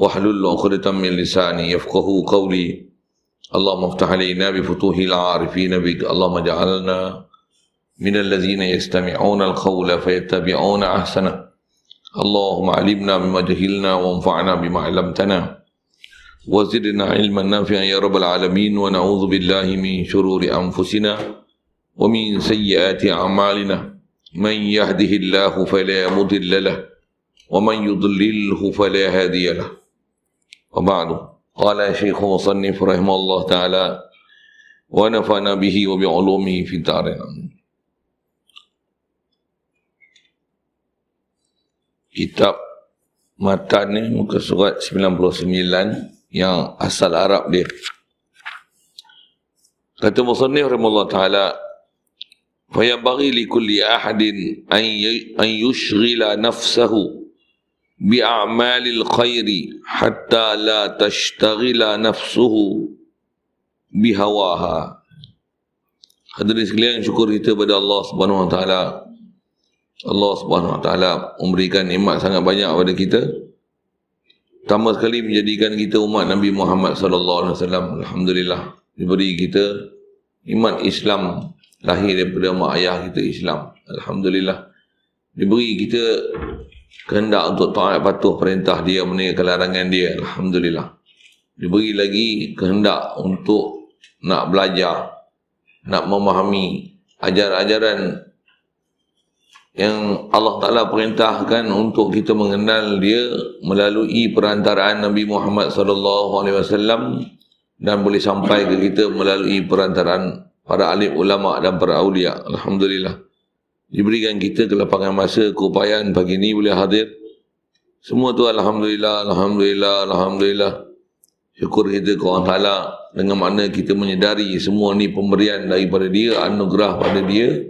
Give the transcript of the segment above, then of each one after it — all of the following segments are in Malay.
واحلل عقدة من لساني يفقه قولي اللهم افتح علينا بفتوح العارفين بك اللهم اجعلنا من الذين يستمعون القول فيتبعون احسنه اللهم علمنا بما جهلنا وانفعنا بما علمتنا وزدنا علما نافعا يا رب العالمين ونعوذ بالله من شرور انفسنا ومن سيئات اعمالنا من يهده الله فلا مضل له ومن يضلله فلا هادي له وبعد قال الشيخ مصنف رحمه الله تعالى ونفعنا به وبعلومه في الدارين كتاب متن muka surat 99 yang asal Arab dia kata musannif rahimahullah taala fa yabghi li kulli ahadin an yushghila nafsahu بأعمال الخير حتى لا تشتغل نفسه بهواها Hadirin sekalian syukur kita kepada Allah Subhanahu Wa Taala. Allah Subhanahu Wa Taala memberikan nikmat sangat banyak kepada kita. Pertama sekali menjadikan kita umat Nabi Muhammad sallallahu alaihi wasallam. Alhamdulillah diberi kita iman Islam lahir daripada mak ayah kita Islam. Alhamdulillah diberi kita kehendak untuk taat patuh perintah dia menaikkan larangan dia Alhamdulillah diberi lagi kehendak untuk nak belajar nak memahami ajaran-ajaran yang Allah Ta'ala perintahkan untuk kita mengenal dia melalui perantaraan Nabi Muhammad SAW dan boleh sampai ke kita melalui perantaraan para alim ulama' dan para awliya' Alhamdulillah diberikan kita kelapangan masa, keupayaan pagi ini boleh hadir. Semua tu Alhamdulillah, Alhamdulillah, Alhamdulillah. Syukur kita ke Allah Ta'ala dengan makna kita menyedari semua ni pemberian daripada dia, anugerah pada dia.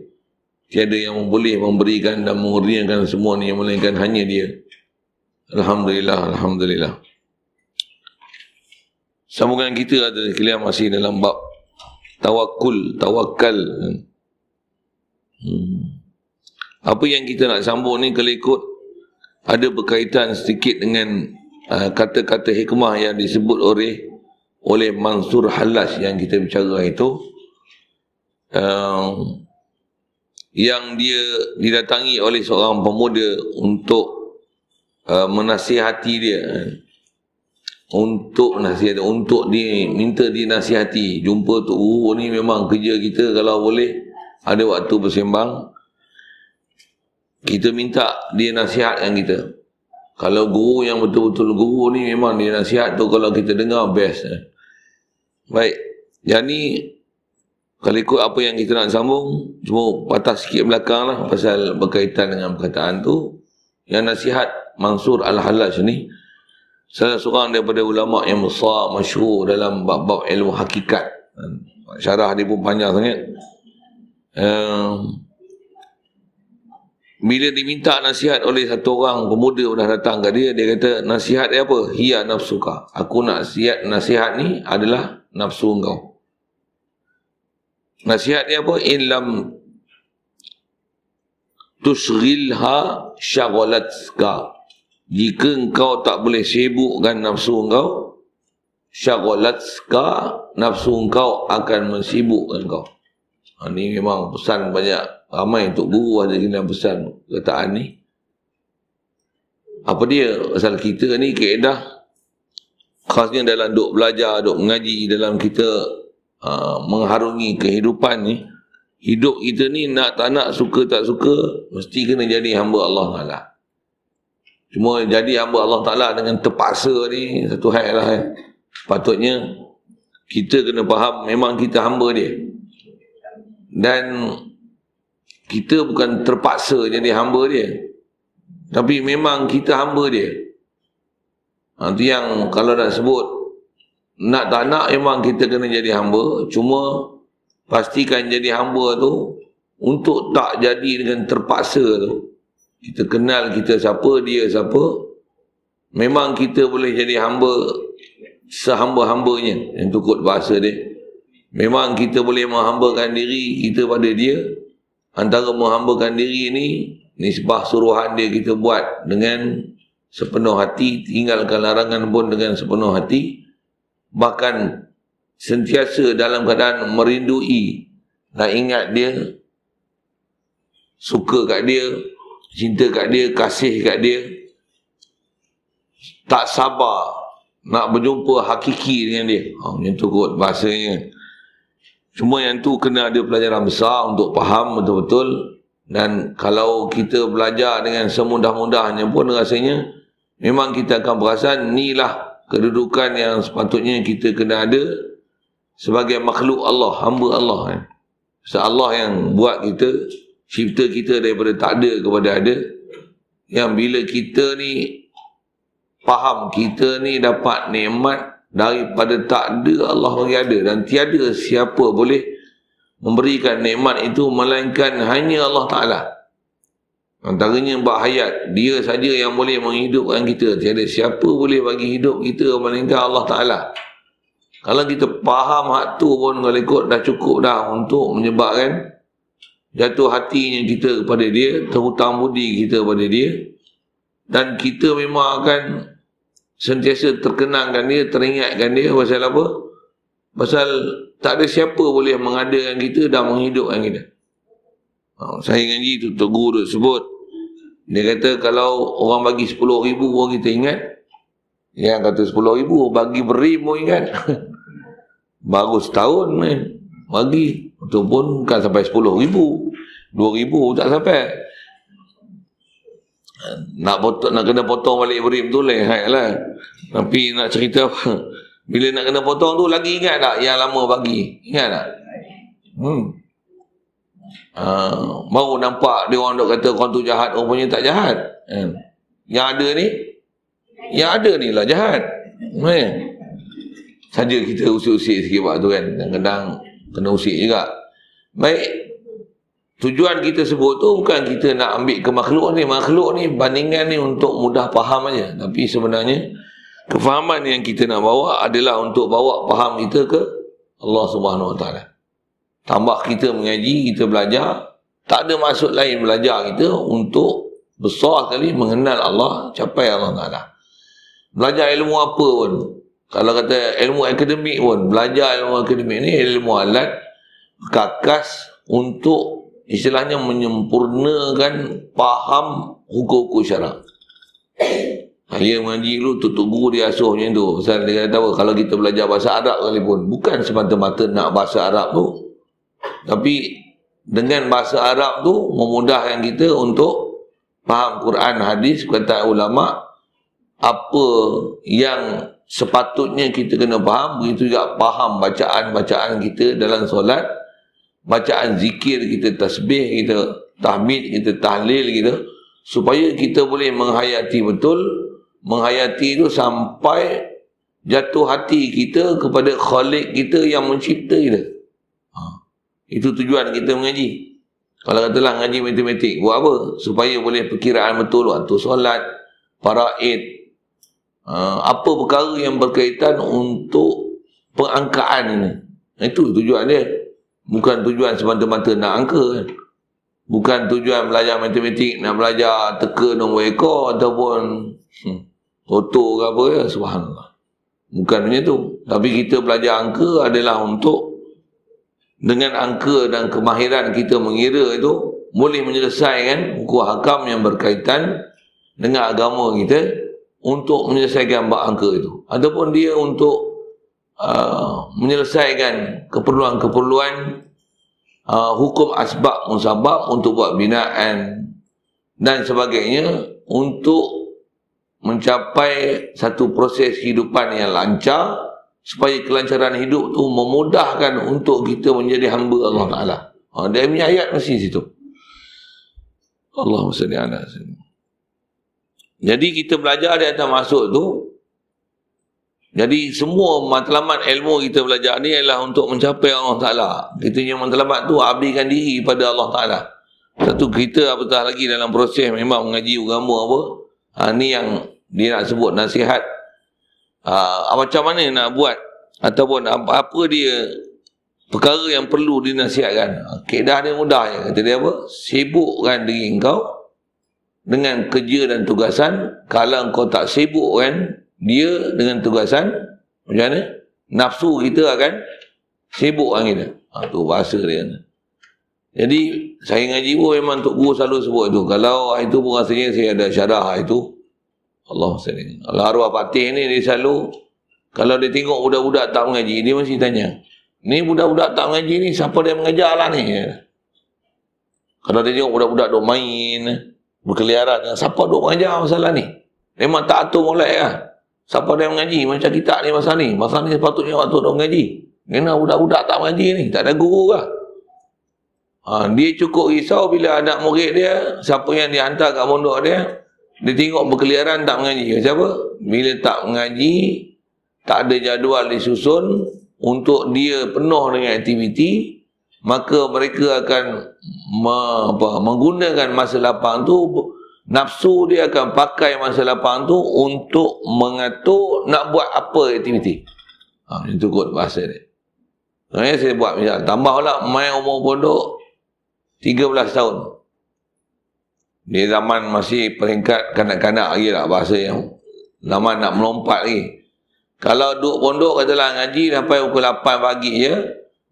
Tiada yang boleh memberikan dan mengurniakan semua ni yang melainkan hanya dia. Alhamdulillah, Alhamdulillah. Sambungan kita ada kelihatan masih dalam bab tawakul, tawakal. Hmm apa yang kita nak sambung ni kalau ikut ada berkaitan sedikit dengan uh, kata-kata hikmah yang disebut oleh oleh Mansur Halas yang kita bicara itu um, yang dia didatangi oleh seorang pemuda untuk uh, menasihati dia untuk nasihat untuk dia minta dia dinasihati jumpa tu guru ni memang kerja kita kalau boleh ada waktu bersembang kita minta dia nasihat yang kita. Kalau guru yang betul-betul guru ni memang dia nasihat tu kalau kita dengar best. Baik. Yang ni kalau ikut apa yang kita nak sambung cuma patah sikit belakang lah pasal berkaitan dengan perkataan tu. Yang nasihat Mansur Al-Halaj ni salah seorang daripada ulama yang besar masyhur dalam bab-bab ilmu hakikat. Syarah dia pun panjang sangat. Um, bila diminta nasihat oleh satu orang pemuda sudah datang ke dia, dia kata nasihat dia apa? Hiya ka. Aku nak nasihat, nasihat ni adalah nafsu engkau. Nasihat dia apa? In lam tushghilha syagolatka. Jika engkau tak boleh sibukkan nafsu engkau, syagolatka nafsu engkau akan mensibukkan engkau. Ini ha, memang pesan banyak ramai untuk guru ada yang pesan kataan ni. Apa dia asal kita ni keedah khasnya dalam duk belajar, duk mengaji dalam kita uh, mengharungi kehidupan ni hidup kita ni nak tak nak suka tak suka mesti kena jadi hamba Allah Ta'ala cuma jadi hamba Allah Ta'ala dengan terpaksa ni satu hal lah eh. patutnya kita kena faham memang kita hamba dia dan kita bukan terpaksa jadi hamba dia tapi memang kita hamba dia Nanti ha, yang kalau dah sebut nak tak nak memang kita kena jadi hamba cuma pastikan jadi hamba tu untuk tak jadi dengan terpaksa tu kita kenal kita siapa dia siapa memang kita boleh jadi hamba sehamba-hambanya yang tukut bahasa dia Memang kita boleh menghambakan diri kita pada dia. Antara menghambakan diri ini, nisbah suruhan dia kita buat dengan sepenuh hati, tinggalkan larangan pun dengan sepenuh hati. Bahkan sentiasa dalam keadaan merindui, nak ingat dia, suka kat dia, cinta kat dia, kasih kat dia. Tak sabar nak berjumpa hakiki dengan dia. Oh, macam tu kot bahasanya. Cuma yang tu kena ada pelajaran besar untuk faham betul-betul dan kalau kita belajar dengan semudah-mudahnya pun rasanya memang kita akan perasan inilah kedudukan yang sepatutnya kita kena ada sebagai makhluk Allah, hamba Allah. Eh. Sebab Allah yang buat kita, cipta kita daripada tak ada kepada ada. Yang bila kita ni faham kita ni dapat nikmat daripada tak ada Allah bagi ada dan tiada siapa boleh memberikan nikmat itu melainkan hanya Allah Ta'ala antaranya Mbak Hayat dia saja yang boleh menghidupkan kita tiada siapa boleh bagi hidup kita melainkan Allah Ta'ala kalau kita faham hak tu pun ikut dah cukup dah untuk menyebabkan jatuh hatinya kita kepada dia terhutang budi kita kepada dia dan kita memang akan sentiasa terkenangkan dia, teringatkan dia pasal apa? Pasal tak ada siapa boleh mengadakan kita dan menghidupkan kita. Ha, saya ngaji tu tu guru sebut. Dia kata kalau orang bagi 10,000 pun kita ingat. Yang kata sepuluh ribu, bagi beri pun ingat. Baru setahun main, Bagi. Itu pun bukan sampai dua ribu, tak sampai nak potong nak kena potong balik Ibrahim tu lehat lah tapi nak cerita bila nak kena potong tu lagi ingat tak yang lama bagi ingat tak hmm uh, ah, baru nampak dia orang duk kata orang tu jahat rupanya tak jahat hmm. yang ada ni yang ada ni lah jahat hmm. saja kita usik-usik sikit tu kan kadang-kadang kena usik juga baik Tujuan kita sebut tu bukan kita nak ambil ke makhluk ni. Makhluk ni bandingan ni untuk mudah faham aja. Tapi sebenarnya kefahaman yang kita nak bawa adalah untuk bawa faham kita ke Allah Subhanahu Wa Taala. Tambah kita mengaji, kita belajar, tak ada maksud lain belajar kita untuk besar sekali mengenal Allah, capai Allah Taala. Belajar ilmu apa pun, kalau kata ilmu akademik pun, belajar ilmu akademik ni ilmu alat kakas untuk istilahnya menyempurnakan paham hukum-hukum syarak. Ayah ha, mengaji dulu tutup guru dia asuh macam tu. Pasal dia kata kalau kita belajar bahasa Arab kali pun bukan semata-mata nak bahasa Arab tu. Tapi dengan bahasa Arab tu memudahkan kita untuk faham Quran, hadis, kata ulama apa yang sepatutnya kita kena faham begitu juga faham bacaan-bacaan kita dalam solat bacaan zikir kita, tasbih kita, tahmid kita, tahlil kita supaya kita boleh menghayati betul menghayati itu sampai jatuh hati kita kepada khalik kita yang mencipta kita ha. itu tujuan kita mengaji kalau katalah ngaji matematik buat apa? supaya boleh perkiraan betul waktu solat para'id ha. apa perkara yang berkaitan untuk pengangkaan ini itu tujuan dia Bukan tujuan semata-mata nak angka. Bukan tujuan belajar matematik, nak belajar teka nombor ekor ataupun hmm, auto ke apa ya, subhanallah. Bukan macam tu. Tapi kita belajar angka adalah untuk dengan angka dan kemahiran kita mengira itu boleh menyelesaikan buku hakam yang berkaitan dengan agama kita untuk menyelesaikan bab angka itu. Ataupun dia untuk Uh, menyelesaikan keperluan-keperluan uh, hukum asbab musabab untuk buat binaan dan sebagainya untuk mencapai satu proses kehidupan yang lancar supaya kelancaran hidup tu memudahkan untuk kita menjadi hamba Allah Taala. Ha, dia punya ayat mesti situ. Allahumma salli ala sayyidina. Jadi kita belajar di atas masuk tu jadi semua matlamat ilmu kita belajar ni adalah untuk mencapai Allah Ta'ala. Kita yang matlamat tu abdikan diri pada Allah Ta'ala. Satu kita apatah lagi dalam proses memang mengaji agama apa. Ha, ni yang dia nak sebut nasihat. Ha, macam mana nak buat ataupun apa, apa dia perkara yang perlu dinasihatkan. Ha, kedah dia mudah je. Kata dia apa? Sibukkan diri kau dengan kerja dan tugasan kalau engkau tak sibuk kan dia dengan tugasan macam mana? Nafsu kita akan sibuk angin Ha, tu bahasa dia. Jadi, saya ngaji pun memang Tok Guru selalu sebut itu. Kalau itu pun rasanya saya ada syarah itu. Allah sering. Kalau arwah patih ni dia selalu, kalau dia tengok budak-budak tak mengaji, dia mesti tanya. Ni budak-budak tak mengaji ni, siapa dia mengajar lah ni? Kalau dia tengok budak-budak duk main, berkeliaran, siapa duk mengajar masalah ni? Memang tak atur mulai lah. Siapa dia mengaji macam kita ni masa ni? Masa ni sepatutnya waktu dia mengaji. Kenapa budak-budak tak mengaji ni? Tak ada guru kah? Ha, dia cukup risau bila anak murid dia, siapa yang dia hantar kat pondok dia, dia tengok berkeliaran tak mengaji. Siapa? Bila tak mengaji, tak ada jadual disusun untuk dia penuh dengan aktiviti, maka mereka akan me, apa, menggunakan masa lapang tu Nafsu dia akan pakai masa lapang tu untuk mengatur nak buat apa aktiviti. Ha, itu kot bahasa dia. Sebenarnya saya buat misal, tambah pula main umur pondok 13 tahun. di zaman masih peringkat kanak-kanak lagi lah bahasa yang zaman nak melompat lagi. Kalau duduk pondok katalah ngaji sampai pukul 8 pagi je,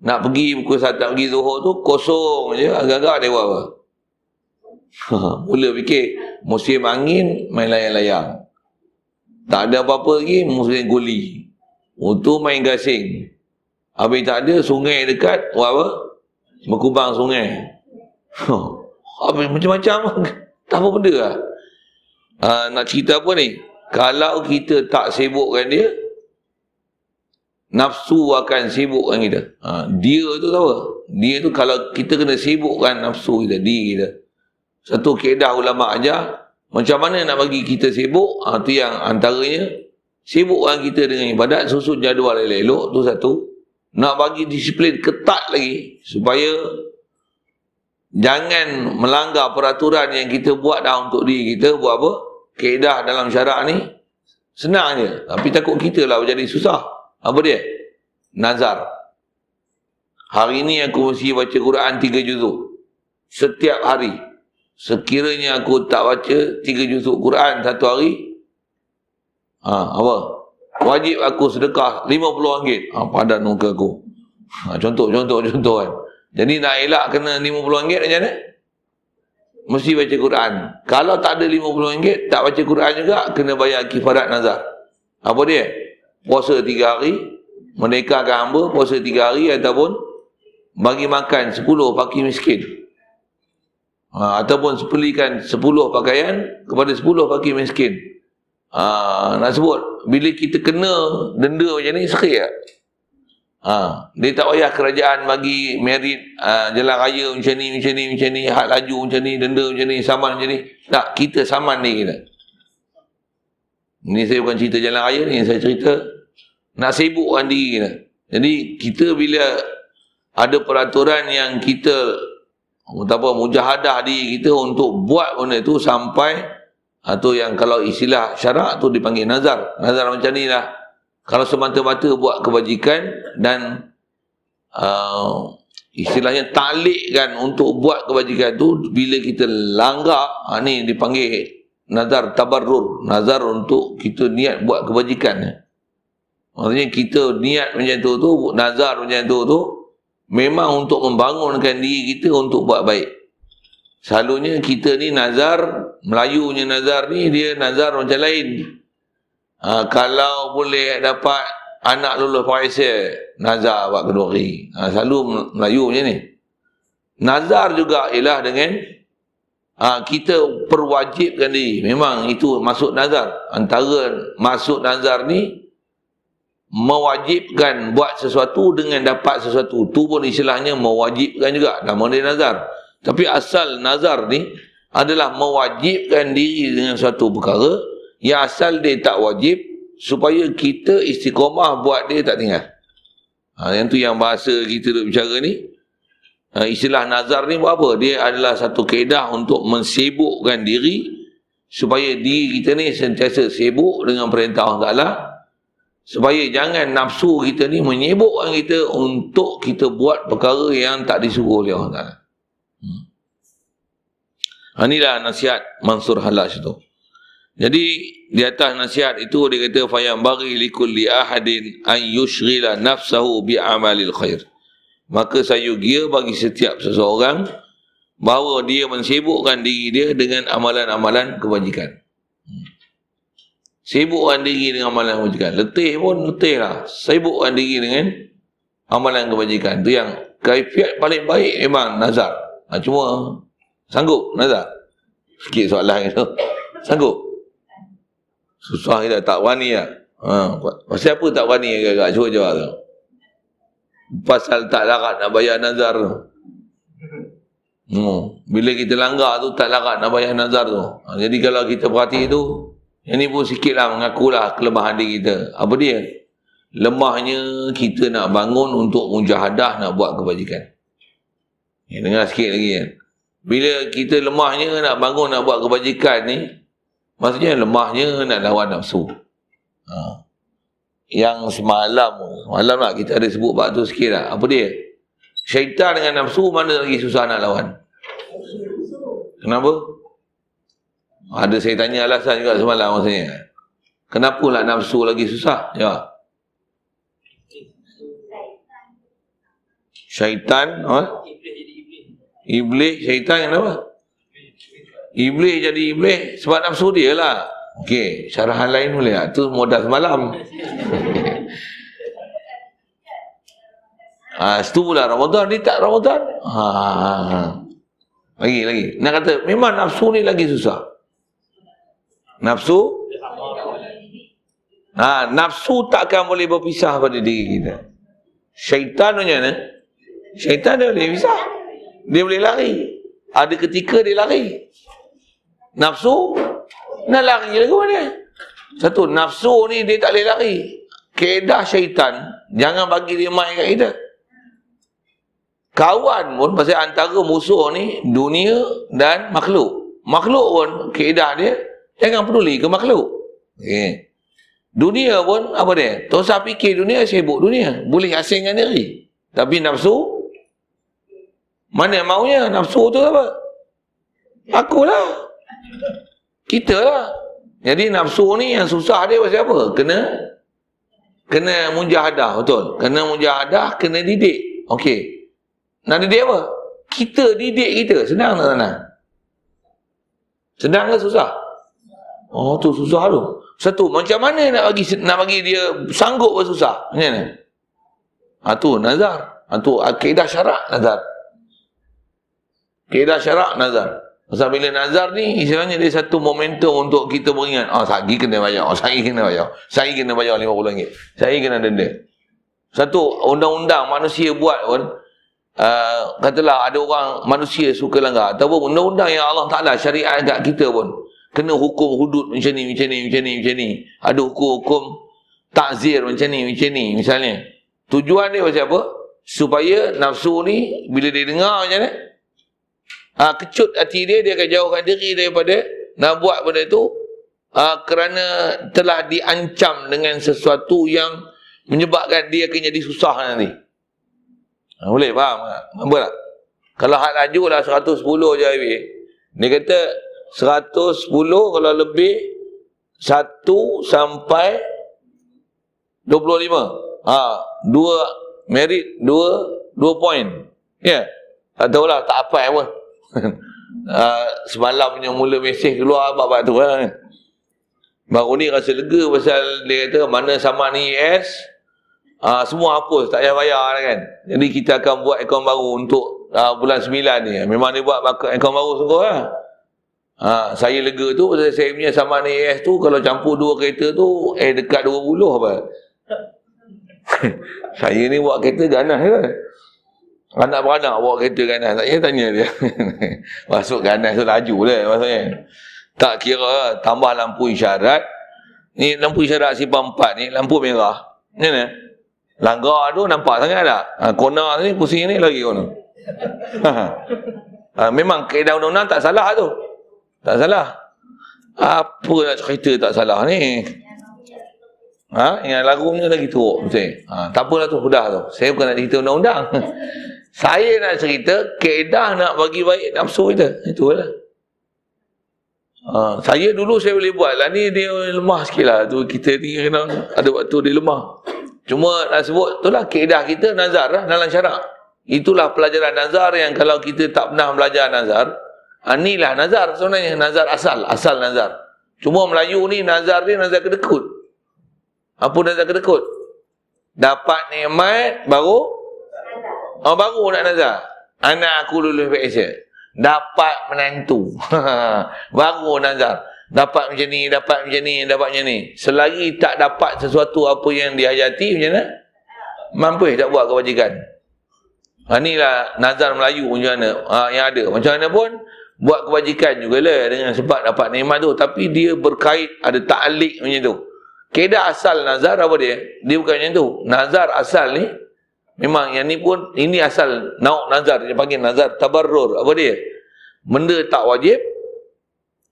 nak pergi pukul 1 nak zuhur tu kosong je, agak-agak dia buat apa. Mula fikir musim angin main layang-layang. Tak ada apa-apa lagi musim guli. Untu main gasing. Habis tak ada sungai dekat buat apa? Berkubang sungai. Habis macam-macam tak apa benda lah. Uh, nak cerita apa ni? Kalau kita tak sibukkan dia, nafsu akan sibukkan kita. Uh, dia tu tahu Dia tu kalau kita kena sibukkan nafsu kita, diri kita satu keedah ulama aja macam mana nak bagi kita sibuk ha, tu yang antaranya sibukkan kita dengan ibadat susun jadual elok-elok tu satu nak bagi disiplin ketat lagi supaya jangan melanggar peraturan yang kita buat dah untuk diri kita buat apa keedah dalam syarak ni senang je tapi takut kita lah jadi susah apa dia nazar hari ni aku mesti baca Quran 3 juzuk setiap hari Sekiranya aku tak baca tiga juzuk Quran satu hari, ha, apa? Wajib aku sedekah lima puluh ringgit. Ha, padan muka aku. Ha, contoh, contoh, contoh kan. Jadi nak elak kena lima puluh ringgit macam mana? Mesti baca Quran. Kalau tak ada lima puluh ringgit, tak baca Quran juga, kena bayar kifarat nazar. Apa dia? Puasa tiga hari, menekahkan hamba, puasa tiga hari ataupun bagi makan sepuluh fakir miskin ha, ataupun sepelikan sepuluh pakaian kepada sepuluh fakir miskin ha, nak sebut bila kita kena denda macam ni sekali tak ha, dia tak payah kerajaan bagi merit ha, jalan raya macam ni macam ni macam ni hak laju macam ni denda macam ni saman macam ni tak kita saman ni kita ni saya bukan cerita jalan raya ni saya cerita nak sibukkan diri kita jadi kita bila ada peraturan yang kita apa mujahadah diri kita untuk buat benda itu sampai atau ha, yang kalau istilah syarak tu dipanggil nazar. Nazar macam ni lah. Kalau semata-mata buat kebajikan dan uh, istilahnya talikkan untuk buat kebajikan tu bila kita langgar ha, ni dipanggil nazar tabarrur. Nazar untuk kita niat buat kebajikan. Maksudnya kita niat macam tu tu, nazar macam tu tu, memang untuk membangunkan diri kita untuk buat baik. Selalunya kita ni nazar, Melayunya nazar ni dia nazar macam lain. Ha, kalau boleh dapat anak lulus Faisal, nazar buat kedua hari. Ha, selalu Melayu macam ni. Nazar juga ialah dengan ha, kita perwajibkan diri. Memang itu masuk nazar. Antara masuk nazar ni, mewajibkan buat sesuatu dengan dapat sesuatu tu pun istilahnya mewajibkan juga nama dia nazar tapi asal nazar ni adalah mewajibkan diri dengan suatu perkara yang asal dia tak wajib supaya kita istiqomah buat dia tak tinggal ha, yang tu yang bahasa kita duk bicara ni ha, istilah nazar ni buat apa dia adalah satu keedah untuk mensibukkan diri supaya diri kita ni sentiasa sibuk dengan perintah Allah supaya jangan nafsu kita ni menyebukkan kita untuk kita buat perkara yang tak disuruh oleh Allah Ta'ala. Hmm. Inilah ha, nasihat Mansur Halash tu. Jadi di atas nasihat itu dia kata fayam bagi likulli ahadin an yushghila nafsahu bi amalil khair. Maka saya gear bagi setiap seseorang bahawa dia mensibukkan diri dia dengan amalan-amalan kebajikan. Sibukkan diri dengan amalan kebajikan. Letih pun letih lah. Sibukkan diri dengan amalan kebajikan. Itu yang kaifiat paling baik memang nazar. Ha, cuma sanggup nazar. Sikit soalan itu. Sanggup. Susah je Tak wani lah. Ha, pasal apa tak wani agak-agak? Cuba jawab tu. Pasal tak larat nak bayar nazar tu. Hmm. Bila kita langgar tu tak larat nak bayar nazar tu. Ha, jadi kalau kita perhati tu, yang ni pun sikit lah mengakulah kelemahan diri kita. Apa dia? Lemahnya kita nak bangun untuk mujahadah nak buat kebajikan. Ya, dengar sikit lagi kan. Bila kita lemahnya nak bangun nak buat kebajikan ni, maksudnya lemahnya nak lawan nafsu. Ha. Yang semalam, semalam lah kita ada sebut bab tu sikit lah. Apa dia? Syaitan dengan nafsu mana lagi susah nak lawan? Kenapa? Kenapa? Ada saya tanya alasan juga semalam maksudnya. Kenapa lah nafsu lagi susah? Ya. Syaitan. Ha? Iblis, syaitan kenapa? Iblis jadi iblis sebab nafsu dia lah. Okey, syarahan lain boleh tak? Itu modal semalam. ah, ha, itu pula Ramadan. ni tak Ramadan. Ha, ha. Lagi, lagi. Nak kata, memang nafsu ni lagi susah. Nafsu ha, Nafsu takkan boleh berpisah pada diri kita Syaitan punya ni Syaitan dia boleh pisah Dia boleh lari Ada ketika dia lari Nafsu Nak lari lagi mana Satu nafsu ni dia tak boleh lari Kedah syaitan Jangan bagi dia main kat kita Kawan pun pasal antara musuh ni dunia dan makhluk. Makhluk pun keedah dia Jangan peduli ke makhluk. Okay. Hmm. Eh. Dunia pun apa dia? Tak usah fikir dunia, sibuk dunia. Boleh asingkan diri. Tapi nafsu, mana maunya nafsu tu apa? Akulah. Kita lah. Jadi nafsu ni yang susah dia pasal apa? Kena kena mujahadah betul. Kena mujahadah, kena didik. Okey. Nak didik apa? Kita didik kita. Senang tak senang? Senang ke Susah. Oh tu susah tu. Satu macam mana nak bagi nak bagi dia sanggup susah Ni ni. Ha tu nazar. Ha tu akidah ah, syarak nazar. Kaedah syarak nazar. Pasal bila nazar ni istilahnya dia satu momentum untuk kita beringat. Ah oh, sagi kena bayar. Oh, sagi kena bayar. Sagi kena bayar RM50. Sagi kena denda. Satu undang-undang manusia buat pun Uh, katalah ada orang manusia suka langgar ataupun undang-undang yang Allah Ta'ala syariat agak kita pun kena hukum hudud macam ni, macam ni, macam ni, macam ni. Ada hukum-hukum takzir macam ni, macam ni, misalnya. Tujuan dia pasal apa? Supaya nafsu ni, bila dia dengar macam ni, ha, kecut hati dia, dia akan jauhkan diri daripada nak buat benda tu ha, kerana telah diancam dengan sesuatu yang menyebabkan dia akan jadi susah nanti. Ha, boleh faham Nampak tak? Kalau hak laju lah 110 je habis. Dia kata, 110 kalau lebih satu sampai 25 ha, dua merit dua dua point ya yeah. tak tahulah tak apa eh, apa uh, semalam punya mula mesej keluar bab-bab tu kan baru ni rasa lega pasal dia kata mana sama ni ES uh, ha, semua hapus tak payah bayar lah kan jadi kita akan buat akaun baru untuk uh, bulan sembilan ni memang dia buat akaun baru semua lah kan? Ha, saya lega tu, saya, saya punya sama ni AS tu, kalau campur dua kereta tu, eh dekat 20 apa? saya ni buat kereta ganas ke? Anak-beranak buat kereta ganas. Saya tanya dia. Masuk ganas tu laju lah maksudnya. Tak kira tambah lampu isyarat. Ni lampu isyarat si empat ni, lampu merah. Ni ni. Langgar tu nampak sangat tak? Ha, konar ni, pusing ni lagi kona. Ha, ha. ha, memang keadaan undang-undang tak salah tu. Tak salah. Apa nak cerita tak salah ni? Ha? Yang lagu ni lagi teruk. Betul? Ha, tak apalah tu, sudah tu. Saya bukan nak cerita undang-undang. Saya nak cerita keedah nak bagi baik nafsu kita. Itulah. Ha, saya dulu saya boleh buat lah. Ni dia lemah sikit lah. Tu kita ni kena ada waktu dia lemah. Cuma nak sebut tu lah keedah kita nazar lah dalam syarak. Itulah pelajaran nazar yang kalau kita tak pernah belajar nazar, Ah, lah nazar sebenarnya nazar asal asal nazar cuma Melayu ni nazar ni nazar kedekut apa nazar kedekut dapat nikmat baru oh, baru nak nazar anak aku dulu biasa dapat menantu baru nazar dapat macam ni dapat macam ni dapat macam ni selagi tak dapat sesuatu apa yang dihayati macam mana mampu tak buat kebajikan Ha, lah nazar Melayu macam mana ah, yang ada. Macam mana pun, buat kebajikan jugalah dengan sebab dapat nikmat tu tapi dia berkait ada ta'alik macam tu kaedah asal nazar apa dia dia bukan macam tu nazar asal ni memang yang ni pun ini asal nauk nazar dia panggil nazar tabarrur apa dia benda tak wajib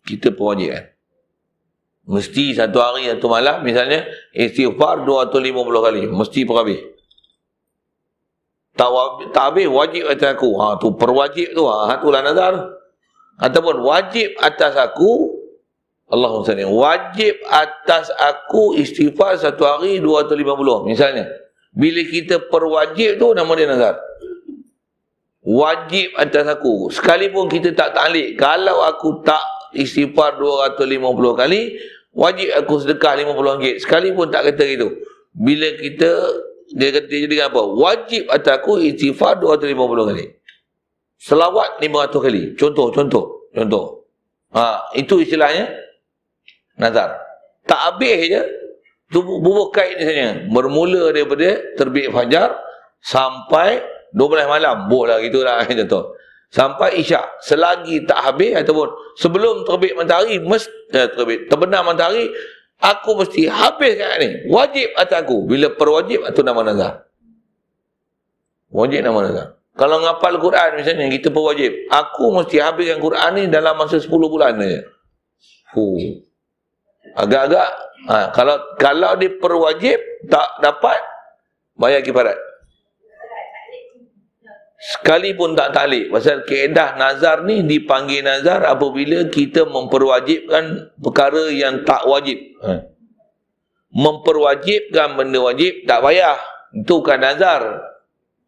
kita pun wajib kan mesti satu hari satu malam misalnya istighfar 250 kali mesti pun habis tak, wajib, tak habis wajib kata aku ha, tu perwajib tu ha, tu lah nazar tu ataupun wajib atas aku Allahumma salli wajib atas aku istighfar satu hari dua atau lima puluh misalnya bila kita perwajib tu nama dia nazar wajib atas aku sekalipun kita tak taklik kalau aku tak istighfar dua atau lima 250 kali wajib aku sedekah lima puluh ringgit sekalipun tak kata gitu bila kita dia kata dia jadi apa wajib atas aku istighfar dua atau lima 250 kali selawat 500 kali. Contoh, contoh, contoh. Ha, itu istilahnya nazar. Tak habis je tubuh bubuh kait misalnya bermula daripada terbit fajar sampai 12 malam bolehlah gitulah kita tu. Sampai isyak selagi tak habis ataupun sebelum terbit matahari mesti eh, terbit terbenam matahari aku mesti habiskan ni. Wajib atas aku bila perwajib atau nama nazar. Wajib nama nazar. Kalau ngapal Quran misalnya, kita pun wajib. Aku mesti habiskan Quran ni dalam masa 10 bulan ni. Hu, Agak-agak. Ha, kalau kalau diperwajib, tak dapat, bayar kiparat. Sekalipun tak talik. Pasal keedah nazar ni dipanggil nazar apabila kita memperwajibkan perkara yang tak wajib. Ha. Memperwajibkan benda wajib, tak payah. Itu bukan Nazar.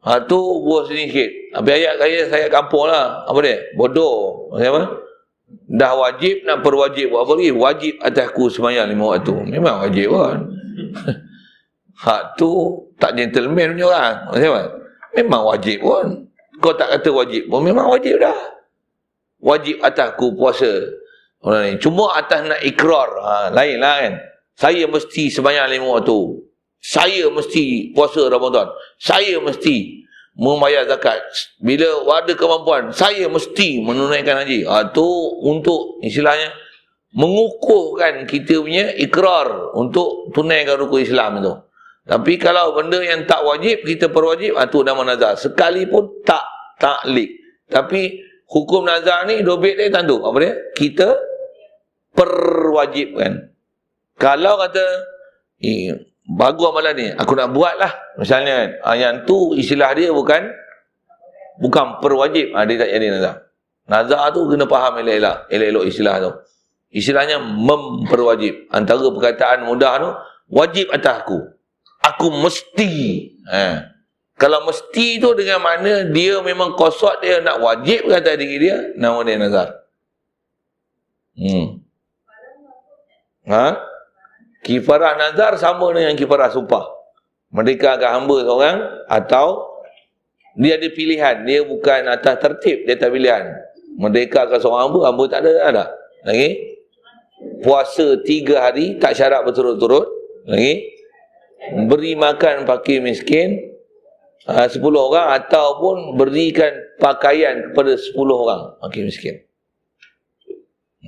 Ha, tu ubah sini sikit. Habis ayat saya, saya kampung lah. Apa dia? Bodoh. macam Apa? Dah wajib nak perwajib buat apa lagi? Wajib atasku semayang lima waktu. Memang wajib kan? Hak tu tak gentleman punya orang. Apa? Memang wajib pun. Kau tak kata wajib pun. Memang wajib dah. Wajib atasku puasa. Orang ni. Cuma atas nak ikrar. Ha, lain lah kan? Saya mesti semayang lima waktu saya mesti puasa Ramadan. Saya mesti membayar zakat. Bila ada kemampuan, saya mesti menunaikan haji. Ha, untuk istilahnya mengukuhkan kita punya ikrar untuk tunaikan rukun Islam itu. Tapi kalau benda yang tak wajib, kita perwajib, ha, itu nama nazar. Sekalipun tak taklik. Tapi hukum nazar ni, dobit dia tentu. Apa dia? Kita perwajibkan. Kalau kata, eh, bagus amalan ni aku nak buat lah misalnya ha, yang tu istilah dia bukan bukan perwajib ha, dia tak jadi nazar nazar tu kena faham elok-elok elok-elok istilah tu istilahnya memperwajib antara perkataan mudah tu wajib atas aku aku mesti ha. kalau mesti tu dengan mana dia memang kosot dia nak wajib kata diri dia nama dia nazar hmm. ha? Kifarah nazar sama dengan kifarah sumpah. Merdeka agak hamba seorang atau dia ada pilihan. Dia bukan atas tertib, dia tak pilihan. Merdeka agak seorang hamba, hamba tak ada, tak ada. Lagi? Puasa tiga hari, tak syarat berturut-turut. Lagi? Beri makan pakai miskin, ah, sepuluh orang ataupun berikan pakaian kepada sepuluh orang pakai miskin.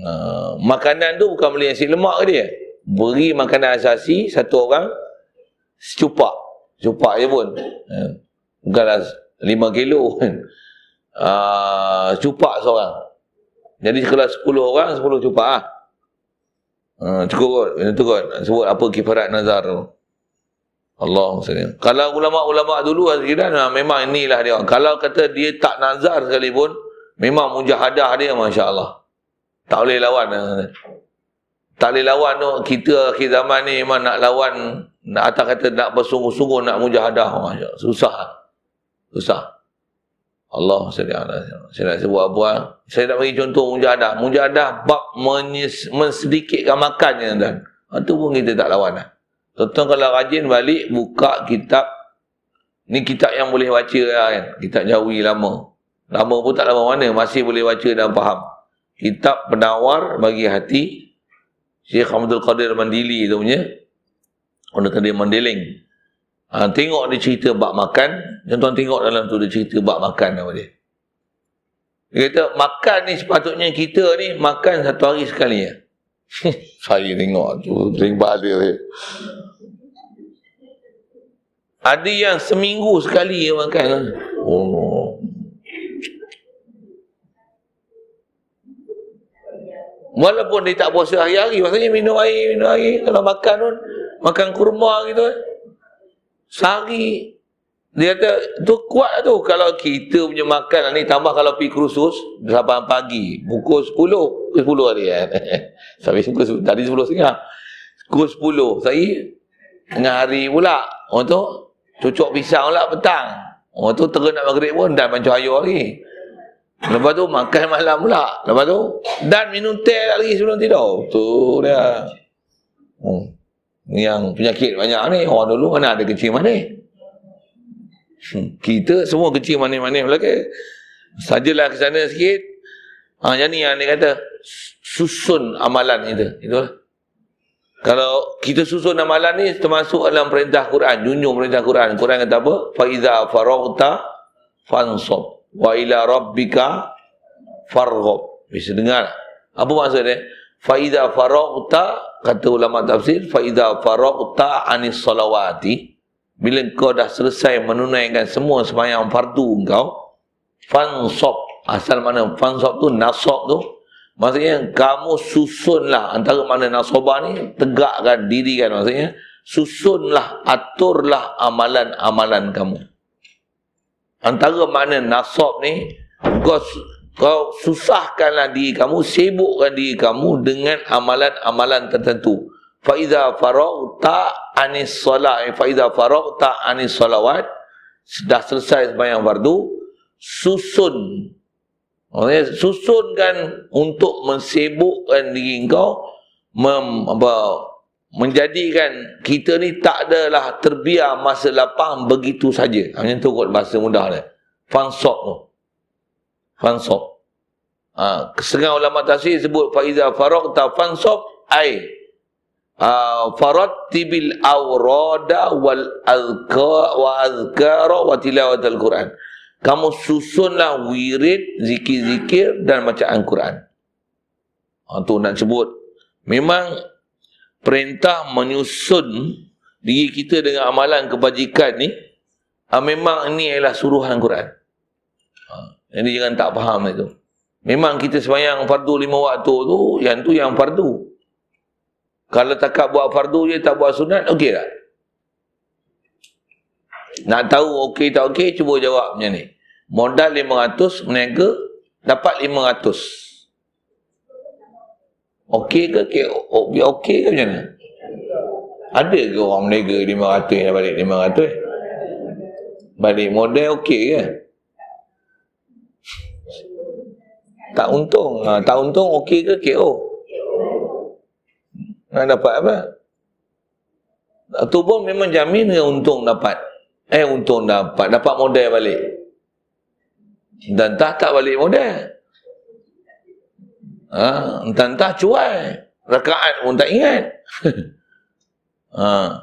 Uh, makanan tu bukan beli nasi lemak ke dia? beri makanan asasi satu orang secupak secupak je pun ha. bukanlah lima kilo kan secupak seorang jadi kalau sepuluh orang sepuluh cupak lah ha, cukup kot macam tu kot sebut apa kifarat nazar tu Allah SWT. Kalau ulama-ulama dulu Azkiran memang inilah dia. Kalau kata dia tak nazar sekalipun, memang mujahadah dia masya-Allah. Tak boleh lawan. Tak boleh lawan tu kita akhir zaman ni memang nak lawan nak atas kata nak bersungguh-sungguh nak mujahadah susah. Susah. Allah sallallahu Saya nak sebut apa? Saya nak bagi contoh mujahadah. Mujahadah bab mensedikitkan makannya dan Itu ha, pun kita tak lawan lah. tuan kalau rajin balik buka kitab ni kitab yang boleh baca lah, kan. Kitab Jawi lama. Lama pun tak lama mana masih boleh baca dan faham. Kitab penawar bagi hati Syekh Abdul Qadir Mandili tu punya Orang kata dia mandiling ha, Tengok dia cerita bak makan Tuan-tuan tengok dalam tu dia cerita bak makan nama dia Dia kata makan ni sepatutnya kita ni makan satu hari sekali ya Saya tengok tu terimbat dia, dia Ada yang seminggu sekali yang makan Oh Walaupun dia tak puasa hari-hari, maksudnya minum air, minum air. Kalau makan pun, makan kurma gitu. Eh. Sehari. Dia kata, tu kuat tu. Kalau kita punya makan ni, tambah kalau pergi kursus, sampai pagi, pukul 10. Pukul 10 hari kan. Sampai pukul, tadi 10 setengah. Pukul 10, saya, tengah hari pula. Orang tu, cucuk pisang pula petang. Orang tu, tengah nak maghrib pun, dah macam ayuh hari. Lepas tu makan malam pula. Lepas tu dan minum teh lagi sebelum tidur. Tu dia. Hmm. Yang penyakit banyak ni orang dulu mana ada kecil manis. Hmm. Kita semua kecil manis-manis belaka. Sajalah ke sana sikit. Ha, yang ni yang dia kata susun amalan itu. Itulah. Kalau kita susun amalan ni termasuk dalam perintah Quran, junjung perintah Quran. Quran kata apa? Faiza faragta fansab wa ila rabbika farghab. Bisa dengar. Apa maksudnya? dia? Fa kata ulama tafsir fa idza anis salawati bila kau dah selesai menunaikan semua sembahyang fardu kau. fansab asal mana fansab tu nasab tu maksudnya kamu susunlah antara mana nasabah ni tegakkan diri kan maksudnya susunlah aturlah amalan-amalan kamu antara makna nasab ni kau kau susahkanlah diri kamu sibukkan diri kamu dengan amalan-amalan tertentu fa iza tak anis solat eh, fa iza tak anis solawat sudah selesai sembahyang fardu susun Maksudnya, susunkan untuk mensibukkan diri kau mem, apa, menjadikan kita ni tak adalah terbiar masa lapang begitu saja. hanya tu kot bahasa mudah dia. Fansok tu. Fansok. Ha, Kesengah ulama tafsir sebut Faizah Farok ta Fansok Ay. Ha, Farad tibil awrada wal azka wa azkara wa tilawat al-Quran. Kamu susunlah wirid, zikir-zikir dan bacaan Quran. Ha, tu nak sebut. Memang perintah menyusun diri kita dengan amalan kebajikan ni ah, memang ini ialah suruhan Quran ha, jadi jangan tak faham itu memang kita semayang fardu lima waktu tu yang tu yang fardu kalau tak buat fardu dia tak buat sunat Okey tak? nak tahu okey, tak okey. cuba jawab macam ni modal 500 meniaga dapat 500 Okey ke? Okey okay, okey ke macam mana? Ada ke orang meniaga RM500 dan balik RM500? Balik model okey ke? Tak untung. Ha, tak untung okey ke KO? Nak dapat apa? Itu pun memang jamin ke untung dapat. Eh untung dapat. Dapat model balik. Dan tak tak balik model. Ha, entah-entah cuai. Rakaat pun tak ingat. ha.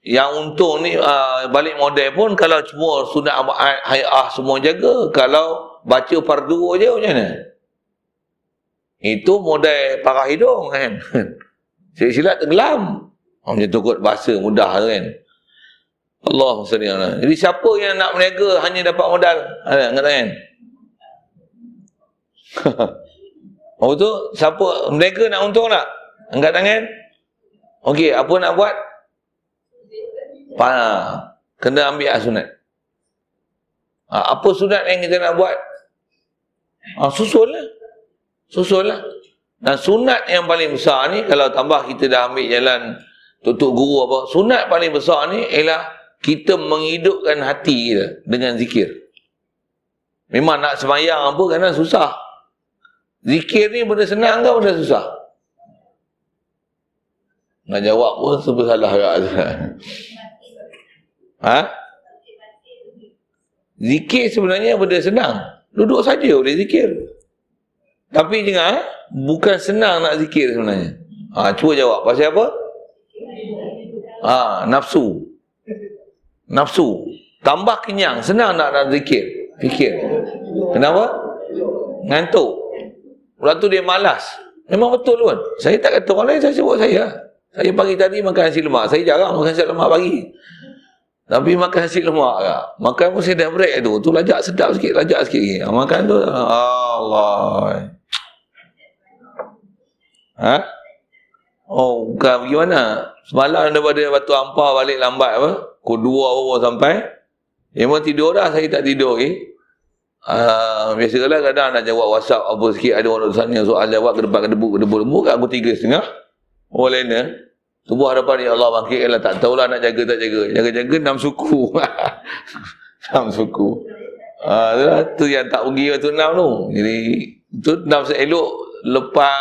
Yang untung ni uh, balik model pun kalau semua sunat abad hayah semua jaga. Kalau baca fardu je macam mana? Itu model parah hidung kan. Silat-silat tenggelam. Orang macam tukut bahasa mudah kan. Allah SWT. Jadi siapa yang nak berniaga hanya dapat modal? Ada kan? Oh tu siapa mereka nak untung tak? Angkat tangan. Okey, apa nak buat? Pa, kena ambil sunat. Ha, apa sunat yang kita nak buat? Ha, susullah. Susullah. Dan sunat yang paling besar ni kalau tambah kita dah ambil jalan tutup guru apa, sunat paling besar ni ialah kita menghidupkan hati kita dengan zikir. Memang nak semayang apa kadang susah. Zikir ni benda senang ke benda susah? Nak jawab pun sebab salah ha? Zikir sebenarnya benda senang. Duduk saja boleh zikir. Tapi dengar, ha? bukan senang nak zikir sebenarnya. Ha, cuba jawab. Pasal apa? Ha, nafsu. Nafsu. Tambah kenyang. Senang nak, nak zikir. Fikir. Kenapa? Ngantuk. Orang tu dia malas. Memang betul pun. Saya tak kata orang lain, saya sebut saya. Saya pagi tadi makan hasil lemak. Saya jarang makan hasil lemak pagi. Tapi makan hasil lemak ke. Lah. Makan pun saya break tu. Tu lajak sedap sikit, lajak sikit. Ah, makan tu, Allah. Ha? Oh, bukan bagaimana? Semalam daripada Batu Ampar balik lambat apa? Kedua orang sampai. Memang tidur dah, saya tak tidur. Eh? Ah, biasa lah kadang nak jawab whatsapp apa sikit ada orang nak tanya soal jawab ke depan ke debu ke debu debu kat aku tiga setengah orang lainnya tubuh eh. harapan ya Allah bangkit lah tak tahulah nak jaga tak jaga jaga-jaga enam suku enam suku ha, tu yang tak pergi waktu enam tu jadi tu enam seelok lepas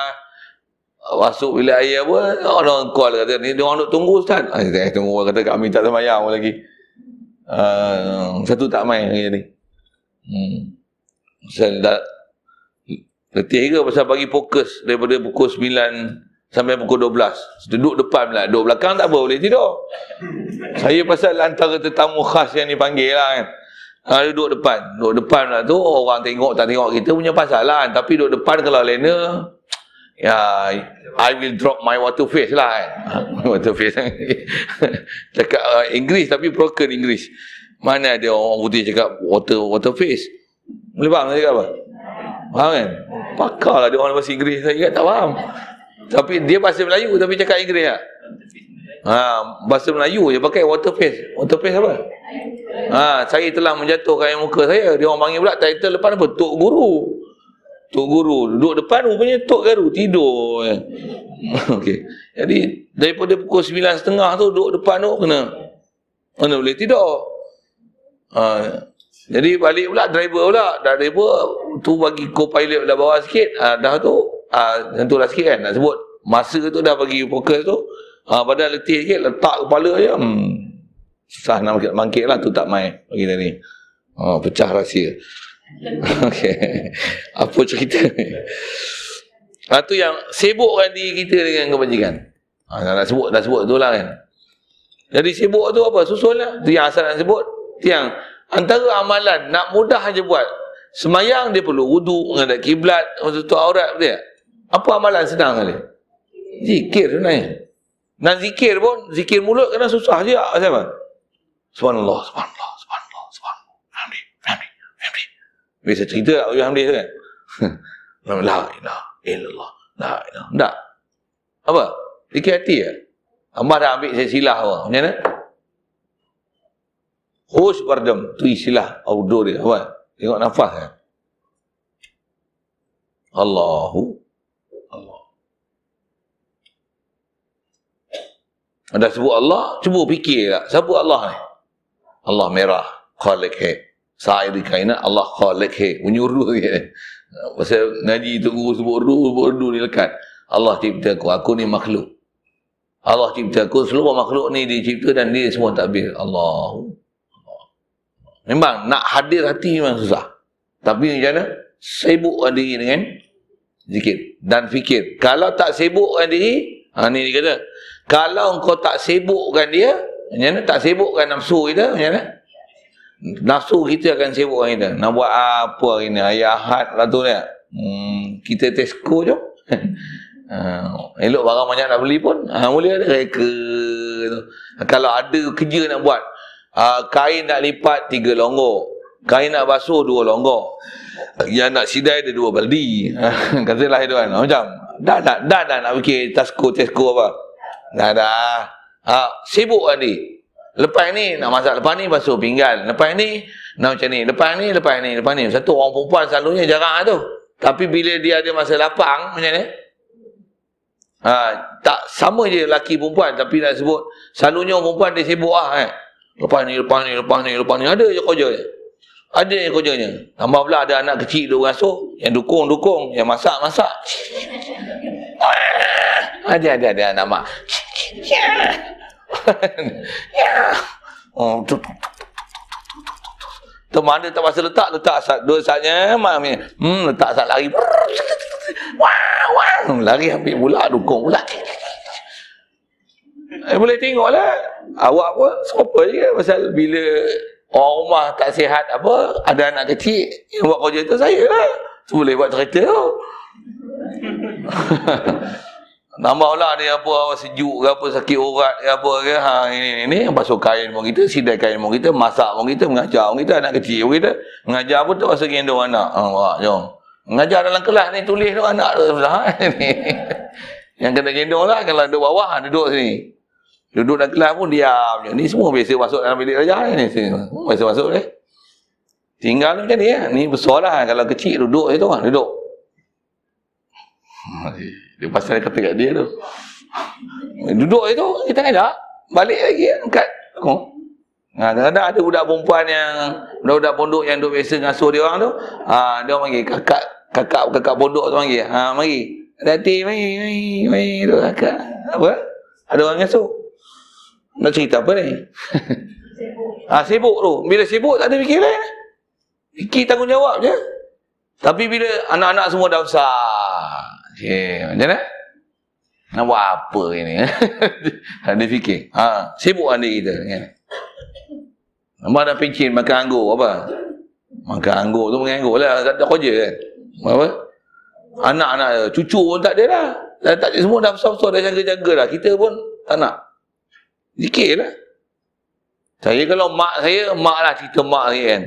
masuk bila ayah apa orang call kata ni dia orang nak tunggu ustaz ah, eh tunggu orang kata kami tak semayang lagi uh, satu tak main lagi ni Hmm. Saya tak letih ke pasal bagi fokus daripada pukul 9 sampai pukul 12. Duduk depan lah, duduk belakang tak apa boleh tidur. Saya pasal antara tetamu khas yang dipanggil lah kan. Ha, duduk depan. Duduk depan lah tu orang tengok tak tengok kita punya pasal lah. Kan? Tapi duduk depan kalau lena, ya, I will drop my water face lah kan. water face. Cakap uh, English tapi broken English. Mana ada orang putih cakap water water face. Boleh faham cakap apa? Faham kan? lah dia orang bahasa Inggeris. Saya ingat tak faham. Tapi dia bahasa Melayu tapi cakap Inggeris tak? Ha, bahasa Melayu je pakai water face. Water face apa? Ha, saya telah menjatuhkan air muka saya. Dia orang panggil pula title depan apa? Tok Guru. Tok Guru. Duduk depan rupanya Tok Garu. Tidur. Okay, Jadi daripada pukul 9.30 tu duduk depan tu kena. Mana boleh tidur? Ha, jadi balik pula driver pula. Driver tu bagi co-pilot dah bawa sikit. Ha, dah tu, ha, tentulah sikit kan nak sebut. Masa tu dah bagi fokus tu. Ha, badan letih sikit, letak kepala je. Hmm, susah nak bangkit lah tu tak main. Bagi tadi. Ha, pecah rahsia. Okey. Apa cerita ni? Ha, tu yang sibuk kan diri kita dengan kebajikan. Ha, dah, dah sebut, dah sebut tu lah kan. Jadi sibuk tu apa? Susul lah. Tu yang asal nak sebut tiang antara amalan nak mudah aja buat semayang dia perlu wudu menghadap kiblat tu aurat dia apa amalan senang kali zikir naik, nak zikir pun zikir mulut kena susah je siapa subhanallah subhanallah subhanallah subhanallah Amin, alhamdulillah bisa cerita tak alhamdulillah kan la ilaha illallah la ilaha tak apa zikir hati ya Ambah dah ambil saya silah apa macam mana Khush bardam tu istilah outdoor ya, Apa? Tengok nafas kan? Allahu Allah. Ada sebut Allah, cuba fikir tak? Lah. Sebut Allah ni? Allah merah. Khalik hai. Sa'ir kainat Allah khalik hai. Bunyi urdu ni. Pasal Nadi tu guru sebut urdu, sebut urdu ni lekat. Allah cipta aku, aku ni makhluk. Allah cipta aku, seluruh makhluk ni dicipta dan dia semua takbir. Allahu Allah. Memang nak hadir hati memang susah. Tapi macam mana? Sibukkan diri dengan zikir dan fikir. Kalau tak sibukkan diri, ha, ni dia kata, kalau engkau tak sibukkan dia, macam mana? Tak sibukkan nafsu kita, macam mana? Nafsu kita akan sibukkan kita. Nak buat apa hari ni? Ayah had lah tu ni. Hmm, kita tesco je. Uh, elok barang banyak nak beli pun uh, ha, mula ada reka tu. kalau ada kerja nak buat uh, kain nak lipat tiga longgok kain nak basuh dua longgok yang nak sidai ada dua baldi katalah itu kan ah, macam dah nak dah, dah, dah nak fikir tasku tesku apa dah dah ha, sibuk kan ni lepas ni nak masak lepas ni basuh pinggan lepas ni nak macam ni lepas ni lepas ni lepas ni satu orang perempuan selalunya jarang lah tu tapi bila dia ada masa lapang macam ni ha, tak sama je lelaki perempuan tapi nak sebut selalunya orang perempuan dia sibuk lah kan eh. Lepas ni, lepas ni, lepas ni, lepas ni. Ada je kerja. Ada je kerjanya. Tambah pula ada anak kecil duk rasuh. Yang dukung, dukung. Yang masak, masak. ada, ada, ada anak mak. Oh, tu mana tak pasal letak, letak saat dua saatnya. Mak ni, hmm, letak saat lari. Wah, wah. Lari ambil pula, dukung pula. Saya eh, boleh tengoklah awak pun serupa je kan? pasal bila orang rumah tak sihat apa ada anak kecil yang buat kerja tu saya lah tu boleh buat cerita tu Nampak lah dia apa, awak sejuk ke apa sakit urat ke apa ke ha ini ini yang pasuk kain pun kita sidai kain pun kita masak pun kita mengajar pun kita anak kecil pun kita mengajar pun tu masa gendong anak ha wah jom mengajar dalam kelas ni tulis tu anak tu sudah ha, yang kena gendonglah lah kalau duduk bawah ha, duduk sini Duduk dalam kelas pun diam je. Ni semua biasa masuk dalam bilik raja ni. Semua biasa masuk je. Tinggal tu ni dia Ni besar lah. Kalau kecil duduk je tu kan. Duduk. Dia pasal dia kata kat dia tu. Duduk je tu. Kita ada. Balik lagi kan. Kat. Oh. kadang-kadang ada budak perempuan yang budak-budak pondok yang duduk biasa ngasuh dia orang tu dia orang panggil kakak kakak kakak pondok tu panggil ha, mari nanti mari mari mari tu kakak apa ada orang ngasuh nak cerita apa ni? Sibuk. Ah ha, sibuk tu. Bila sibuk tak ada fikiran. Fikir tanggungjawab je. Tapi bila anak-anak semua dah besar. Okay, macam mana? Nak buat apa ini? ada fikir. Ha, sibuk anda kita. Ya. Nampak ada pencin makan anggur apa? Makan anggur tu makan anggur lah. Tak ada kerja kan? Apa? Anak-anak cucu pun tak ada lah. Dah tak ada semua dah besar-besar dah jaga-jaga lah. Kita pun tak nak. Zikir lah. Saya kalau mak saya, mak lah cerita mak saya kan.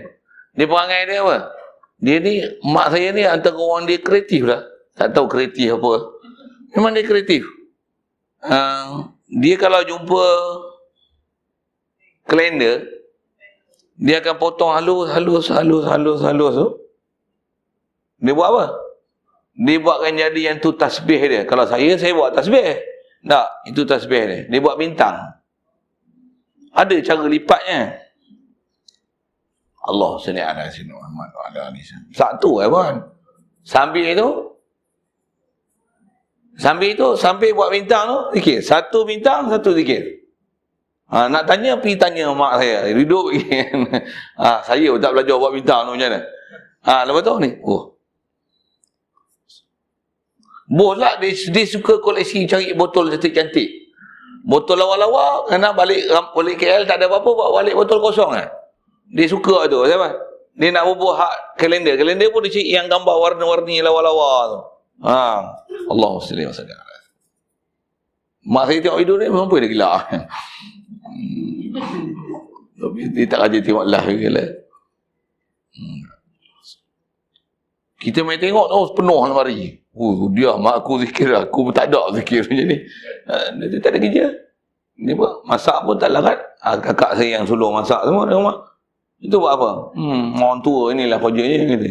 Dia perangai dia apa? Dia ni, mak saya ni antara orang dia kreatif lah. Tak tahu kreatif apa. Memang dia kreatif. Uh, dia kalau jumpa kalender, dia akan potong halus, halus, halus, halus, halus tu. Dia buat apa? Dia buatkan jadi yang tu tasbih dia. Kalau saya, saya buat tasbih. Tak, itu tasbih dia. Dia buat bintang. Ada cara lipatnya. Allah sini ada sini Muhammad ada ni. Satu eh pun. Sambil itu Sambil itu sambil buat bintang tu zikir. Satu bintang satu zikir. Ha, nak tanya pergi tanya mak saya. Duduk ha, saya pun tak belajar buat bintang tu macam mana. Ha, lepas tu ni. Oh. Bos lah, dia, dia suka koleksi cari botol cantik-cantik botol lawa-lawa kena balik balik KL tak ada apa-apa buat balik botol kosong eh. Dia suka tu siapa? Dia nak bubuh hak kalender. Kalender pun dia yang gambar warna-warni lawa-lawa tu. Ha. Allahu sallim wa sallam. Mak saya tengok video ni memang pun dia gila. Tapi dia tak rajin tengok live lah. Hmm. Kita main tengok tu oh, penuh lemari. Lah Oh, dia mak aku zikir, aku pun tak ada zikir macam ni. Uh, dia tak ada kerja. Dia apa? Masak pun tak larat. Uh, kakak saya yang sulung masak semua dia rumah. Itu buat apa? Hmm, orang tua inilah kerjanya. Gitu.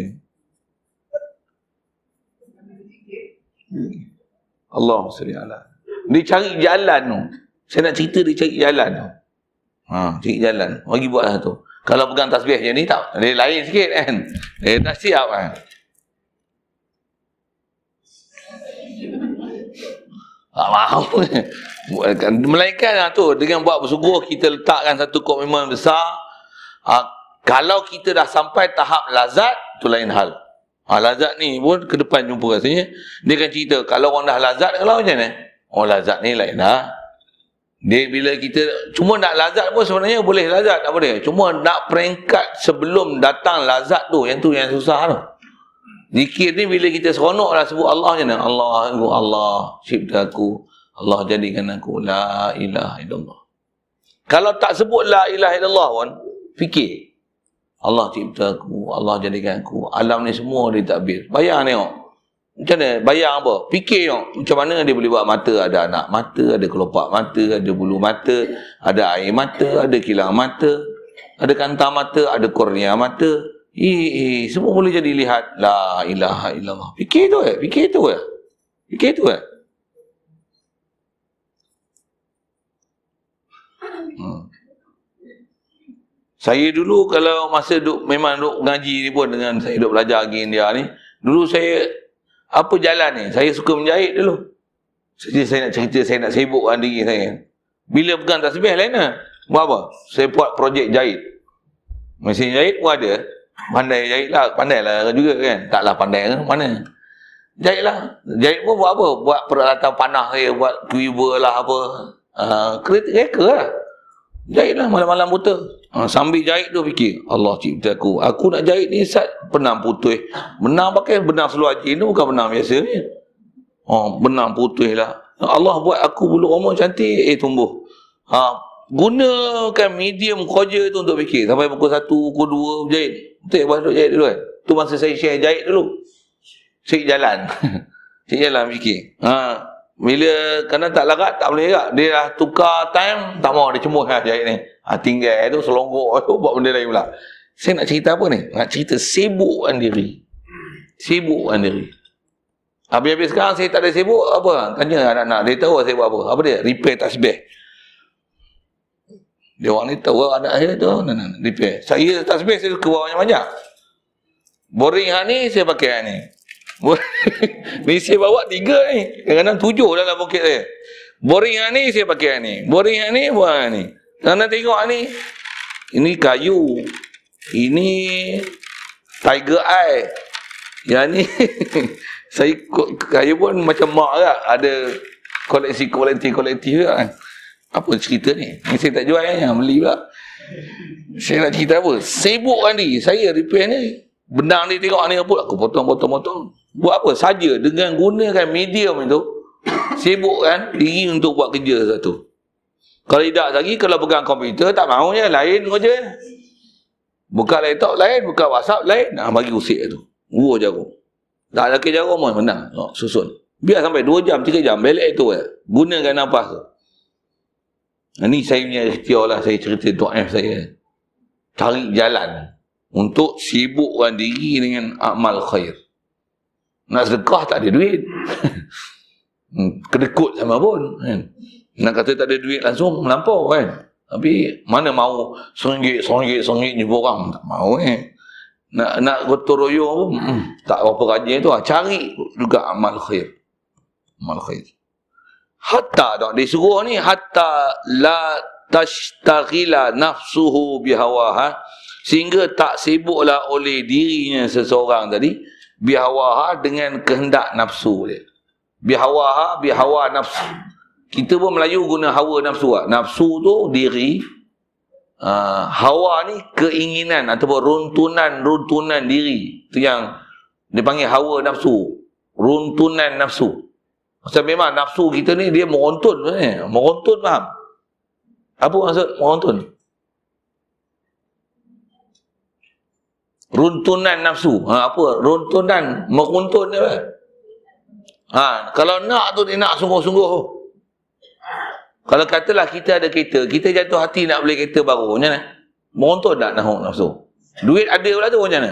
Allah SWT. Dia cari jalan tu. Saya nak cerita dia cari jalan tu. Ha, cari jalan. Bagi buatlah tu. Kalau pegang tasbih macam ni tak. Dia lain sikit kan. Dia tak siap kan. Tak mahu. Melainkan lah tu. Dengan buat bersungguh kita letakkan satu komitmen besar. Ha, kalau kita dah sampai tahap lazat, tu lain hal. Ha, lazat ni pun ke depan jumpa rasanya. Dia akan cerita, kalau orang dah lazat, kalau macam ni? Oh, lazat ni lain lah. Dia bila kita, cuma nak lazat pun sebenarnya boleh lazat. apa boleh. Cuma nak peringkat sebelum datang lazat tu, yang tu yang susah Lah. Zikir ni bila kita seronok lah sebut Allah je Allah, Allah, cipta aku. Allah jadikan aku. La ilaha illallah. Kalau tak sebut la ilaha illallah pun, fikir. Allah cipta aku. Allah jadikan aku. Alam ni semua dia tak takbir. Bayang ni Macam mana? Bayang apa? Fikir tengok. Macam mana dia boleh buat mata ada anak mata, ada kelopak mata, ada bulu mata, ada air mata, ada kilang mata, ada kantar mata, ada kornea mata. I semua boleh jadi lihat. La ilaha illallah. Fikir tu eh. Fikir tu eh. Fikir tu eh. Hmm. Saya dulu kalau masa duk, memang duk ngaji ni pun dengan saya duk belajar lagi India ni. Dulu saya, apa jalan ni? Saya suka menjahit dulu. Jadi saya nak cerita, saya nak sibuk dengan diri saya. Bila pegang tasbih lain lah. Buat apa? Saya buat projek jahit. Mesin jahit pun ada pandai jahit lah pandai lah juga kan taklah pandai lah mana jahit lah jahit pun buat apa buat peralatan panah dia buat quiver lah apa uh, kereta reka lah jahit lah malam-malam buta ha, sambil jahit tu fikir Allah cipta aku aku nak jahit ni sat benang putih benang pakai benang seluar jin tu bukan benang biasa ni oh, benang putih lah Allah buat aku bulu rumah cantik eh tumbuh ha, gunakan medium kerja tu untuk fikir sampai pukul 1 pukul 2 berjahit tu yang bahasa jahit dulu kan tu masa saya share jahit dulu cari jalan cari jalan fikir ha. bila kena tak larat tak boleh larat dia dah tukar time tak mau dia cemuh lah jahit ni ha, tinggal tu selonggok tu oh, buat benda lain pula saya nak cerita apa ni nak cerita sibukkan diri sibukkan diri Habis-habis sekarang saya tak ada sibuk apa? Tanya anak-anak, dia tahu saya buat apa? Apa dia? Repair tasbih. Dia orang ni tahu lah anak saya tu. Nah, nah, Saya tak sebab saya suka buat banyak-banyak. Boring hari ni saya pakai hari ni. ni saya bawa tiga ni. Kadang-kadang tujuh dalam bukit saya. Boring hari ni saya pakai hari ni. Boring hari ni buat hari ni. Kerana tengok hari ni. Ini kayu. Ini tiger eye. Yang ni saya kayu pun macam mak lah. Ada koleksi-koleksi-koleksi juga kan. koleksi, koleksi, koleksi, koleksi, koleksi, koleksi. Apa cerita ni? Ini saya tak jual yang eh. ha, beli pula. Saya nak cerita apa? Sibukkan diri. Saya repair ni. Benang ni tengok ni apa. Aku potong, potong, potong. Buat apa? Saja dengan gunakan medium itu. Sibukkan diri untuk buat kerja satu. Kalau tidak lagi, kalau pegang komputer, tak mahu je. Lain kerja. Buka laptop lain, buka WhatsApp lain. Nak ha, bagi usik itu. Uruh jarum. Tak ada kerja jarum pun. menang Susun. Biar sampai 2 jam, 3 jam. Belak itu. Eh. Gunakan nafas tu. Ini saya punya istiar lah saya cerita do'af saya. Cari jalan untuk sibukkan diri dengan amal khair. Nak sedekah tak ada duit. Hmm, kedekut sama pun. Kan? Nak kata tak ada duit langsung melampau kan. Tapi mana mau seringgit, seringgit, seringgit jumpa orang. Tak mau kan. Nak, nak gotor royong pun hmm, tak apa rajin tu lah. Cari juga amal khair. Amal khair hatta tak disuruh ni hatta la tashtaghila nafsuhu bihawa ha? sehingga tak sibuklah oleh dirinya seseorang tadi bihawa ha, dengan kehendak nafsu dia bihawa ha, bihawa nafsu kita pun Melayu guna hawa nafsu ha? nafsu tu diri uh, hawa ni keinginan ataupun runtunan-runtunan diri tu yang dipanggil hawa nafsu runtunan nafsu macam memang nafsu kita ni dia merontun eh. Merontun faham? Apa maksud merontun? Runtunan nafsu. Ha, apa? Runtunan, meruntun dia. Eh? Ha, kalau nak tu dia nak sungguh-sungguh. Kalau katalah kita ada kereta, kita jatuh hati nak beli kereta baru, macam mana? Merontun tak nak nafsu? Duit ada pula tu macam mana?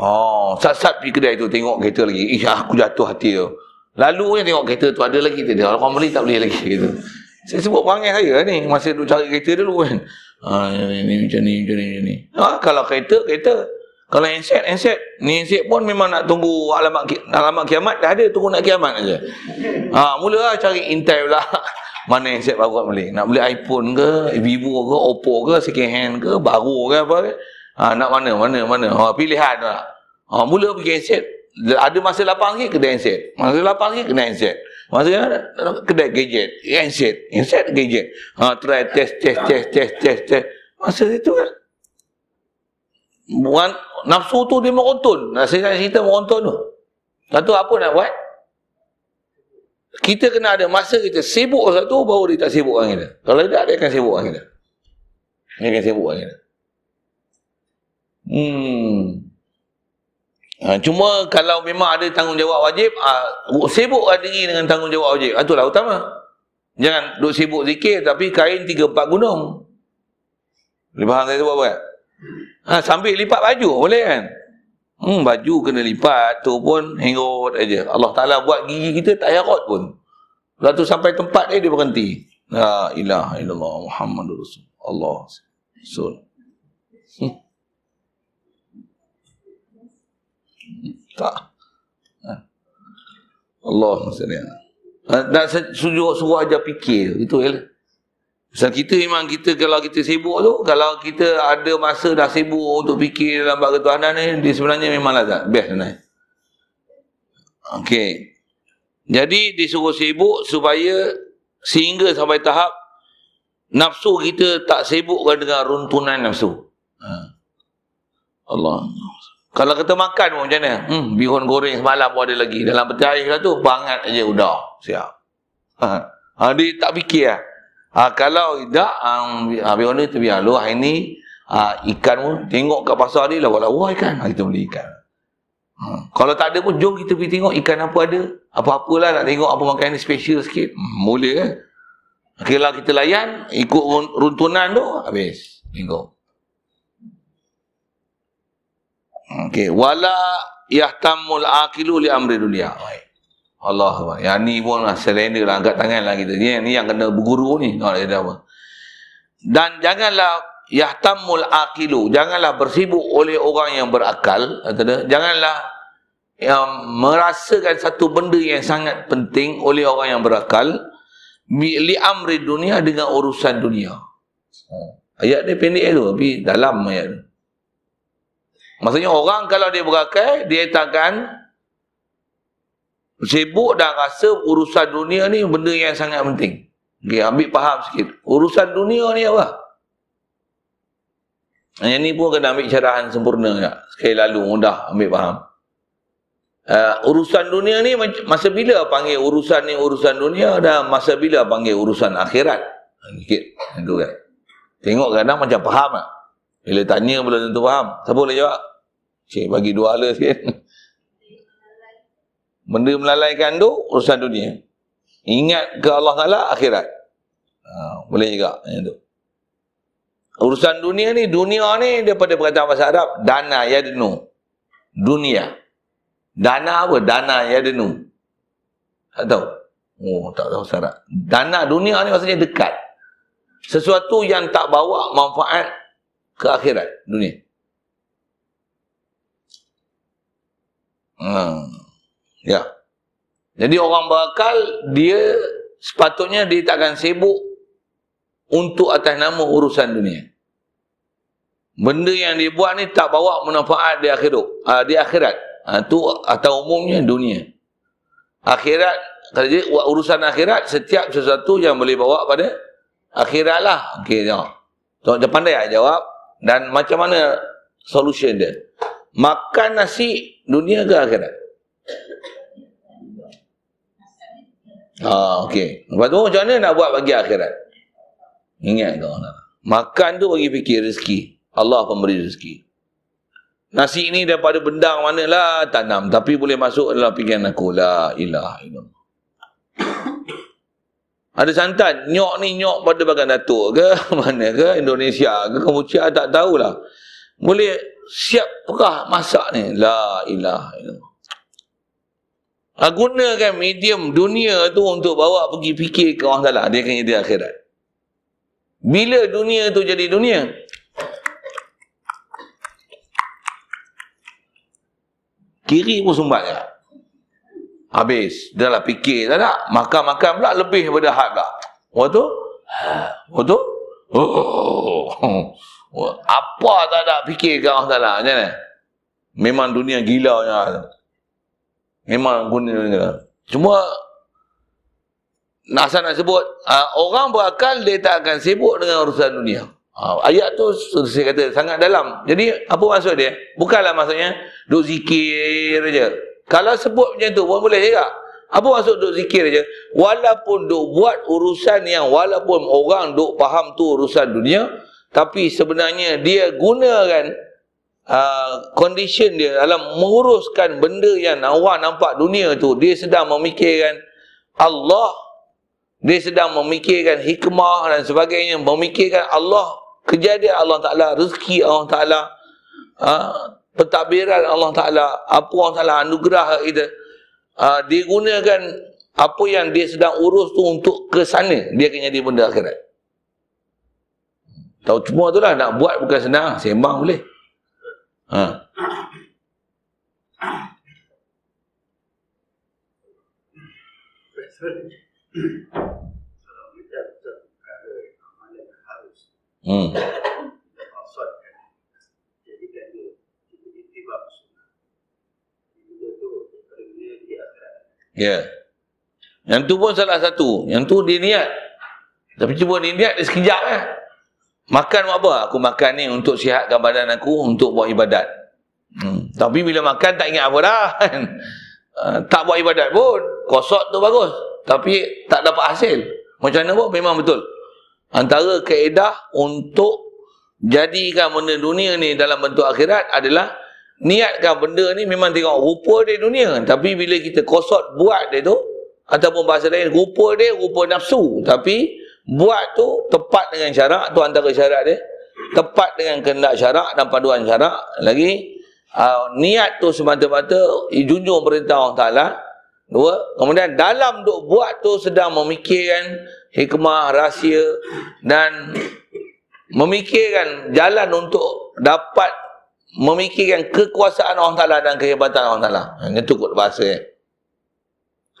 Oh, sat-sat pergi kedai tu tengok kereta lagi. Ish, aku jatuh hati tu. Lalu ni tengok kereta tu ada lagi tak Kalau orang beli tak boleh lagi gitu. Saya sebut perangai saya ni masa duk cari kereta dulu kan. Ha ah, ini macam ni macam ni macam ni. Ha, kalau kereta kereta. Kalau handset handset ni handset pun memang nak tunggu alamat ki- alamat kiamat dah ada tunggu nak kiamat aja. Ha mulalah cari Intel lah. Mana handset baru nak beli? Nak beli iPhone ke, Vivo ke, Oppo ke, second hand ke, baru ke apa ke? Ha, nak mana, mana, mana. Ha, pilihan lah. Ha, mula pergi handset, ada masa lapang lagi kedai handset masa lapang lagi kedai handset maksudnya kedai gadget handset handset gadget ha try test test test test test, test. masa itu kan Buat nafsu tu dia merontun. Saya nak cerita merontun tu. Satu apa nak buat? Kita kena ada masa kita sibuk satu baru dia tak sibuk dengan kita. Kalau tidak dia akan sibuk dengan kita. Dia akan sibuk dengan kita. Hmm. Ha, cuma kalau memang ada tanggungjawab wajib, ha, sibuklah diri dengan tanggungjawab wajib. Ha, itulah utama. Jangan duduk sibuk zikir tapi kain tiga empat gunung. Boleh faham saya sebab apa kan? Ha, sambil lipat baju boleh kan? Hmm, baju kena lipat tu pun hengot aja. Allah Ta'ala buat gigi kita tak herot pun. Lepas tu sampai tempat dia, dia berhenti. La ilaha illallah Muhammadur Rasulullah. Allah. Rasul. Hmm. tak. Ha. Allah SWT. Ha, nak sujud suruh aja fikir. Itu je lah. Sebab kita memang kita kalau kita sibuk tu, kalau kita ada masa dah sibuk untuk fikir dalam bab ketuhanan ni, dia sebenarnya memanglah tak best sebenarnya. Okey. Jadi disuruh sibuk supaya sehingga sampai tahap nafsu kita tak sibuk dengan runtunan nafsu. Ha. Allah. Kalau kita makan pun macam mana? Hmm, bihun goreng semalam pun ada lagi. Dalam peti air lah tu, bangat aja udah. Siap. Ha, ha, dia tak fikir lah. Ha, kalau tidak, um, ha, bihun ni terbiar. Lu hari ha, ikan pun tengok kat pasar ni, lawa lawa ikan. Ha, kita beli ikan. Hmm. Kalau tak ada pun, jom kita pergi tengok ikan apa ada. Apa-apalah nak tengok apa makanan ni special sikit. Hmm, boleh kan? eh. Lah, kalau kita layan, ikut runtunan tu, habis. Tengok. Okey, wala yahtamul akilu li amri dunia. Allah Allah. Yang ni pun lah selendir lah. Angkat tangan lagi tu. Ni, yang kena berguru ni. Dan janganlah yahtamul akilu. Janganlah bersibuk oleh orang yang berakal. Kata Janganlah yang merasakan satu benda yang sangat penting oleh orang yang berakal. Li amri dunia dengan urusan dunia. Ayat dia pendek tu. Tapi dalam ayat tu. Maksudnya orang kalau dia berakai, dia takkan sibuk dan rasa urusan dunia ni benda yang sangat penting. Okay, ambil faham sikit. Urusan dunia ni apa? Yang ni pun kena ambil carahan sempurna ya. Sekali lalu mudah ambil faham. Uh, urusan dunia ni masa bila panggil urusan ni urusan dunia dan masa bila panggil urusan akhirat? Sikit. Kan. Tengok kadang macam faham tak? Bila tanya belum tentu faham. Siapa boleh jawab? Cik bagi dua ala sikit. Benda melalaikan tu urusan dunia. Ingat ke Allah Taala akhirat. Ha, boleh juga yang tu. Urusan dunia ni, dunia ni daripada perkataan bahasa Arab, dana yadnu. Dunia. Dana apa? Dana yadnu. Tak tahu. Oh, tak tahu syarat. Dana dunia ni maksudnya dekat. Sesuatu yang tak bawa manfaat ke akhirat dunia. Hmm. Ya. Jadi orang bakal dia sepatutnya dia takkan sibuk untuk atas nama urusan dunia. Benda yang dia buat ni tak bawa manfaat di akhirat. Uh, di akhirat. Itu ah, uh, atau umumnya dunia. Akhirat, kerja urusan akhirat, setiap sesuatu yang boleh bawa pada akhirat lah. Okay, tengok. Tengok, dia pandai lah jawab. Dan macam mana solution dia. Makan nasi dunia ke akhirat? Ah, oh, okey. Lepas tu macam mana nak buat bagi akhirat? Ingat kau nak. Makan tu bagi fikir rezeki. Allah pemberi rezeki. Nasi ni daripada bendang lah? tanam. Tapi boleh masuk dalam pinggan aku. La ilah ilah. Ada santan. Nyok ni nyok pada bagian datuk ke? Mana ke? Indonesia ke? Kemuncia tak tahulah. Boleh siap perah masak ni. La ilah. illallah. Ha, gunakan medium dunia tu untuk bawa pergi fikir ke orang salah. Dia akan jadi akhirat. Bila dunia tu jadi dunia? Kiri pun sumbat tak? Habis. Dah lah fikir tak tak? Makan-makan pula lebih daripada hak tak? Waktu? Waktu? Ha, oh. Oh, apa tak ada fikir ke Allah Ta'ala? Macam mana? Memang dunia gila macam Memang dunia Cuma, nak nak sebut, ah, orang berakal dia tak akan sibuk dengan urusan dunia. Ah, ayat tu saya kata sangat dalam. Jadi, apa maksud dia? Bukanlah maksudnya, duk zikir je. Kalau sebut macam tu pun boleh juga. Apa maksud duk zikir je? Walaupun duk buat urusan yang walaupun orang duk faham tu urusan dunia, tapi sebenarnya dia gunakan Uh, condition dia dalam menguruskan benda yang awak nampak dunia tu dia sedang memikirkan Allah dia sedang memikirkan hikmah dan sebagainya memikirkan Allah kejadian Allah Ta'ala rezeki Allah Ta'ala uh, pentadbiran Allah Ta'ala apa Allah Ta'ala anugerah kita uh, dia gunakan apa yang dia sedang urus tu untuk ke sana dia akan jadi benda akhirat Tahu semua tu lah, nak buat bukan senang, sembang boleh. Ha. Hmm. Ya. Yeah. Yang tu pun salah satu. Yang tu dia niat. Tapi cuba dia niat dia sekejap eh. Makan buat apa? Aku makan ni untuk sihatkan badan aku, untuk buat ibadat. Hmm. Tapi bila makan tak ingat apa dah. Kan? Ah, tak buat ibadat pun. Kosok tu bagus. Tapi tak dapat hasil. Macam mana pun memang betul. Antara keedah untuk jadikan benda dunia ni dalam bentuk akhirat adalah niatkan benda ni memang tengok rupa dia dunia. Tapi bila kita kosot buat dia tu ataupun bahasa lain rupa dia rupa nafsu. Tapi buat tu tepat dengan syarak tu antara syarak dia tepat dengan kehendak syarak dan paduan syarak lagi uh, niat tu semata-mata eh, junjung perintah Allah Taala dua kemudian dalam duk buat tu sedang memikirkan hikmah rahsia dan memikirkan jalan untuk dapat memikirkan kekuasaan Allah Taala dan kehebatan Allah Taala itu kut bahasa ya.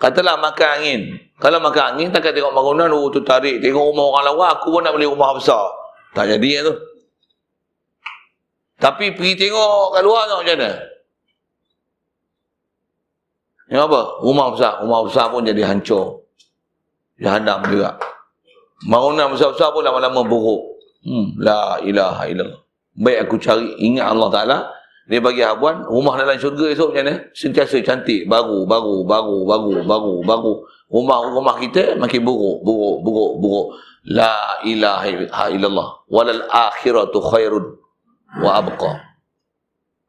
Katalah makan angin. Kalau makan angin, takkan tengok bangunan, oh tu tarik. Tengok rumah orang lawa, aku pun nak beli rumah besar. Tak jadi yang tu. Tapi pergi tengok kat luar tengok macam mana. Yang apa? Rumah besar. Rumah besar pun jadi hancur. Jahannam juga. Bangunan besar-besar pun lama-lama buruk. Hmm, la ilaha illallah. Baik aku cari ingat Allah Ta'ala. Dia bagi habuan, rumah dalam syurga esok macam mana? Sentiasa cantik, baru, baru, baru, baru, baru, baru. Rumah rumah kita makin buruk, buruk, buruk, buruk. La ilaha illallah. Walal akhiratu khairun wa abqa.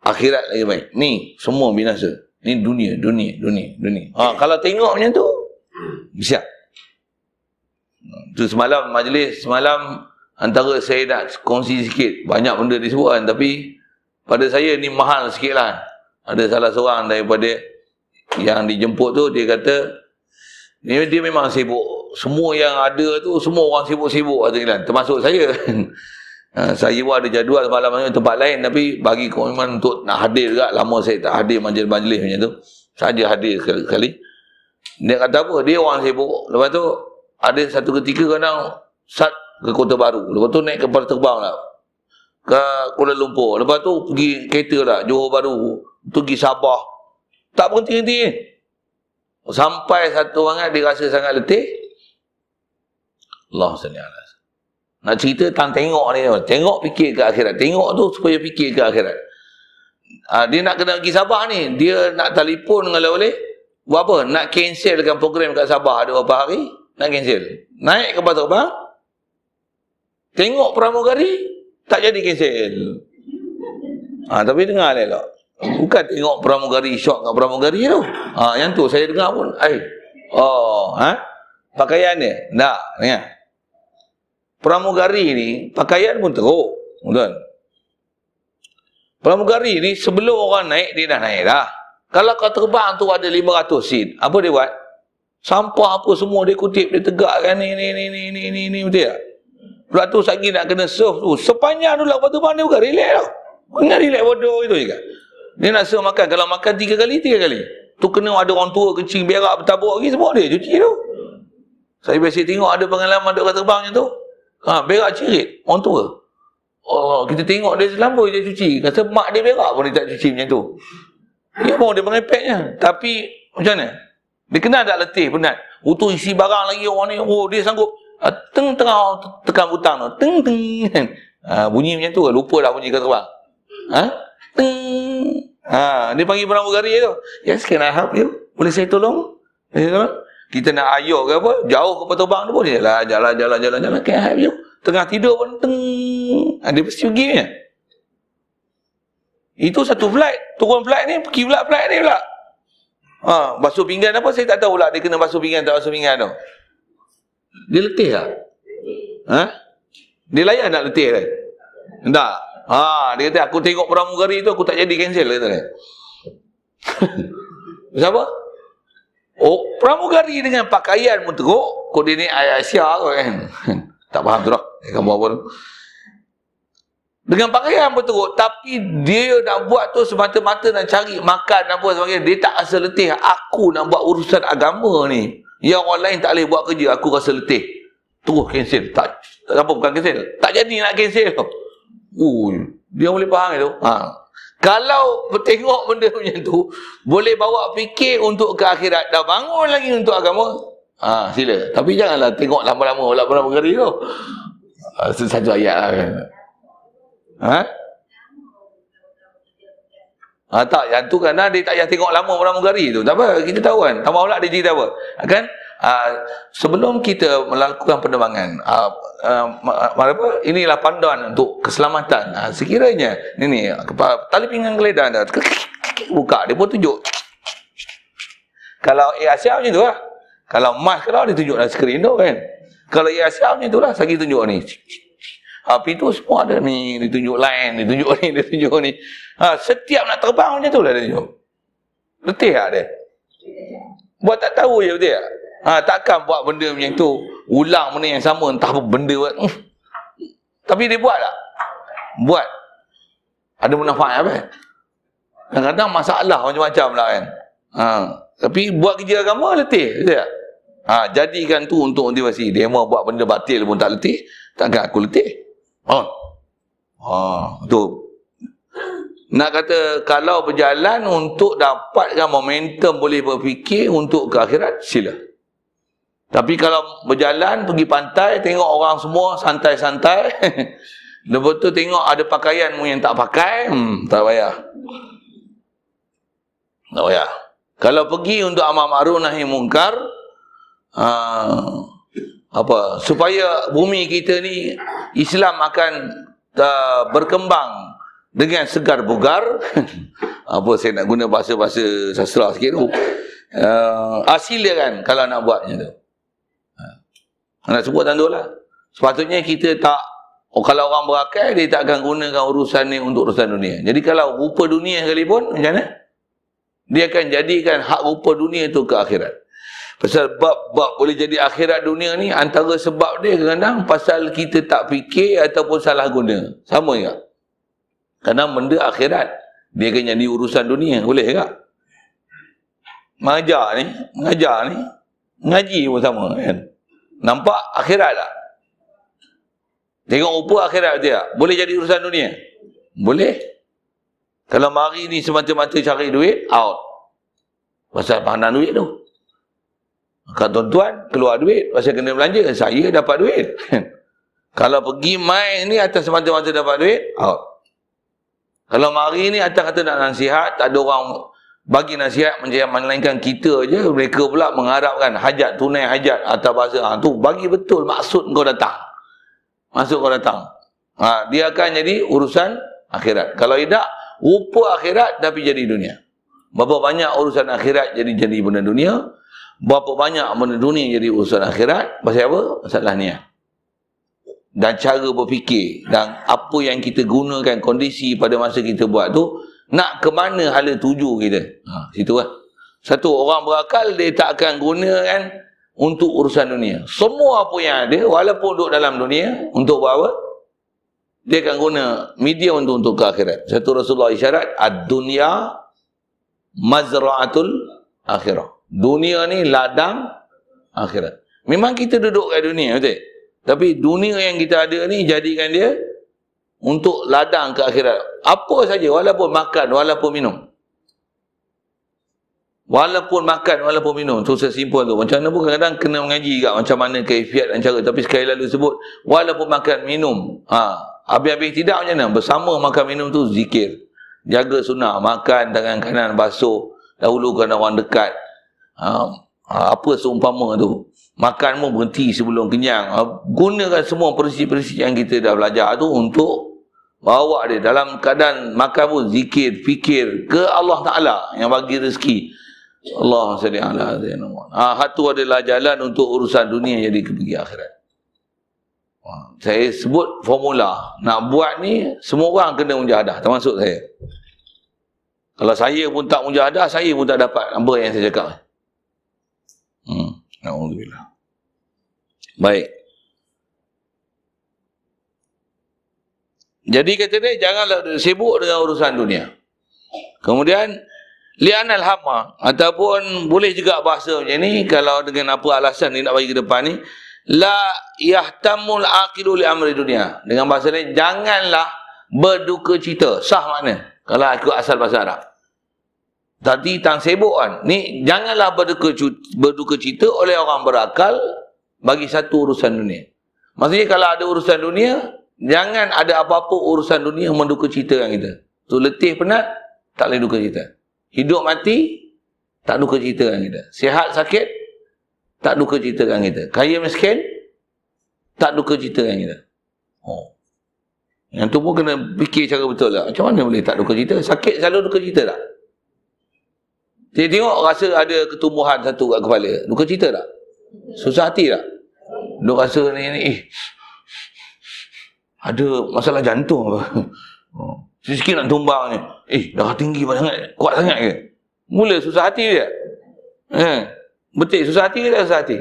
Akhirat lagi baik. Ni semua binasa. Ni dunia, dunia, dunia, dunia. Ha, kalau tengok macam tu, siap. Tu semalam majlis, semalam antara saya nak kongsi sikit. Banyak benda disebut tapi pada saya ni mahal sikit lah. Ada salah seorang daripada yang dijemput tu, dia kata, ni dia memang sibuk. Semua yang ada tu, semua orang sibuk-sibuk kata Termasuk saya. Ah, saya pun ada jadual malam ni tempat lain tapi bagi komitmen untuk nak hadir juga lama saya tak hadir majlis-majlis macam tu saja hadir sekali-kali dia kata apa dia orang sibuk lepas tu ada satu ketika kadang sat ke kota baru lepas tu naik ke terbang lah ke Kuala Lumpur. Lepas tu pergi kereta lah Johor Baru. Tu pergi Sabah. Tak berhenti-henti. Sampai satu sangat kan, dia rasa sangat letih. Allah SWT. Nak cerita tang tengok ni. Tengok fikir ke akhirat. Tengok tu supaya fikir ke akhirat. Ha, dia nak kena pergi Sabah ni. Dia nak telefon kalau boleh. Buat apa? Nak cancelkan program kat Sabah ada beberapa hari. Nak cancel. Naik ke Batu Bang. Tengok pramugari. Tak jadi cancel. Ha, tapi dengar lah elok. Bukan tengok pramugari syok kat pramugari tu. Ha, yang tu saya dengar pun. Ay. Eh, oh, ha? Pakaian dia? Tak. Ya. Pramugari ni, pakaian pun teruk. Betul? Pramugari ni sebelum orang naik, dia dah naik dah. Kalau kau terbang tu ada 500 sin, apa dia buat? Sampah apa semua dia kutip, dia tegakkan ni, ni, ni, ni, ni, ni, ni, betul tak? Sebab tu sakit nak kena surf tu. Sepanjang tu lah batu pang ni bukan relax tau. Mana relax bodoh itu juga. Ni nak surf makan. Kalau makan tiga kali, tiga kali. Tu kena ada orang tua kencing berak bertabuk lagi semua dia cuci tu. Saya biasa tengok ada pengalaman kata terbangnya tu. Ha, berak cirit orang tua. Oh, kita tengok dia selambut dia cuci. Kata mak dia berak pun dia tak cuci macam tu. Dia pun dia mengepeknya. Tapi macam mana? Dia kena tak letih penat. Utuh isi barang lagi orang ni. Oh, dia sanggup Ah, teng teng tekan butang tu teng teng kan bunyi macam tu lupa lah bunyi kereta bang ha teng ha dia panggil orang bugari tu yes can i help you boleh saya tolong kita nak ayo ke apa jauh ke terbang tu boleh lah jalan jalan jalan jalan can i help you tengah tidur pun teng ada ah, ha, pasti pergi punya itu satu flight turun flight ni pergi pula flight ni pula ha basuh pinggan apa saya tak tahu lah dia kena basuh pinggan tak basuh pinggan tu dia letih tak? Ha? Dia layak nak letih kan? Tak. Ha, dia kata aku tengok pramugari tu aku tak jadi cancel kata dia. Siapa? Oh, pramugari dengan pakaian pun teruk. Kau ini ni Asia tu kan? tak faham tu lah. Kamu apa tu? Dengan pakaian pun teruk. Tapi dia nak buat tu semata-mata nak cari makan dan apa sebagainya. Dia tak rasa letih. Aku nak buat urusan agama ni. Yang orang lain tak boleh buat kerja, aku rasa letih. Terus cancel. Tak, tak apa, bukan cancel. Tak jadi nak cancel. Ui, dia boleh faham itu. Ha. Kalau tengok benda macam tu, boleh bawa fikir untuk ke akhirat. Dah bangun lagi untuk agama. Ha, sila. Tapi janganlah tengok lama-lama. Lama-lama kari tu. Ha, satu ayat lah. Ha? Ha, tak, yang tu kan dia tak payah tengok lama pramugari tu. Tak apa, kita tahu kan. Tak maulah dia cerita apa. Ha, kan? Ha, sebelum kita melakukan penerbangan, ha, ha, ha apa, inilah panduan untuk keselamatan. Ha, sekiranya, ni ni, tali pinggang geledah dah buka, dia pun tunjuk. Kalau eh, Asia macam tu lah. Kalau mask kalau dia tunjuk dalam skrin tu kan. Kalau eh, Asia macam tu lah, saya tunjuk ni. Cik, cik. Api tu semua ada ni, ditunjuk lain, ditunjuk ni, ditunjuk ni. Ha, setiap nak terbang macam tu lah dia tunjuk. Letih tak dia? Buat tak tahu je betul tak? Ha, takkan buat benda macam tu, ulang benda yang sama, entah apa benda buat. Hmm. Tapi dia buat tak? Buat. Ada manfaat apa? Kan? Kadang-kadang masalah macam-macam lah kan. Ha. Tapi buat kerja agama letih, betul tak? Ha, jadikan tu untuk motivasi. Dia mau buat benda batil pun tak letih. Takkan aku letih. Oh. Ha, tu. Nak kata kalau berjalan untuk dapatkan momentum boleh berfikir untuk ke akhirat, sila. Tapi kalau berjalan pergi pantai tengok orang semua santai-santai. Lepas tu tengok ada pakaian yang tak pakai, hmm, tak payah. Tak payah. Kalau pergi untuk amal ma'ruf nahi mungkar, aa, ah, apa supaya bumi kita ni Islam akan uh, berkembang dengan segar bugar apa saya nak guna bahasa-bahasa sastra sikit tu uh, asil dia kan kalau nak buat macam tu ha. nak sebut tanduk lah sepatutnya kita tak oh, kalau orang berakal dia tak akan gunakan urusan ni untuk urusan dunia jadi kalau rupa dunia sekalipun macam mana dia akan jadikan hak rupa dunia tu ke akhirat Pasal bab, bab boleh jadi akhirat dunia ni antara sebab dia kadang-kadang pasal kita tak fikir ataupun salah guna. Sama juga. Kadang benda akhirat dia akan jadi urusan dunia. Boleh tak? Mengajar ni, mengajar ni, ngaji pun sama kan. Nampak akhirat tak? Tengok rupa akhirat dia. Boleh jadi urusan dunia? Boleh. Kalau mari ni semata-mata cari duit, out. Pasal pandang duit tu. Kat tuan-tuan, keluar duit. Pasal kena belanja, saya dapat duit. Kalau pergi main ni atas mata-mata dapat duit, out. Kalau mari ni atas kata nak nasihat, tak ada orang bagi nasihat macam melainkan kita je, mereka pula mengharapkan hajat, tunai hajat atau bahasa. Ha, tu bagi betul maksud kau datang. Maksud kau datang. Ha, dia akan jadi urusan akhirat. Kalau tidak, rupa akhirat tapi jadi dunia. Berapa banyak urusan akhirat jadi jadi benda dunia, Berapa banyak benda dunia jadi urusan akhirat? Pasal apa? Masalah niat. Dan cara berfikir. Dan apa yang kita gunakan kondisi pada masa kita buat tu, nak ke mana hala tuju kita. Ha, situ lah. Satu, orang berakal dia tak akan gunakan untuk urusan dunia. Semua apa yang ada, walaupun duduk dalam dunia, untuk buat apa? Dia akan guna media untuk untuk ke akhirat. Satu Rasulullah isyarat, ad-dunya mazra'atul akhirah. Dunia ni ladang akhirat. Memang kita duduk kat dunia betul? Tapi dunia yang kita ada ni jadikan dia untuk ladang ke akhirat. Apa saja walaupun makan, walaupun minum. Walaupun makan, walaupun minum. Tu saya simpul tu. Macam mana pun kadang-kadang kena mengaji juga. Macam mana kaifiat dan cara. Tapi sekali lalu sebut, walaupun makan, minum. Ha. Habis-habis tidak macam mana? Bersama makan, minum tu zikir. Jaga sunnah. Makan, tangan kanan, basuh. Dahulukan orang dekat. Ha, ha, apa seumpama tu makanmu berhenti sebelum kenyang ha, gunakan semua prinsip-prinsip yang kita dah belajar tu untuk bawa dia dalam keadaan makan pun zikir, fikir ke Allah Ta'ala yang bagi rezeki Allah SWT ha, hatu adalah jalan untuk urusan dunia jadi pergi akhirat ha, saya sebut formula nak buat ni semua orang kena mujahadah termasuk saya kalau saya pun tak mujahadah saya pun tak dapat apa yang saya cakap Alhamdulillah. Baik. Jadi kata dia janganlah sibuk dengan urusan dunia. Kemudian lian alhamma ataupun boleh juga bahasa macam ni kalau dengan apa alasan ni nak bagi ke depan ni la yahtamul aqilu li amri dunia. Dengan bahasa lain janganlah berduka cita. Sah makna kalau aku asal bahasa Arab. Tadi tang sibuk kan. Ni janganlah berduka, berduka cita oleh orang berakal bagi satu urusan dunia. Maksudnya kalau ada urusan dunia, jangan ada apa-apa urusan dunia menduka cita dengan kita. Tu letih penat, tak boleh duka cita. Hidup mati, tak duka cita dengan kita. Sihat sakit, tak duka cita dengan kita. Kaya miskin, tak duka cita dengan kita. Oh. Yang tu pun kena fikir cara betul lah. Macam mana boleh tak duka cita? Sakit selalu duka cita tak? Lah. Dia tengok rasa ada ketumbuhan satu kat kepala. Duka cerita tak? Susah hati tak? Duk rasa ni, ni eh, ada masalah jantung apa? Oh. Sikit-sikit nak tumbang ni. Eh, dah tinggi sangat, kuat sangat ke? Mula susah hati dia. Eh, betik susah hati ke tak susah hati?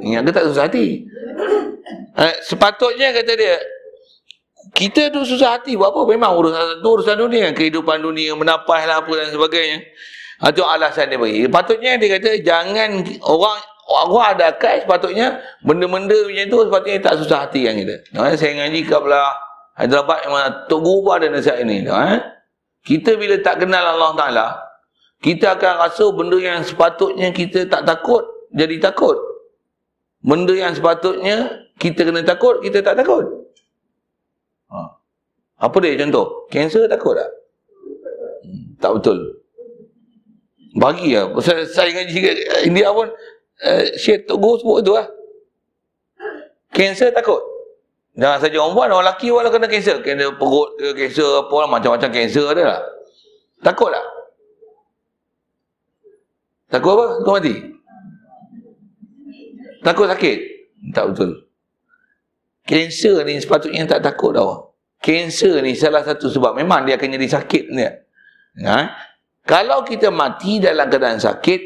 Ingat ke tak susah hati? Eh, sepatutnya kata dia, kita tu susah hati buat apa? Memang urusan, urusan dunia, kehidupan dunia, menapas lah apa dan sebagainya. Itu ha, alasan dia bagi. Patutnya dia kata jangan orang Allah ada cash Sepatutnya benda-benda macam tu sepatutnya tak susah hati yang kita. Nah, ha, saya ngaji kat belah Hyderabad yang mana Tok Guru pun ada nasihat ini. Nah, ha? kita bila tak kenal Allah Ta'ala, kita akan rasa benda yang sepatutnya kita tak takut, jadi takut. Benda yang sepatutnya kita kena takut, kita tak takut. Ha. Apa dia contoh? Kanser takut tak? Hmm, tak betul. Bagi lah. Saya, saya ingat jika eh, India pun uh, eh, Syed Tok Guru sebut tu lah. Cancer takut. Jangan saja orang buat, orang lelaki pun kena cancer. Cancer perut ke, cancer apa lah, macam-macam cancer ada lah. Takut lah. Takut apa? Kau mati? Takut sakit? Tak betul. Cancer ni sepatutnya tak takut tau. Cancer ni salah satu sebab memang dia akan jadi sakit ni. Ha? Kalau kita mati dalam keadaan sakit,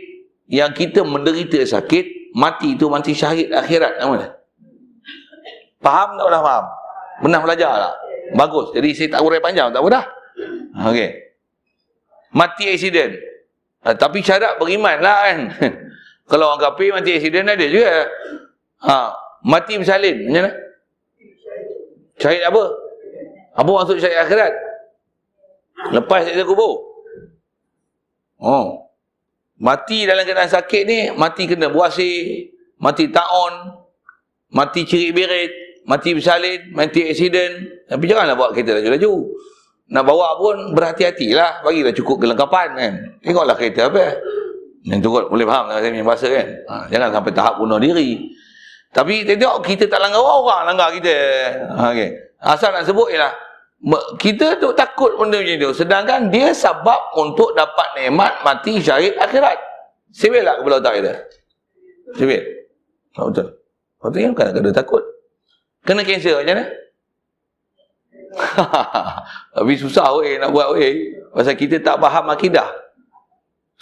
yang kita menderita sakit, mati itu mati syahid akhirat. Nama dia. Faham tak pernah faham? Pernah belajar tak? Bagus. Jadi saya tak urai panjang. Tak apa dah. Okay. Mati aksiden. Ha, eh, tapi syarat beriman lah kan. Kalau orang kapi mati aksiden ada juga. Ha, mati bersalin. Macam mana? Syahid apa? Apa maksud syahid akhirat? Lepas saya kubur. Oh. Mati dalam keadaan sakit ni, mati kena buasi, mati taun, mati ciri birit, mati bersalin, mati aksiden. Tapi janganlah bawa kereta laju-laju. Nak bawa pun berhati-hatilah, bagilah cukup kelengkapan kan. Tengoklah kereta apa. Yang cukup boleh faham dengan lah saya bahasa kan. Ha, jangan sampai tahap bunuh diri. Tapi tengok kita tak langgar orang, langgar kita. Ha, okay. Asal nak sebut ialah, kita tu takut benda macam tu. Sedangkan dia sebab untuk dapat nikmat mati syahid akhirat. Sibil tak kepala otak kita? Sibil? Tak oh, betul. Lepas tu yang bukan kena takut. Kena cancel macam mana? Tapi susah weh nak buat weh. Pasal kita tak faham akidah.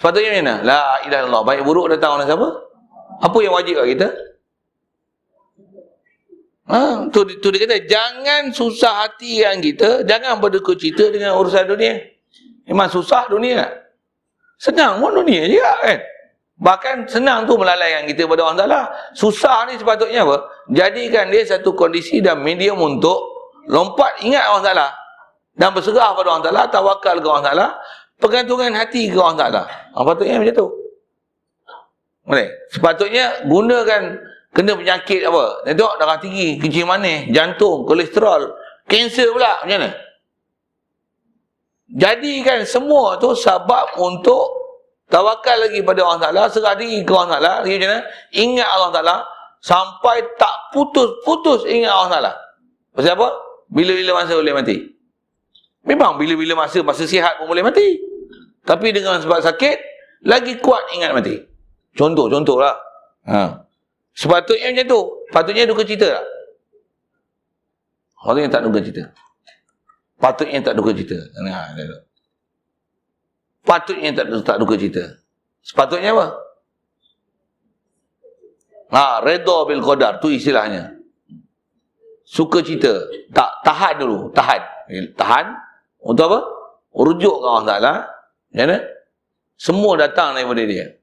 Sepatutnya macam mana? La ilah Allah. Baik buruk datang orang siapa? Apa yang wajib kat kita? Ha, tu, tu dia kata, jangan susah hati yang kita, jangan berdekut cerita dengan urusan dunia. Memang susah dunia. Senang pun dunia juga kan. Bahkan senang tu melalaikan kita pada orang salah. Susah ni sepatutnya apa? Jadikan dia satu kondisi dan medium untuk lompat ingat orang salah. Dan berserah pada orang salah, tawakal ke orang salah, pergantungan hati ke orang salah. Ha, sepatutnya macam tu. Boleh? Sepatutnya gunakan kena penyakit apa? Tengok darah tinggi, kencing manis, jantung, kolesterol, kanser pula macam mana? Jadikan semua tu sebab untuk tawakal lagi pada Allah Taala, serah diri ke Allah Taala, dia macam mana? Ingat Allah Taala sampai tak putus-putus ingat Allah Taala. Pasal apa? Bila-bila masa boleh mati. Memang bila-bila masa masa sihat pun boleh mati. Tapi dengan sebab sakit lagi kuat ingat mati. Contoh-contohlah. Ha. Sepatutnya macam tu. Patutnya duka cita tak? Orang yang tak duka cita. Patutnya tak duka cita. Nah, ha, Patutnya tak, tak duka cita. Sepatutnya apa? Ha, redha bil qadar tu istilahnya. Suka cita, tak tahan dulu, tahan. Tahan untuk apa? Rujuk ke Allah Taala. Ya, semua datang daripada dia.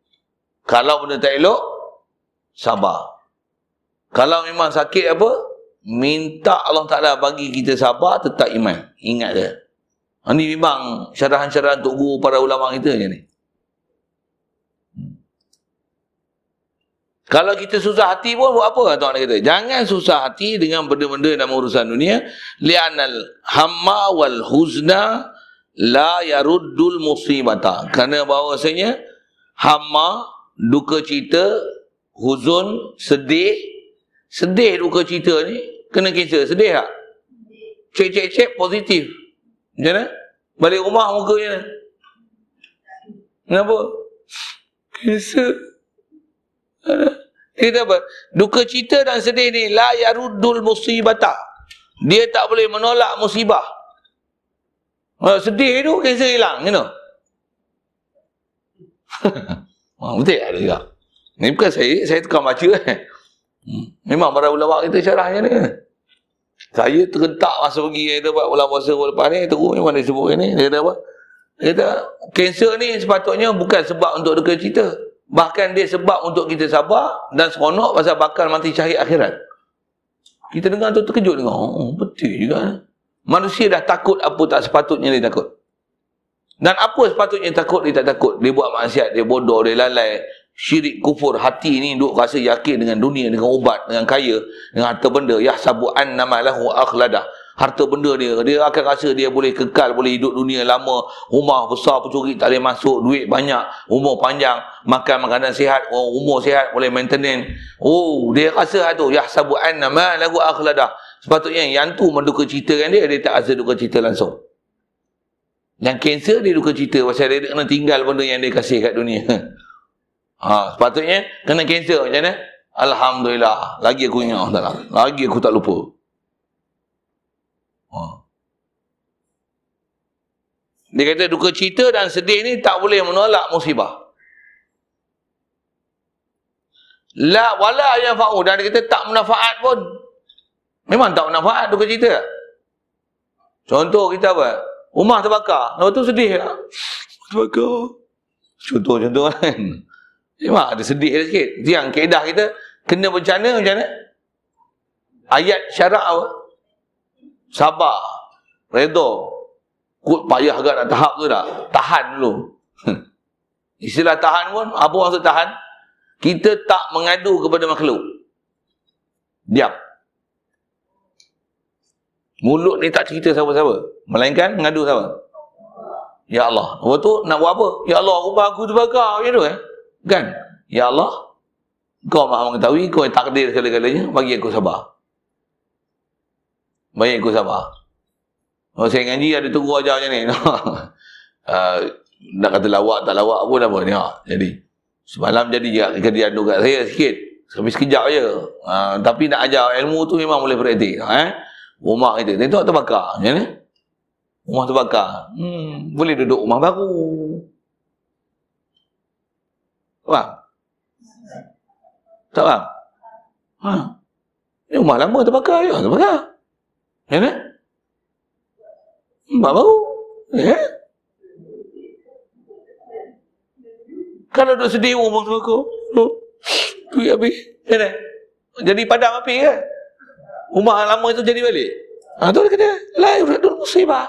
Kalau benda tak elok, sabar. Kalau memang sakit apa, minta Allah Ta'ala bagi kita sabar, tetap iman. Ingat dia. Ini ha, memang syarahan-syarahan untuk guru para ulama kita je ni. Kalau kita susah hati pun buat apa tuan kata? Jangan susah hati dengan benda-benda dalam urusan dunia. Lianal hamma wal huzna la yaruddul musibata. Kerana bahawasanya hamma duka cita huzun, sedih. Sedih duka cita ni, kena kisah. Sedih tak? Cek-cek-cek, positif. Macam mana? Balik rumah muka macam mana? Kenapa? Kisah. Kita apa? Duka cita dan sedih ni, la yarudul musibata. Dia tak boleh menolak musibah. Ha, sedih tu, kisah hilang. Kenapa? You know? Wah, ha, betul ada juga. Ini bukan saya, saya tukar baca. Eh. Hmm. Memang para ulama kita syarahnya ni. Saya terentak masa pergi kita buat ulama puasa lepas ni, teruk memang dia sebut ni. Dia kata apa? Dia kata, kanser ni sepatutnya bukan sebab untuk duka cita. Bahkan dia sebab untuk kita sabar dan seronok pasal bakal mati cahaya akhirat. Kita dengar tu terkejut dengar. Oh, oh betul juga. Manusia dah takut apa tak sepatutnya dia takut. Dan apa sepatutnya takut dia tak takut. Dia buat maksiat, dia bodoh, dia lalai syirik kufur hati ni duk rasa yakin dengan dunia dengan ubat dengan kaya dengan harta benda ya sabu annama lahu akhladah harta benda dia dia akan rasa dia boleh kekal boleh hidup dunia lama rumah besar pencuri tak boleh masuk duit banyak umur panjang makan makanan sihat oh, umur sihat boleh maintain. oh dia rasa lah tu ya sabu annama lahu akhladah sepatutnya yang tu menduka cerita kan dia dia tak rasa duka cerita langsung yang kanser dia duka cerita pasal dia kena tinggal benda yang dia kasih kat dunia Ha, sepatutnya kena cancel macam mana? Alhamdulillah. Lagi aku ingat Allah Ta'ala. Lagi aku tak lupa. Ha. Dia kata duka cita dan sedih ni tak boleh menolak musibah. La wala ayam fa'u. Dan dia kata tak manfaat pun. Memang tak manfaat duka cita. Contoh kita apa? Rumah terbakar. Lepas tu sedih lah. Terbakar. Contoh-contoh kan. Contoh, Cuma eh, ada sedih sikit. Tiang kaedah kita kena bencana macam mana? Ayat syarak apa? Sabar. Redo. Kut payah agak nak tahap tu dah. Tahan dulu. Hmm. Istilah tahan pun, apa maksud tahan? Kita tak mengadu kepada makhluk. Diam. Mulut ni tak cerita siapa-siapa. Melainkan mengadu siapa? Ya Allah. Lepas tu nak buat apa? Ya Allah, rumah aku terbakar. Macam tu eh? kan ya Allah kau maha mengetahui kau yang takdir segala-galanya bagi aku sabar bagi aku sabar kalau saya ngaji ada tunggu aja macam ni uh, nak kata lawak tak lawak pun apa ni ha. jadi semalam jadi juga kejadian tu kat saya sikit sampai sekejap je uh, tapi nak ajar ilmu tu memang boleh praktik ha, eh? rumah kita tengok terbakar macam ni rumah terbakar hmm, boleh duduk rumah baru Faham? Tak faham? Ha. Ini rumah lama terbakar ya, terbakar. Ya kan? Rumah baru. Ya. Yeah. Kan? Kalau duk sedih rumah tu aku. Duit habis. Ya kan? Jadi padam api kan? Rumah lama tu jadi balik. Ha, tu dia kata, lain urat tu musibah.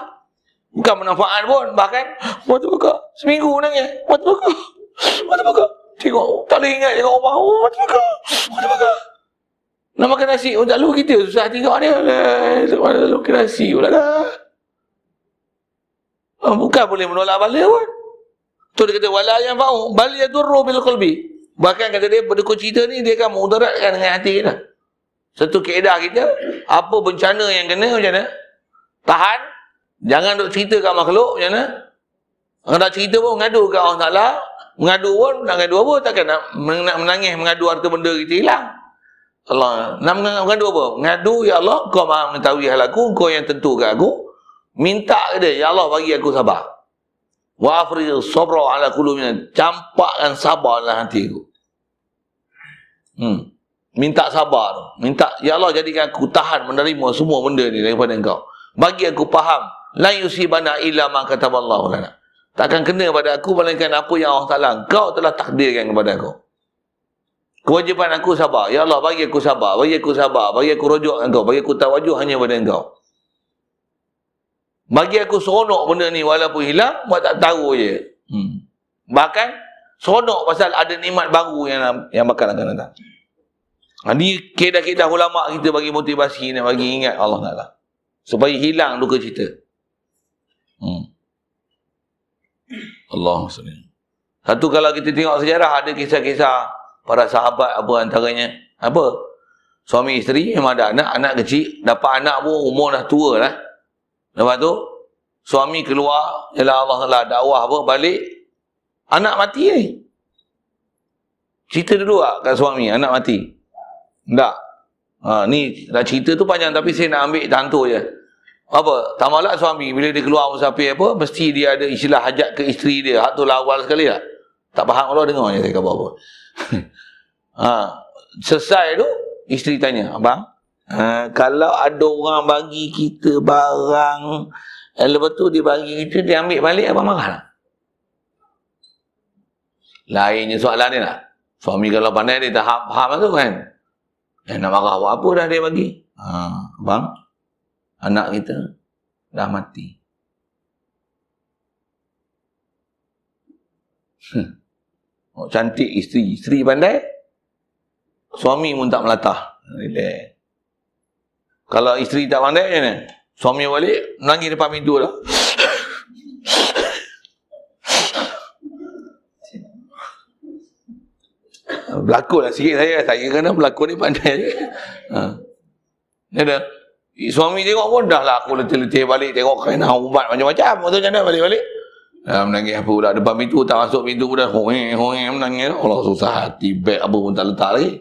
Bukan manfaat pun, bahkan Mata buka, seminggu nangis Mata buka, mata buka Tengok, tak boleh ingat dengan rumah. Oh, mati makan. Mati makan. Nak makan nasi. Oh, tak lalu kita. Susah tengok dia. Tak lalu ke nasi pula dah. Oh, bukan boleh menolak bala pun. Tu dia kata, wala yang fa'u. Bala yang durru bil qalbi. Bahkan kata dia, berdekut cerita ni, dia akan mudaratkan dengan hati kita. Satu keedah kita, apa bencana yang kena, macam mana? Tahan. Jangan duk cerita kat makhluk, macam mana? Kalau tak cerita pun, ngadu kat Allah Ta'ala, mengadu pun nak mengadu apa takkan nak, nak menangis mengadu harta benda kita hilang Allah nak mengadu apa mengadu ya Allah kau maha mengetahui hal aku kau yang tentu ke aku minta ke dia ya Allah bagi aku sabar wa afrij sabra ala qulubi campakkan sabar dalam hati aku hmm minta sabar minta ya Allah jadikan aku tahan menerima semua benda ni daripada engkau bagi aku faham la yusibana illa ma kataballahu lana tak akan kena pada aku melainkan apa yang Allah Ta'ala kau telah takdirkan kepada aku kewajipan aku sabar Ya Allah bagi aku sabar bagi aku sabar bagi aku rujuk engkau bagi aku tawajuh hanya kepada engkau bagi aku seronok benda ni walaupun hilang buat tak tahu je hmm. bahkan seronok pasal ada nikmat baru yang yang bakal akan datang ini ha, kedah-kedah ulama' kita bagi motivasi dan bagi ingat Allah Ta'ala supaya hilang luka cita Allah SWT. Satu kalau kita tengok sejarah, ada kisah-kisah para sahabat apa antaranya. Apa? Suami isteri memang ada anak, anak kecil. Dapat anak pun umur dah tua lah. Lepas tu, suami keluar, ialah Allah SWT dakwah apa, balik. Anak mati ni. Cerita dulu lah kat suami, anak mati. Tak. Ha, ni dah cerita tu panjang tapi saya nak ambil tantu je apa tak malak suami bila dia keluar musafir apa mesti dia ada istilah hajat ke isteri dia hak tu lawal sekali lah tak faham Allah dengar je saya apa-apa ha, selesai tu isteri tanya abang uh, kalau ada orang bagi kita barang eh, lepas tu dia bagi kita dia ambil balik abang marah lah lainnya soalan dia lah suami kalau pandai dia tak faham, faham tu kan eh, nak marah buat apa dah dia bagi ha, abang anak kita dah mati. Hmm. Oh, cantik isteri, isteri pandai. Suami pun tak melatah. Relax. Kalau isteri tak pandai macam mana? Suami balik, nangis depan pintu lah. Berlakon lah sikit saya. Saya kena berlakon ni pandai. ha. Ni dah suami tengok pun dah lah aku letih-letih balik tengok kena ubat macam-macam waktu macam mana balik-balik Ah, menangis apa pula depan pintu tak masuk pintu pun dah hoeng hoeng menangis Allah susah hati beg apa pun tak letak lagi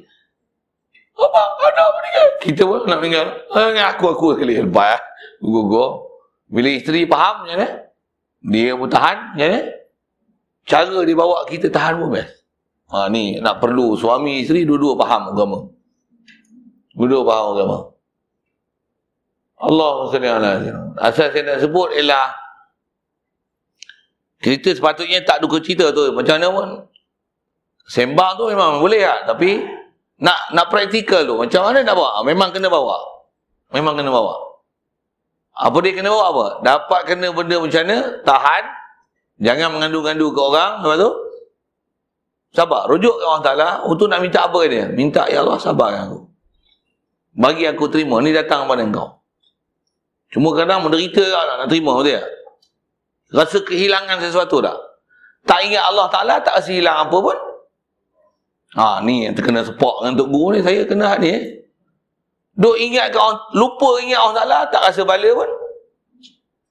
apa ada apa ni? kita pun nak meninggal eh, aku aku sekali lepas eh. Ah. gugur go bila isteri faham ya, dia pun tahan ya, cara dia bawa kita tahan pun best ha, ni nak perlu suami isteri dua-dua faham agama dua-dua faham agama Allah Asal saya nak sebut ialah Kita sepatutnya tak duka cita tu Macam mana pun Sembang tu memang boleh lah Tapi Nak nak praktikal tu Macam mana nak bawa Memang kena bawa Memang kena bawa Apa dia kena bawa apa Dapat kena benda macam mana Tahan Jangan mengandu-ngandu ke orang Lepas tu Sabar Rujuk ke Allah Ta'ala Untuk oh, nak minta apa dia Minta Ya Allah sabar aku Bagi aku terima Ni datang pada engkau Cuma kadang menderita lah nak, nak terima dia. Rasa kehilangan sesuatu tak? Tak ingat Allah Ta'ala tak rasa hilang apa pun. Ha, ni yang terkena sepak dengan Tok Guru ni, saya kena hati eh. Duk ingat kau lupa ingat Allah Ta'ala tak rasa bala pun.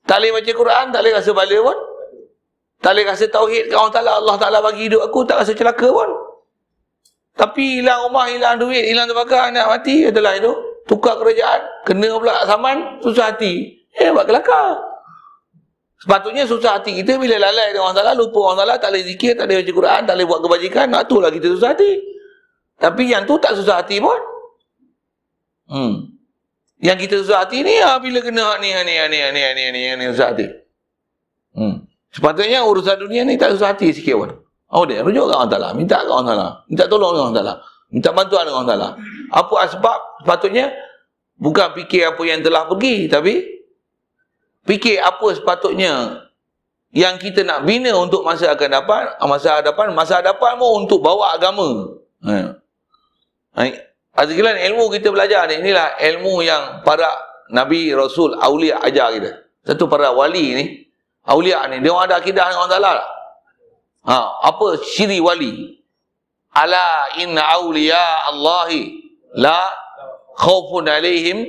Tak boleh baca Quran, tak boleh rasa bala pun. Tak boleh rasa tauhid kau Allah Ta'ala, Allah Ta'ala bagi hidup aku, tak rasa celaka pun. Tapi hilang rumah, hilang duit, hilang terbakar, nak mati, katalah itu tukar kerajaan, kena pula saman, susah hati. Eh, buat kelakar. Sepatutnya susah hati kita bila lalai dengan orang salah, lupa orang salah, tak boleh zikir, tak boleh baca Quran, tak boleh buat kebajikan, nak itulah kita susah hati. Tapi yang tu tak susah hati pun. Hmm. Yang kita susah hati ni, ah, bila kena hak ni, ni, ni, ni, ni, ni, ni, susah hati. Hmm. Sepatutnya urusan dunia ni tak susah hati sikit pun. Oh dia rujuk ke orang salah, minta ke orang salah, minta tolong ke orang salah. Minta bantuan dengan Allah Ta'ala. Apa asbab? Sepatutnya, bukan fikir apa yang telah pergi, tapi fikir apa sepatutnya yang kita nak bina untuk masa akan dapat, masa hadapan, masa hadapan pun untuk bawa agama. Ha. Ha, Azikilan ilmu kita belajar ni, inilah ilmu yang para Nabi Rasul Aulia ajar kita. Satu para wali ni, Aulia ni, dia orang ada akidah dengan Allah Ta'ala. Ha, apa ciri wali? ala in awliya Allahi la khaufun alaihim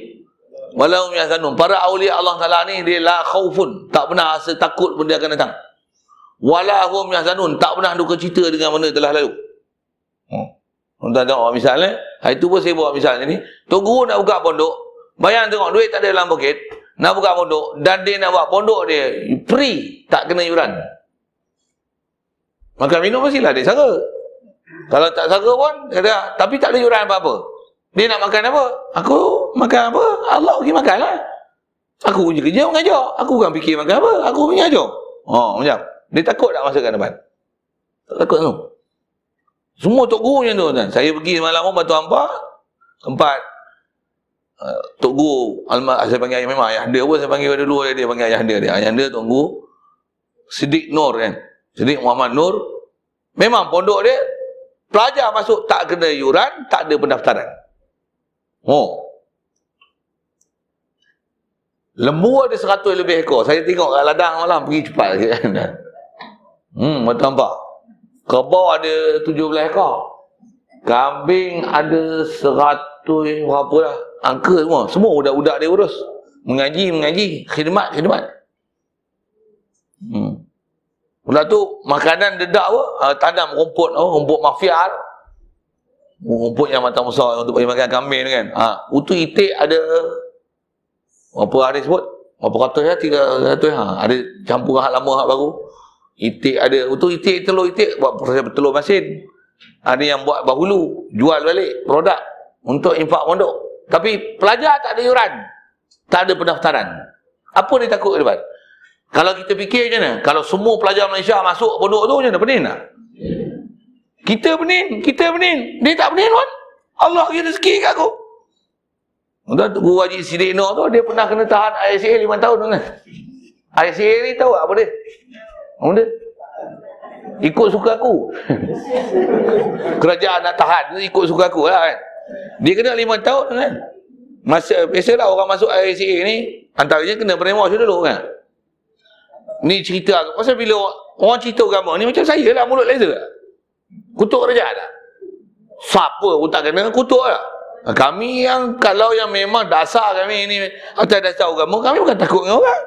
walau yahzanun para awliya Allah Taala ni dia la khaufun tak pernah rasa takut benda akan datang wala hum yahzanun tak pernah duka cita dengan mana telah lalu hmm. Tuan tengok misalnya, eh? hari tu pun saya buat misalnya ni, tu guru nak buka pondok, bayang tengok duit tak ada dalam poket, nak buka pondok dan dia nak buat pondok dia free, tak kena yuran. Makan minum mestilah dia sara. Kalau tak sara pun, kata, tapi tak ada yuran apa-apa. Dia nak makan apa? Aku makan apa? Allah pergi makan lah. Aku punya kerja mengajar. Aku bukan fikir makan apa. Aku punya ajar. Oh, ha, macam. Dia takut tak ke depan? Tak takut tu. Semua tok guru macam tu. Kan? Saya pergi malam pun batu hampa. Tempat. Uh, tok guru. Alma, ah, saya panggil ayah memang. Ayah dia pun saya panggil dulu. Dia panggil ayah dia. dia. Ayah dia tok guru. Sidik Nur kan. Sidik Muhammad Nur. Memang pondok dia pelajar masuk tak kena yuran, tak ada pendaftaran. Oh. Lembu ada seratus lebih ekor. Saya tengok kat ladang malam, pergi cepat. hmm, mata nampak. Kerbau ada tujuh belah ekor. Kambing ada seratus berapa lah. Angka semua. Semua budak-budak dia urus. Mengaji, mengaji. Khidmat, khidmat. Mula tu makanan dedak pun uh, ha, tanam rumput oh, rumput mafia lah. rumput yang matang besar untuk bagi makan kambing tu kan ha, utu itik ada berapa hari sebut berapa ratus ya tiga ratus ha, ada campur hak lama hak baru itik ada utu itik telur itik buat proses telur mesin ada yang buat bahulu jual balik produk untuk infak pondok tapi pelajar tak ada yuran tak ada pendaftaran apa dia takut ke depan kalau kita fikir macam mana? Kalau semua pelajar Malaysia masuk pondok tu, macam mana? Pening tak? Kita pening. Kita pening. Dia tak pening pun. Allah bagi rezeki kat aku. Tuan Guru Haji Sidik Nur tu, dia pernah kena tahan ISA lima tahun tuan. ISA ni tahu apa dia? Apa dia? Ikut suka aku. Kerajaan nak tahan, ikut suka aku lah kan. Dia kena lima tahun kan. Masa, biasalah orang masuk ISA ni, antaranya kena brainwash dulu kan ni cerita pasal bila orang cerita agama ni macam saya lah mulut laser lah. kutuk rejat tak lah. siapa pun tak kena kutuk lah kami yang kalau yang memang dasar kami ni atas dasar agama kami bukan takut dengan orang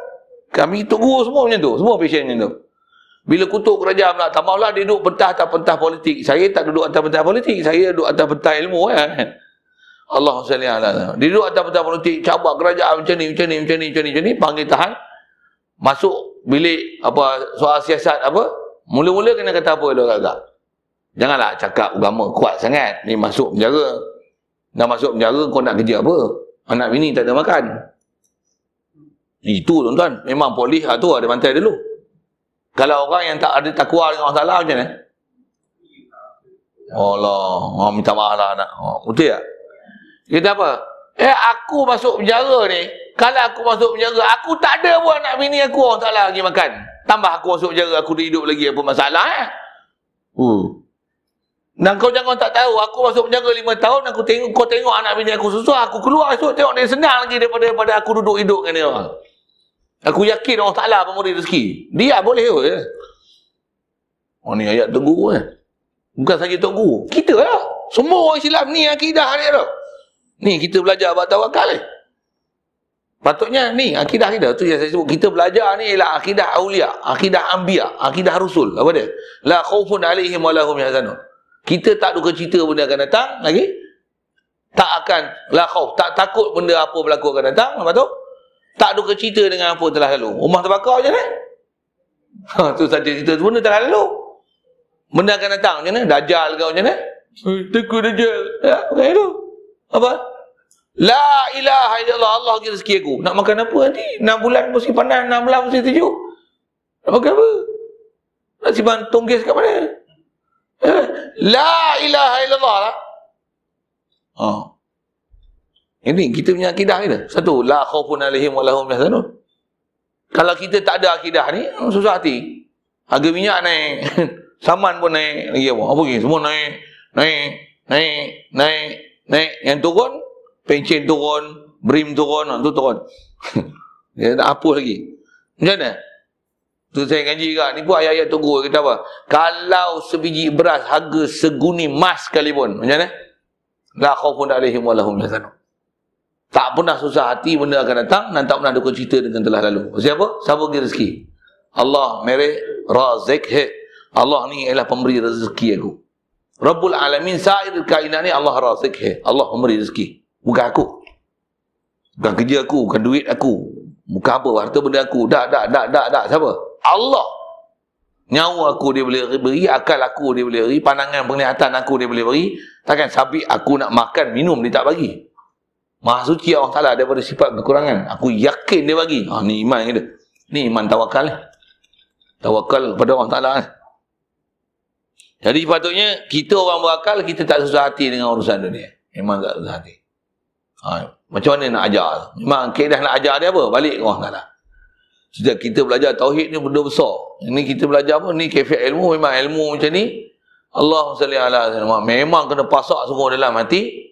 kami tunggu semua macam tu semua patient macam tu bila kutuk kerajaan pula maulah dia duduk pentah atas pentah politik saya tak duduk atas pentah politik saya duduk atas pentah ilmu kan Allah SWT dia duduk atas pentah politik cabar kerajaan macam ni macam ni macam ni macam ni, macam ni panggil tahan masuk bilik apa soal siasat apa mula-mula kena kata apa elok agak janganlah cakap agama kuat sangat ni masuk penjara dah masuk penjara kau nak kerja apa anak bini tak ada makan itu tuan-tuan memang polis lah tu ada pantai dulu kalau orang yang tak ada takwa dengan Allah Ta'ala macam mana Allah Allah minta maaf lah anak oh, betul tak kita apa Eh aku masuk penjara ni Kalau aku masuk penjara Aku tak ada pun anak bini aku Orang tak lah makan Tambah aku masuk penjara Aku dah hidup lagi Apa masalah eh hmm. Dan kau jangan tak tahu Aku masuk penjara lima tahun aku tengok Kau tengok anak bini aku susah Aku keluar esok tengok dia senang lagi Daripada, daripada aku duduk hidup dengan dia orang Aku yakin orang tak lah pemberi rezeki Dia boleh pun ya Oh ni ayat tu guru eh Bukan saja tu guru Kita lah Semua orang Islam ni akidah dia tu lah. Ni kita belajar bab tawakal ni. Patutnya ni akidah kita tu yang saya sebut kita belajar ni ialah akidah aulia, akidah anbiya, akidah rasul. Apa dia? La khaufun alaihim wa lahum yahzanun. Kita tak duka cerita benda akan datang lagi. Tak akan la khauf, tak takut benda apa berlaku akan datang. Lepas tu tak duka cerita dengan apa telah lalu. Rumah terbakar je kan? Ha tu saja cerita tu benda telah lalu. Benda akan datang je kan? Dajal kau je kan? Eh, takut dajal. Ya, okay itu. Apa? La ilaha illallah Allah bagi rezeki aku. Nak makan apa nanti? 6 bulan mesti panas, 6 bulan mesti sejuk. Nak makan apa? Nak simpan tonggis kat mana? Eh? La ilaha illallah lah. Ha. Ini kita punya akidah kita. Satu, la khawfun alaihim wa lahum yahzanun. Kalau kita tak ada akidah ni, susah hati. Harga minyak naik. Saman pun naik. Lagi apa? Apa lagi? Semua naik. Naik. Naik. Naik. Naik. Yang turun, pencen turun, brim turun, ah, tu turun. Dia nak hapus lagi. Macam mana? Tu saya kanji juga. Ni pun ayat-ayat tunggu. Kata apa? Kalau sebiji beras harga seguni emas sekalipun. Macam mana? La khawfun alaihim wa lahum lazanu. Tak pernah susah hati benda akan datang dan tak pernah dukung cerita dengan telah lalu. Siapa? Siapa pergi rezeki? Allah mere razik he. Allah ni ialah pemberi rezeki aku. Rabbul Alamin sair kainan ni Allah razik he. Allah pemberi rezeki. Bukan aku. Bukan kerja aku, bukan duit aku. Bukan apa, harta benda aku. Tak, tak, tak, tak, tak. Siapa? Allah. Nyawa aku dia boleh beri, akal aku dia boleh beri, pandangan penglihatan aku dia boleh beri. Takkan sabit aku nak makan, minum dia tak bagi. Maha suci Allah Ta'ala daripada sifat kekurangan. Aku yakin dia bagi. Ha, ni iman kita. Ni iman tawakal. Eh. Tawakal kepada Allah Ta'ala. Eh. Jadi patutnya kita orang berakal, kita tak susah hati dengan urusan dunia. Memang tak susah hati. Ha, macam mana nak ajar? Memang keadaan nak ajar dia apa? Balik ke oh, orang lah. Sejak kita belajar tauhid ni benda besar. Ini kita belajar apa? Ni kefiat ilmu. Memang ilmu macam ni. Allah SWT memang kena pasak semua dalam hati.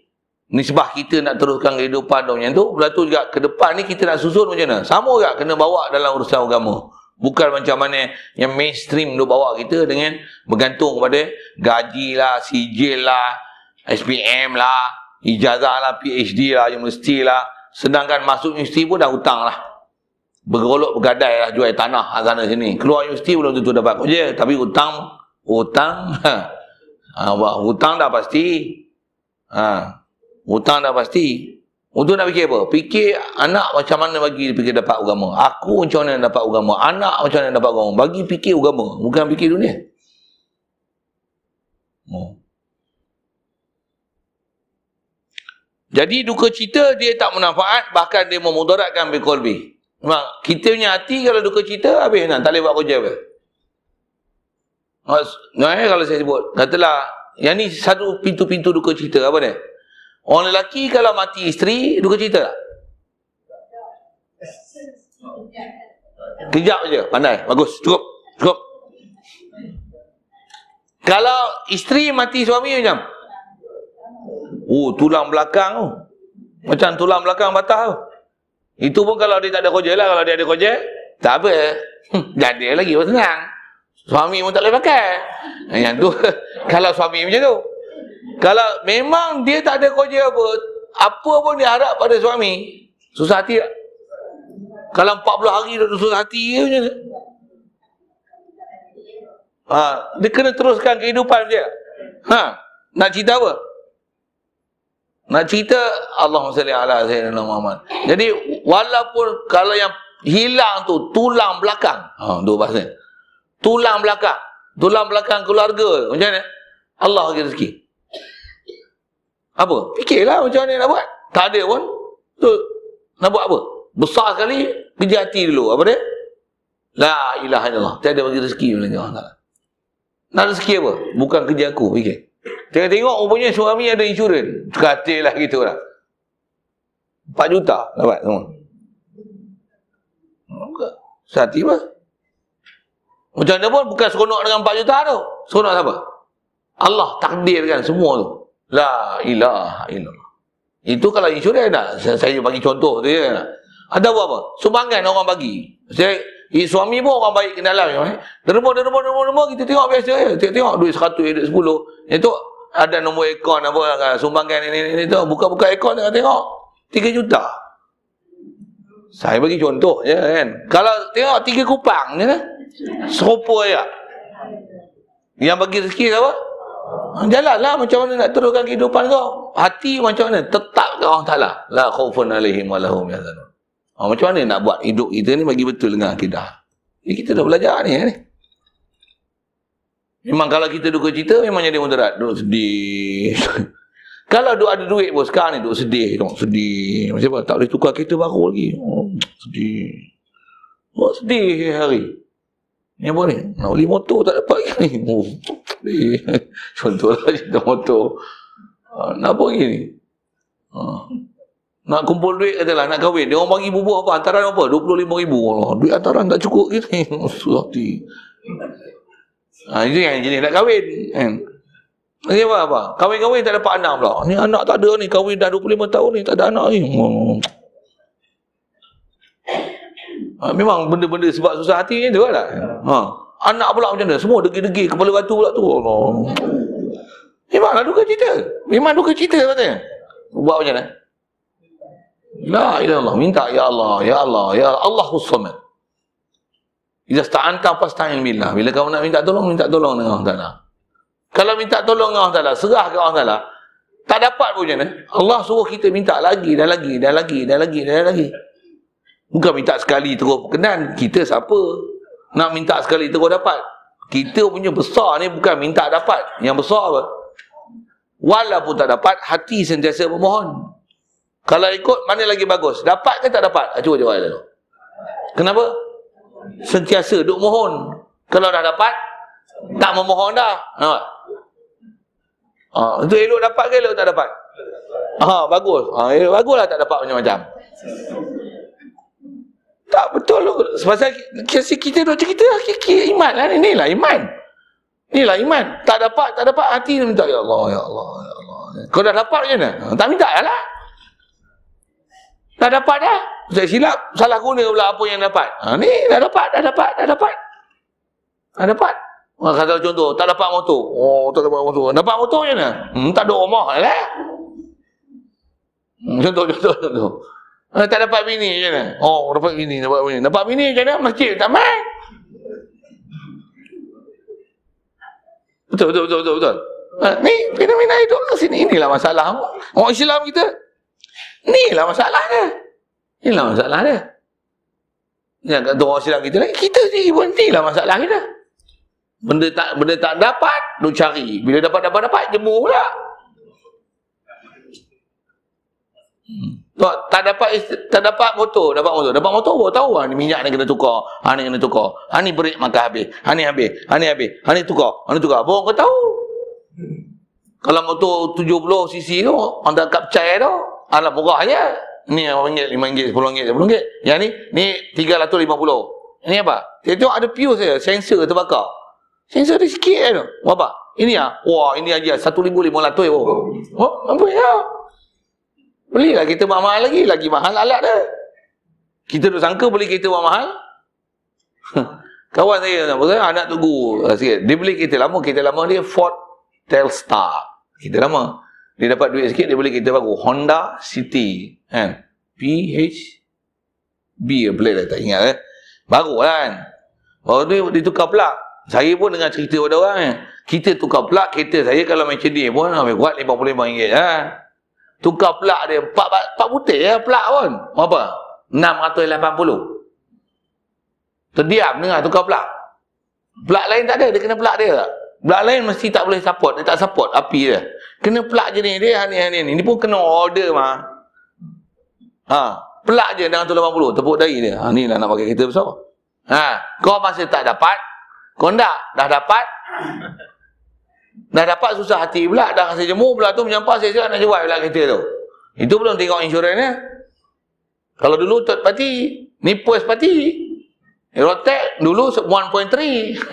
Nisbah kita nak teruskan kehidupan dia macam tu. Lepas tu juga ke depan ni kita nak susun macam mana? Sama juga kena bawa dalam urusan agama. Bukan macam mana yang mainstream tu bawa kita dengan bergantung kepada gaji lah, sijil lah, SPM lah, ijazah lah, PhD lah, universiti lah. Sedangkan masuk universiti pun dah hutang lah. Bergolok bergadai lah jual tanah lah sana sini. Keluar universiti belum tentu dapat kerja. Tapi hutang, hutang, ha, hutang dah pasti. Ha, hutang dah pasti. Untuk nak fikir apa? Fikir anak macam mana bagi fikir dapat agama. Aku macam mana dapat agama. Anak macam mana dapat agama. Bagi fikir agama. Bukan fikir dunia. Oh. Jadi duka cita dia tak bermanfaat bahkan dia memudaratkan bi kolbi. Mak, kita punya hati kalau duka cita habis nak tak boleh buat kerja apa. Mas, nah, eh, kalau saya sebut, katalah yang ni satu pintu-pintu duka cita apa ni? Orang lelaki kalau mati isteri duka cita tak? Kejap je, pandai, bagus, cukup, cukup. Kalau isteri mati suami macam? Oh, tulang belakang tu. Macam tulang belakang batas tu. Itu pun kalau dia tak ada kerja lah. Kalau dia ada kerja, tak apa. Jadi hmm, lagi pun senang. Suami pun tak boleh pakai. Eh, yang tu, kalau suami macam tu. Kalau memang dia tak ada kerja apa, apa pun dia harap pada suami, susah hati tak? Kalau 40 hari dia susah hati dia macam tu. Ha, dia kena teruskan kehidupan dia. Ha, nak cerita apa? Nak cerita Allah salli ala sayyidina Muhammad. Jadi walaupun kalau yang hilang tu tulang belakang. Ha dua bahasa. Tulang belakang. Tulang belakang keluarga macam mana? Allah bagi rezeki. Apa? Fikirlah macam mana nak buat. Tak ada pun. Tu nak buat apa? Besar sekali kerja hati dulu. Apa dia? La ilaha illallah. Tiada bagi rezeki Allah Taala. Nak rezeki apa? Bukan kerja aku fikir. Okay. Tengok-tengok rupanya suami ada insuran, katilah gitulah, gitu 4 lah. juta dapat semua. Oh, enggak. Sati apa? Macam mana pun bukan seronok dengan 4 juta tu. Seronok apa? Allah takdirkan semua tu. La ilaha illallah. Itu kalau insurans dah. Saya bagi contoh tu je. Ya. Ada buat apa? Sumbangan orang bagi. Saya I suami pun orang baik ke dalam ya. Derma derma derma derma kita tengok biasa ya. Tengok, tengok duit 100 ya, duit 10. Itu ada nombor ekon apa sumbangan ini ini, ini tu. Buka-buka ekon, tengok tengok. 3 juta. Saya bagi contoh ya kan. Kalau tengok tiga kupang ya. Serupa ya. Yang bagi rezeki apa? Ah, jalanlah macam mana nak teruskan kehidupan kau. Hati macam mana? Tetap ke Allah Taala. La khaufun alaihim wa lahum yahzanun. Ha, macam mana nak buat hidup kita ni bagi betul dengan akidah? Ini kita dah belajar ni. Eh? Hmm. Memang kalau kita duka cita, memang jadi mudarat. Duduk sedih. kalau duk ada duit pun sekarang ni duduk sedih. Duduk sedih. Macam apa? Tak boleh tukar kereta baru lagi. Oh, sedih. Buat oh, sedih hari. Ni apa ni? Nak beli motor tak dapat ni. Oh, sedih. Contohlah cerita motor. Ah, nak apa ni? Ah nak kumpul duit katalah nak kahwin dia orang bagi bubuh apa hantaran apa 25 ribu Allah oh, duit hantaran tak cukup gini susah hati. ha, ini yang jenis nak kahwin kan ini apa, apa? Kahwin-kahwin tak dapat anak pula. Ni anak tak ada ni. Kahwin dah 25 tahun ni. Tak ada anak ni. Oh. Ha, memang benda-benda sebab susah hati ni tu lah. Ha. Anak pula macam mana? Semua degi-degi. Kepala batu pula tu. Allah. Memanglah duka cita. Memang duka cita katanya. Buat macam mana? La ilaha Allah. Minta ya Allah, ya Allah, ya Allah. Allahus Samad. Ila sta'anta fasta'in billah. Bila kamu nak minta tolong, minta tolong dengan Allah Taala. Kalau minta tolong dengan Allah Taala, serah ke Allah Taala, tak dapat pun jenis. Allah suruh kita minta lagi dan lagi dan lagi dan lagi dan lagi. Bukan minta sekali terus perkenan. Kita siapa? Nak minta sekali terus dapat. Kita punya besar ni bukan minta dapat. Yang besar apa? Walaupun tak dapat, hati sentiasa memohon. Kalau ikut mana lagi bagus? Dapat ke tak dapat? Ah, cuba jawab dulu. Kenapa? Sentiasa duk mohon. Kalau dah dapat, tak memohon dah. Nampak? Ha, ah, itu elok dapat ke elok tak dapat? Ha, bagus. Ha, elok baguslah tak dapat macam-macam. Tak betul lu. Sebab kisah kita duk cerita hakiki iman lah. Inilah iman. Inilah iman. Tak dapat, tak dapat hati minta ya Allah, ya Allah, ya Allah. Kau dah dapat je ni? Tak minta lah. Dah dapat dah. Ustaz silap, salah guna pula apa yang dapat. Ha, ni dah dapat, dah dapat, dah dapat. Dah dapat. Ha, kata contoh, tak dapat motor. Oh, tak dapat motor. Dapat motor macam mana? Hmm, tak ada rumah lah. Hmm, contoh, contoh, contoh. Ha, tak dapat bini macam mana? Oh, dapat bini, dapat bini. Dapat bini macam mana? Masjid tak main. Betul, betul, betul, betul. betul. Ha, ni, fenomena hidup ke lah sini. Inilah masalah. Orang Islam kita, Inilah masalah dia. Inilah masalah dia. Yang kat orang silap kita lagi, kita sendiri pun inilah masalah kita. Benda tak benda tak dapat, duk cari. Bila dapat dapat dapat, jemur pula. Tak, hmm. tak dapat tak dapat motor, dapat motor. Dapat motor baru tahu ha, ni minyak ni kena tukar. Ha ni kena tukar. Ha ni break makan habis. Ha ni habis. Ha ni habis. Ha ni tukar. Ha ni tukar. Baru kau tahu. Kalau motor 70 cc tu, anda kap cair tu. Alah murah je. Ni RM5, RM10, RM10. Yang ni, ni RM350. Ini apa? Dia tengok ada pius saja, sensor terbakar. Sensor dia sikit je tu. Berapa? Ini ah. Wah, ini aja RM1,500 je. Oh, oh apa ya? Belilah kita mahal-mahal lagi. Lagi mahal alat dia. Kita duk sangka beli kereta buat mahal. Kawan saya, apa saya? Anak tunggu lah sikit. Dia beli kereta lama. Kereta lama dia Ford Telstar. Kereta lama. Dia dapat duit sikit, dia boleh kereta baru. Honda City. Kan? PHB ke eh, pelik lah, tak ingat eh. Baru kan. Baru tu dia tukar pula. Saya pun dengar cerita pada orang eh. Kita tukar pula kereta saya kalau macam dia pun lebih kuat RM55. Ha? Tukar pula dia empat, empat butir ya, eh, pula pun. Berapa? RM680. Terdiam dengar tukar pula. Pula lain tak ada, dia kena pula dia tak? Belak lain mesti tak boleh support. Dia tak support api dia. Kena pelak je ni. Dia ni, ni, ni. Ni pun kena order mah. Ha. Pelak je dengan 180. Tepuk dari dia. Ha. Ni lah nak pakai kereta besar. Ha. Kau masih tak dapat. Kau tak. Dah dapat. Dah dapat susah hati pula. Dah rasa jemur pula tu. Menyampas saya sekarang nak jual pula kereta tu. Itu belum tengok insurannya. Kalau dulu third party. Ni first party. Aerotech dulu 1.3.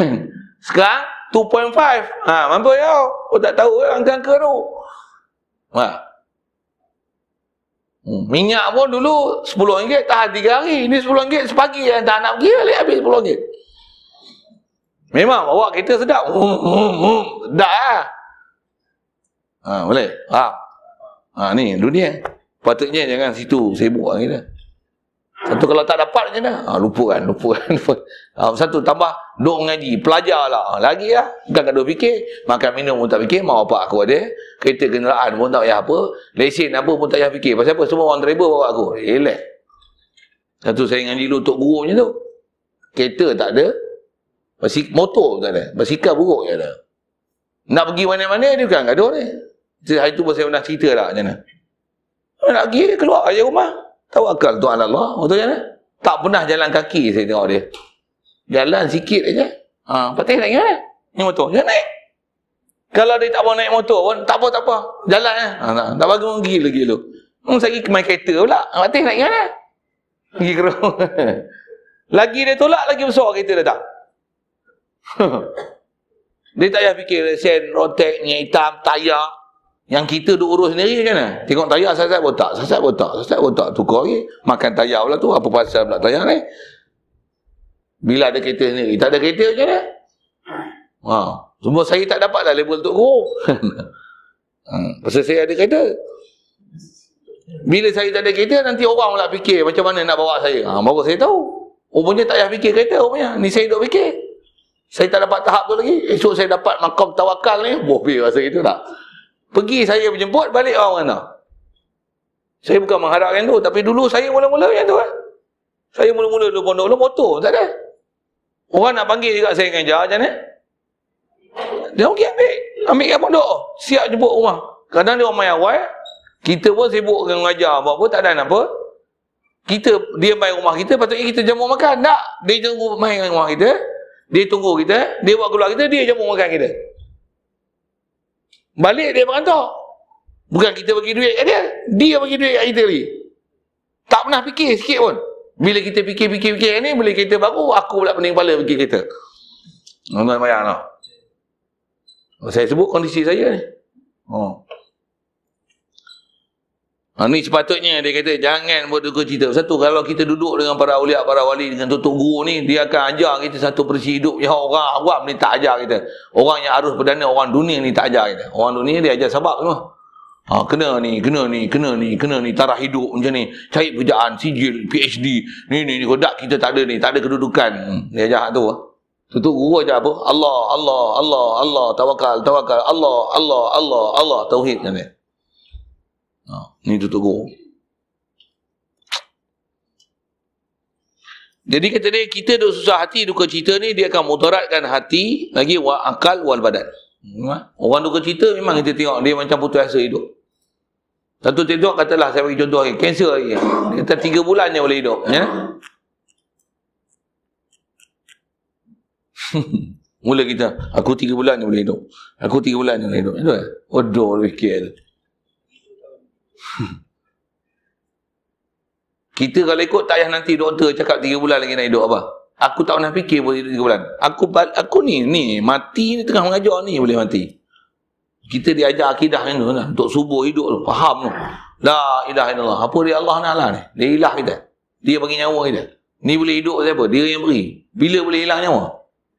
sekarang 2.5. Ha, mampu ya. Kau tak tahu ya, angka-angka tu. Ha. Hmm, minyak pun dulu 10 ringgit, tahan 3 hari. Ini 10 ringgit, sepagi yang tak nak pergi, balik habis RM10. Memang awak kereta sedap. Hmm, hmm, hmm. Sedap lah. Ha, boleh? Ha. ha, ni dunia. Patutnya jangan situ sibuk lah kita. Satu kalau tak dapat macam mana? Ha, ah, lupa kan, Ha, ah, satu tambah duk ngaji, pelajar lah. Ha, ah, lagi lah. Bukan kena fikir. Makan minum pun tak fikir. Mak bapak aku ada. Kereta kenderaan pun tak payah apa. Lesen apa pun tak payah fikir. Pasal apa? Semua orang driver bawa aku. Eh, Elek. Satu saya ngaji dulu untuk guru macam tu. Kereta tak ada. Basik, motor tak ada. Basikal buruk je ada. Nak pergi mana-mana dia kan gaduh ni. Hari tu pun saya pernah cerita lah macam mana. Nak pergi keluar aja rumah. Tawakal tu Allah. Betul kan? Tak pernah jalan kaki saya tengok dia. Jalan sikit aja. Ha, patah nak gimana? Ni motor. Dia naik. Kalau dia tak mau naik motor pun tak apa tak apa. Jalan eh. Ha, tak, tak bagi pergi lagi lu. Hmm, saya pergi main kereta pula. Patah nak gimana? Pergi kereta. lagi dia tolak lagi besar kereta dia tak. dia tak payah fikir sen rotek ni hitam tayar yang kita duk urus sendiri kan? Tengok tayar sasat botak, sasat botak, sasat botak. Tukar lagi. Makan tayar pula tu. Apa pasal pula tayar ni? Bila ada kereta sendiri? Tak ada kereta macam mana? Ha. Semua saya tak dapat lah label untuk guru. ha. Pasal saya ada kereta. Bila saya tak ada kereta, nanti orang pula fikir macam mana nak bawa saya. Ha. Baru saya tahu. Rupanya tak payah fikir kereta rupanya. Ni saya duk fikir. Saya tak dapat tahap tu lagi. Esok saya dapat makam tawakal ni. Boleh rasa gitu tak? Lah pergi saya menjemput balik orang kata saya bukan mengharapkan tu tapi dulu saya mula-mula macam tu eh. saya mula-mula dulu pondok dulu motor tak ada orang nak panggil juga saya kerja macam ni dia pergi ambil ambil kat pondok siap jemput rumah kadang dia orang main awal kita pun sibuk dengan mengajar apa-apa tak ada apa kita dia main rumah kita patutnya kita jamu makan tak dia tunggu main dengan rumah kita dia tunggu kita dia buat keluar kita dia jamu makan kita Balik dia berantok. Bukan kita bagi duit kat eh, dia. Dia bagi duit kat kita lagi. Tak pernah fikir sikit pun. Bila kita fikir-fikir-fikir ni, beli kita baru, aku pula pening kepala pergi kereta. Tuan-tuan bayang tau. Oh, saya sebut kondisi saya ni. Oh. Ha, ni sepatutnya dia kata jangan buat duka cita. Satu kalau kita duduk dengan para uliak, para wali dengan tutup guru ni dia akan ajar kita satu prinsip hidup yang orang awam ni tak ajar kita. Orang yang arus perdana orang dunia ni tak ajar kita. Orang dunia dia ajar sebab semua. Lah. Ha, kena ni, kena ni, kena ni, kena ni tarah hidup macam ni. Cari pekerjaan, sijil, PhD. Ni ni ni kodak kita tak ada ni, tak ada kedudukan. Hmm, dia ajar tu. Lah. Tutup guru aja apa? Allah, Allah, Allah, Allah, tawakal, tawakal. Allah, Allah, Allah, Allah, tauhid macam 啊，你 itu tu Jadi kata dia kita duk susah hati duka cita ni dia akan mudaratkan hati lagi wa akal wal badan. Hmm, eh? Orang duka cita memang kita tengok dia macam putus asa hidup. Satu tengok katalah saya bagi contoh lagi kanser lagi. Dia kata tiga bulan dia boleh hidup ya. Mula kita aku tiga bulan dia boleh hidup. Aku tiga bulan dia boleh hidup. Itu ya. Odoh lebih kita kalau ikut tak payah nanti doktor cakap 3 bulan lagi nak hidup apa. Aku tak pernah fikir boleh hidup 3 bulan. Aku aku ni ni mati ni tengah mengajar ni boleh mati. Kita diajar akidah ni tu lah. Untuk subuh hidup tu. Faham tu. La ilah illallah. Apa dia Allah nak lah ni? Dia ilah kita. Dia bagi nyawa kita. Ni boleh hidup siapa? Dia yang beri. Bila boleh hilang nyawa?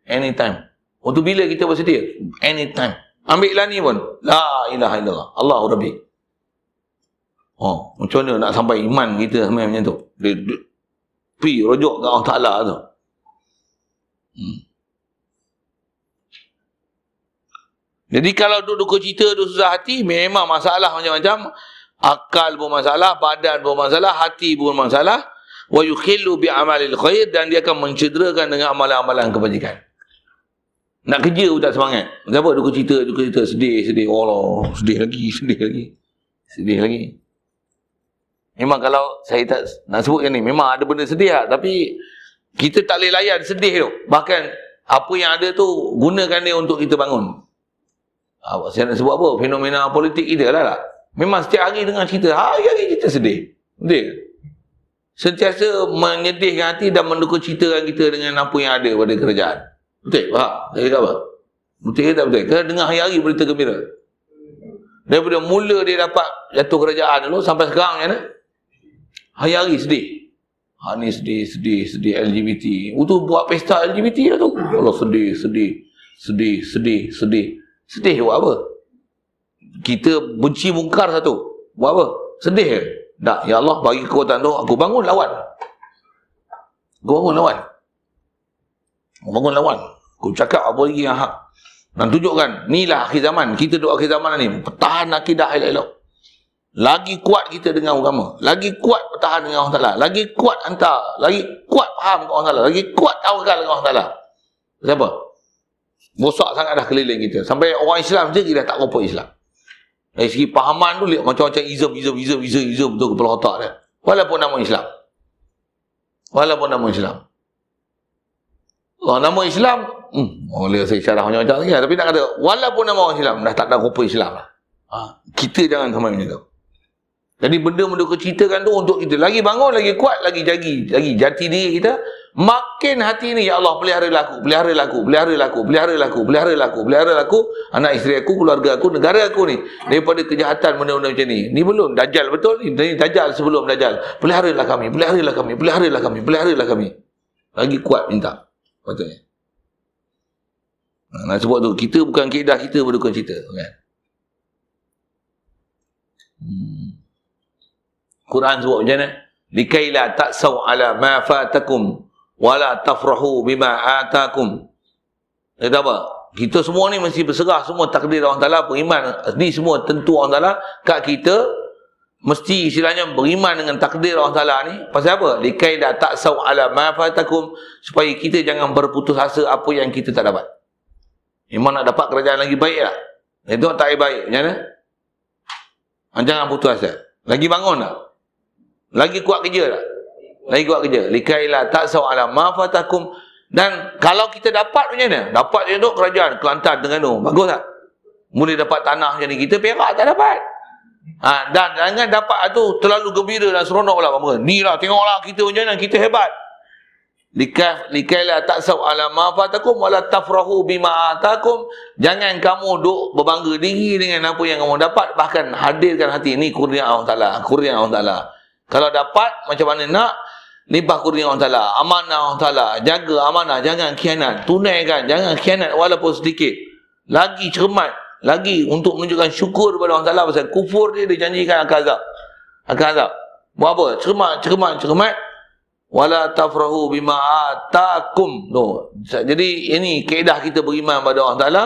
Anytime. Waktu bila kita bersedia? Anytime. Ambil lah ni pun. La ilah illallah. Allah Rabbi. Oh, macam mana nak sampai iman kita sampai macam tu? Dia, rujuk ke Allah Ta'ala tu. Hmm. Jadi kalau duduk duk cerita tu susah hati, memang masalah macam-macam. Akal pun masalah, badan pun masalah, hati pun masalah. Wa yukhillu bi amalil khair dan dia akan mencederakan dengan amalan-amalan kebajikan. Nak kerja pun tak semangat. Kenapa duk cerita, duk cerita, sedih, sedih. allah, sedih lagi, sedih lagi. Sedih lagi. Sedih lagi. Memang kalau saya tak nak sebutkan ni, memang ada benda sedih lah. Tapi kita tak boleh layan sedih tu. Bahkan apa yang ada tu gunakan dia untuk kita bangun. Ha, saya nak sebut apa? Fenomena politik kita lah tak? Memang setiap hari dengan cerita, hari-hari kita sedih. Betul? Sentiasa menyedihkan hati dan mendukung ceritakan kita dengan apa yang ada pada kerajaan. Betul? Faham? Saya cakap apa? Betul ke tak betul? Kena dengar hari-hari berita gembira. Daripada mula dia dapat jatuh kerajaan dulu sampai sekarang kan? Ya, hari-hari sedih. Ha ni sedih, sedih, sedih LGBT. Itu buat pesta LGBT lah tu. Kalau ya sedih, sedih, sedih, sedih, sedih. Sedih buat apa? Kita benci mungkar satu. Buat apa? Sedih ke? Tak. Ya Allah bagi kekuatan tu, aku bangun lawan. Aku bangun lawan. Aku bangun lawan. Aku cakap apa lagi yang hak. Dan tunjukkan, inilah akhir zaman. Kita duduk akhir zaman ni. Pertahan akidah elok-elok lagi kuat kita dengan agama lagi kuat bertahan dengan Allah Ta'ala lagi kuat hantar lagi kuat faham dengan Allah Ta'ala lagi kuat tawakal dengan Allah Ta'ala kenapa? bosak sangat dah keliling kita sampai orang Islam sendiri dah tak rupa Islam dari segi pahaman tu macam-macam izum, izum, izum, izum, izum tu kepala otak dia walaupun nama Islam walaupun nama Islam Oh, nama Islam, hmm, boleh saya isyarah macam-macam lagi lah. Tapi nak kata, walaupun nama orang Islam, dah tak ada rupa Islam lah. Ha? Kita jangan sama macam tu. Jadi benda-benda kau ceritakan tu untuk kita lagi bangun, lagi kuat, lagi jagi, lagi jati diri kita. Makin hati ni, Ya Allah, pelihara laku, lah pelihara laku, lah pelihara laku, lah pelihara laku, pelihara laku, pelihara laku, anak isteri aku, keluarga aku, negara aku ni. Daripada kejahatan benda-benda macam ni. Ni belum, dajal betul? Ini dajal sebelum dajal Pelihara lah kami, pelihara lah kami, pelihara lah kami, pelihara lah kami. Lagi kuat minta. Patutnya. Nah, nak sebab tu, kita bukan keedah kita berdukung cerita. Kan? Hmm. Quran sebut macam mana? Likaila taksaw ala ma fatakum wala tafrahu bima atakum. Kata apa? Kita semua ni mesti berserah semua takdir Allah Ta'ala beriman. Ni semua tentu Allah Ta'ala kat kita mesti istilahnya beriman dengan takdir Allah Ta'ala ni. Pasal apa? Likaila taksaw ala ma fatakum supaya kita jangan berputus asa apa yang kita tak dapat. Memang nak dapat kerajaan lagi baik lah. Itu tak baik. Macam mana? Ah, jangan putus asa. Lagi bangun tak? Lah. Lagi kuat kerja tak? Lagi kuat kerja. Likailah tak ala mafatakum. Dan kalau kita dapat punya ni, Dapat macam tu kerajaan Kelantan, tu Bagus tak? Boleh dapat tanah yang ni. Kita perak tak dapat. Ha, dan jangan dapat tu terlalu gembira dan seronok lah. Bapa. Ni lah tengoklah kita punya mana. Kita hebat. Likaf likaila taksau ala mafatakum wala tafrahu bima atakum jangan kamu duk berbangga diri dengan apa yang kamu dapat bahkan hadirkan hati ini kurnia Allah Taala kurnia Allah Taala kalau dapat, macam mana nak? Libah kurnia Allah Ta'ala. Amanah Allah Ta'ala. Jaga amanah. Jangan khianat. Tunaikan. Jangan khianat walaupun sedikit. Lagi cermat. Lagi untuk menunjukkan syukur kepada Allah Ta'ala. Pasal kufur dia, dia janjikan akan azab. Akan azab. Buat apa? Cermat, cermat, cermat. Wala tafrahu bima No. Jadi ini keedah kita beriman kepada Allah Ta'ala.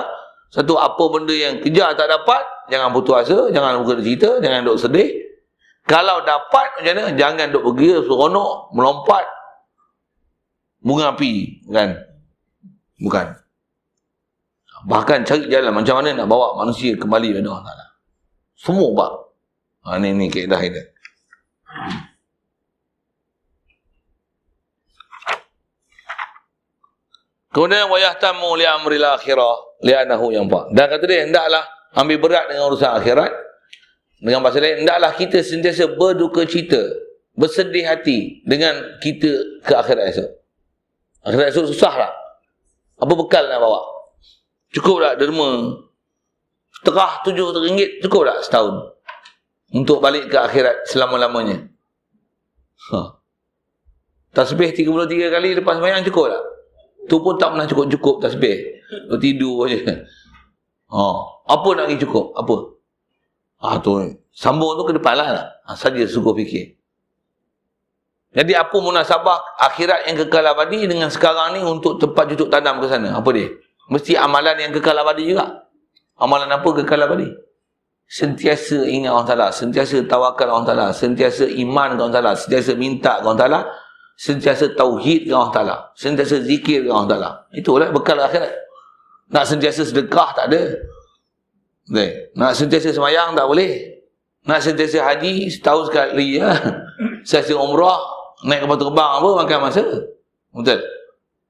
Satu apa benda yang kejar tak dapat. Jangan putus asa. Jangan buka cerita. Jangan duduk sedih. Kalau dapat macam mana, jangan duk pergi seronok, melompat, bunga api, kan? Bukan. Bahkan cari jalan macam mana nak bawa manusia kembali ke Allah Ta'ala. Semua bak. Ha, ni, ni keedah ini. Kemudian wayah tamu li amri akhirah li anahu yang pak. Dan kata dia hendaklah ambil berat dengan urusan akhirat dengan bahasa lain, hendaklah kita sentiasa berduka cita, bersedih hati dengan kita ke akhirat esok. Akhirat esok susah tak? Apa bekal nak bawa? Cukup tak derma? Terah tujuh ringgit, cukup tak setahun? Untuk balik ke akhirat selama-lamanya? Ha. Tasbih 33 kali lepas mayang cukup tak? Tu pun tak pernah cukup-cukup tasbih. Tidur je. Ha. Apa nak pergi cukup? Apa? Ah tu sambung tu ke depanlah. Ah ha, saja suka fikir. Jadi apa munasabah akhirat yang kekal abadi dengan sekarang ni untuk tempat cucuk tanam ke sana? Apa dia? Mesti amalan yang kekal abadi juga. Amalan apa kekal abadi? Sentiasa ingat Allah Ta'ala. Sentiasa tawakal Allah Ta'ala. Sentiasa iman ke Allah Sentiasa minta ke Allah Sentiasa tauhid ke Allah Sentiasa zikir ke Allah Ta'ala. Itulah bekal akhirat. Nak sentiasa sedekah tak ada. Okay. Nak sentiasa semayang tak boleh. Nak sentiasa haji setahun sekali ya. Sesi umrah naik ke batu kebang apa makan masa. Betul.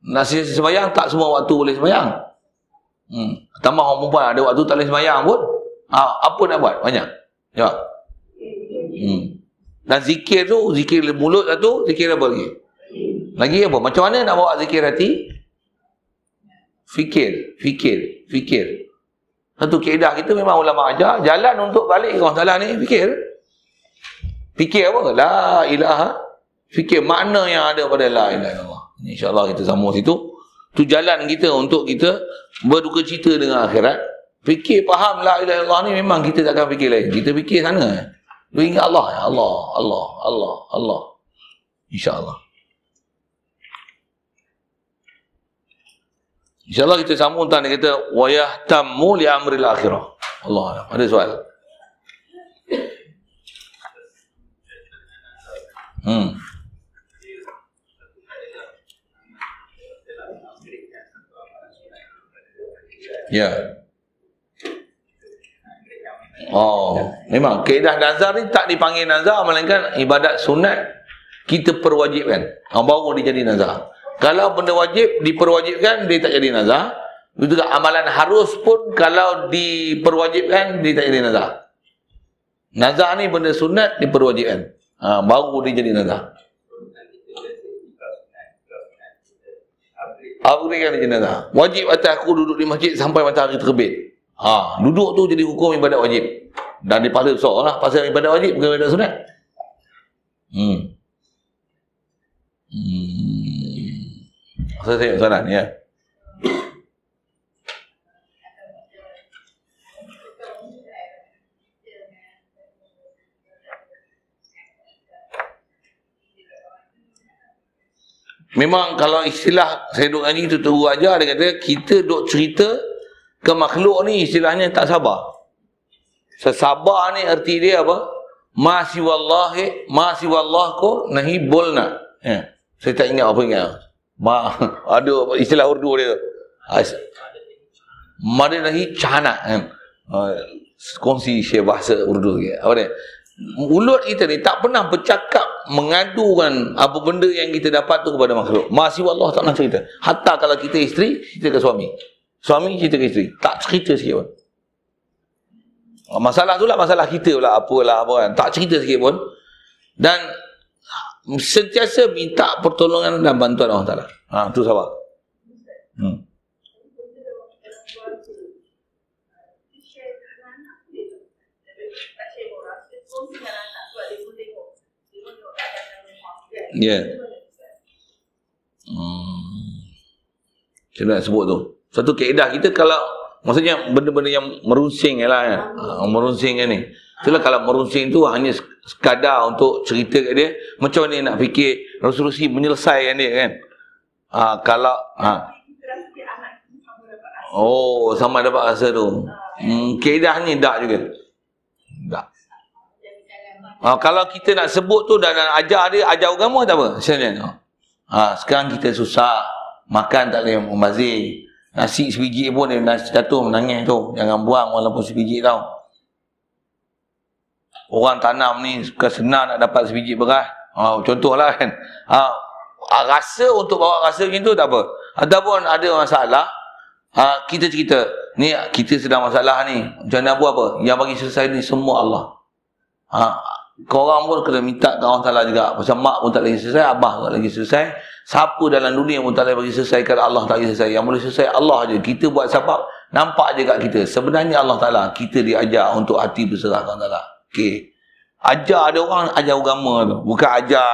Nak sentiasa semayang tak semua waktu boleh semayang. Hmm. Tambah orang perempuan ada waktu tak boleh semayang pun. Ha, apa nak buat? Banyak. Ya. Hmm. Dan zikir tu, zikir mulut tu, zikir apa lagi? Lagi apa? Macam mana nak bawa zikir hati? Fikir, fikir, fikir satu keedah kita memang ulama ajar jalan untuk balik ke masalah ni fikir fikir apa la ilaha fikir makna yang ada pada la ilaha illallah insyaallah kita sama situ tu jalan kita untuk kita berduka cita dengan akhirat fikir faham la ilaha illallah ni memang kita takkan fikir lain kita fikir sana tu ingat Allah ya Allah Allah Allah Allah insyaallah InsyaAllah kita sambung tentang dia kata Wayah tamu li amril akhirah Allah ada soal Hmm Ya Oh Memang keedah nazar ni tak dipanggil nazar Melainkan ibadat sunat Kita perwajibkan Baru dia jadi nazar hmm. Kalau benda wajib diperwajibkan dia tak jadi nazar. Itu juga amalan harus pun kalau diperwajibkan dia tak jadi nazar. Nazar ni benda sunat diperwajibkan. Ha, baru dia jadi nazar. ni kan jadi nazar. Wajib atas aku duduk di masjid sampai matahari terbit. Ha, duduk tu jadi hukum ibadat wajib. Dan dipahala besar lah. Pasal ibadat wajib bukan ibadat sunat. Hmm. Hmm. Saya tengok sana ni ya. Memang kalau istilah saya duduk ni tu tunggu aja dia kata kita duduk cerita ke makhluk ni istilahnya tak sabar. Sesabar ni erti dia apa? Masih wallahi, masih wallahu nahi bolna. Ya. Saya tak ingat apa ingat. Ma ada istilah urdu dia. Madinahi chana. Ha, kongsi saya bahasa urdu dia. Apa dia? Mulut kita ni tak pernah bercakap mengadu kan apa benda yang kita dapat tu kepada makhluk. Masih Allah tak nak cerita. Hatta kalau kita isteri, kita ke suami. Suami cerita ke isteri. Tak cerita sikit pun. Masalah tu lah masalah kita pula. Apalah apa kan. Tak cerita sikit pun. Dan sentiasa minta pertolongan dan bantuan Allah Ta'ala. Ha, tu sahabat. Hmm. Ya. Yeah. Hmm. Saya nak sebut tu. Satu keedah kita kalau maksudnya benda-benda yang merunsing ialah ya. Ha, merunsing ni. Itulah kalau merunsing tu hanya sekadar untuk cerita kat dia macam ni nak fikir resolusi menyelesaikan dia kan ha, kalau ha. oh sama dapat rasa tu hmm, kaedahnya tak juga tak ha, ah, kalau kita nak sebut tu dan ajar dia ajar agama tak apa macam ni ha, sekarang kita susah makan tak boleh membazir nasi sebiji pun dia jatuh menangis tu jangan buang walaupun sebiji tau orang tanam ni kesenang nak dapat sebiji beras. Ha, contohlah kan. Ha, ha, rasa untuk bawa rasa gitu tak apa. Ataupun ada masalah, ha, kita cerita, ni kita sedang masalah ni. Macam nak buat apa? Yang bagi selesai ni semua Allah. Ha, korang pun kena minta ke orang salah juga. Macam mak pun tak lagi selesai, abah pun tak lagi selesai. Siapa dalam dunia pun tak lagi bagi selesai kalau Allah tak lagi selesai. Yang boleh selesai Allah je. Kita buat sebab nampak je kat kita. Sebenarnya Allah Ta'ala, kita diajar untuk hati berserah kepada Allah. Ta'ala. Okey. Ajar ada orang ajar agama tu. Bukan ajar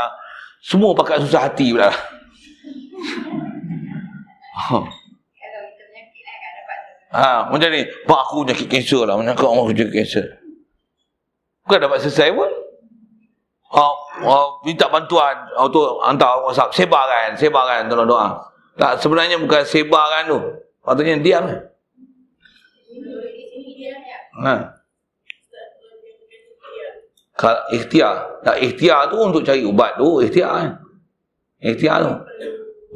semua pakai susah hati pula. Oh. Kalau kita menyakit lah, eh, ha, macam ni, pak aku menyakit kanser lah, menyakit orang kerja kanser. Bukan dapat selesai pun. Ha, ha, minta bantuan, ha, tu hantar WhatsApp, sebarkan, sebarkan tolong doa. Tak, sebenarnya bukan sebarkan tu. Patutnya diam. Ha. Nah ikhtiar. Nak ikhtiar tu untuk cari ubat tu, ikhtiar kan. Ikhtiar tu.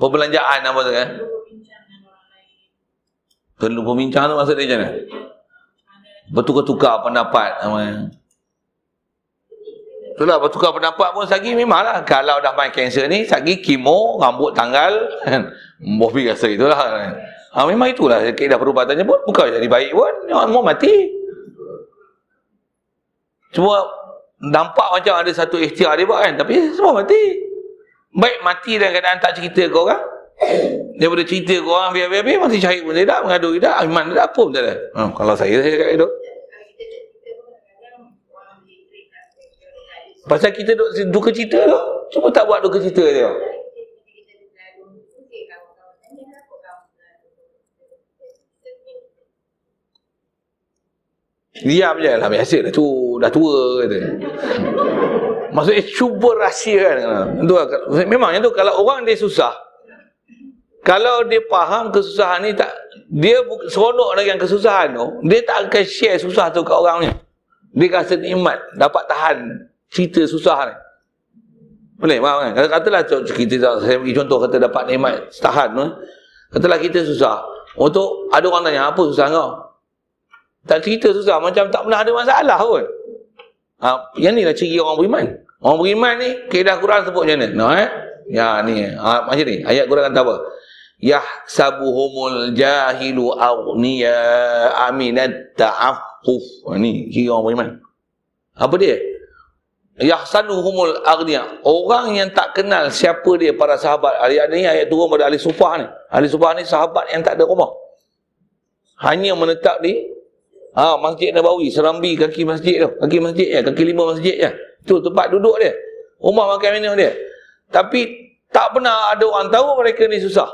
Perbelanjaan apa tu kan. Perlu pembincang tu maksud dia macam mana? Bertukar-tukar pendapat. Itulah bertukar pendapat pun sagi lah, Kalau dah main kanser ni, sagi kimo, rambut tanggal. Kan? Bobby rasa itulah. Ha, memang itulah. Kedah perubatannya pun bukan jadi baik pun. Orang mau mati. Cuma nampak macam ada satu ikhtiar dia buat kan tapi semua mati baik mati dalam keadaan tak cerita kau orang daripada cerita ke orang biar-biar mati syahid pun tidak mengadu tidak iman tidak apa pun tidak hmm, ha, kalau saya saya kat hidup pasal kita duk, duka cerita tu cuma tak buat duka cerita dia Diam je lah biasa dah tu dah tua kata. Maksudnya cuba rahsia kan. Tu lah, memang yang tu kalau orang dia susah kalau dia faham kesusahan ni tak dia seronok dengan kesusahan tu, dia tak akan share susah tu kat orang ni. Dia rasa nikmat dapat tahan cerita susah ni. Boleh faham kan? Kalau katalah kita saya bagi contoh kata dapat nikmat tahan tu. Katalah kita susah. Untuk ada orang tanya apa susah kau? Tak cerita susah macam tak pernah ada masalah pun. Ha, yang ni lah ciri orang beriman. Orang beriman ni kaedah Quran sebut macam ni. No, eh? Ya ni. Eh. Ha, macam ni. Ayat Quran kata apa? Yahsabuhumul jahilu aghniya aminat ta'affuf. Ha, ni ciri orang beriman. Apa dia? Yahsanuhumul aghniya. Orang yang tak kenal siapa dia para sahabat. Ayat ni ayat turun pada Ali Sufah ni. Ali Sufah ni sahabat yang tak ada rumah. Hanya menetap di Ha, Masjid Nabawi, Serambi, kaki masjid tu. Kaki masjid ya, kaki lima masjid ya. Tu tempat duduk dia. Rumah makan minum dia. Tapi tak pernah ada orang tahu mereka ni susah.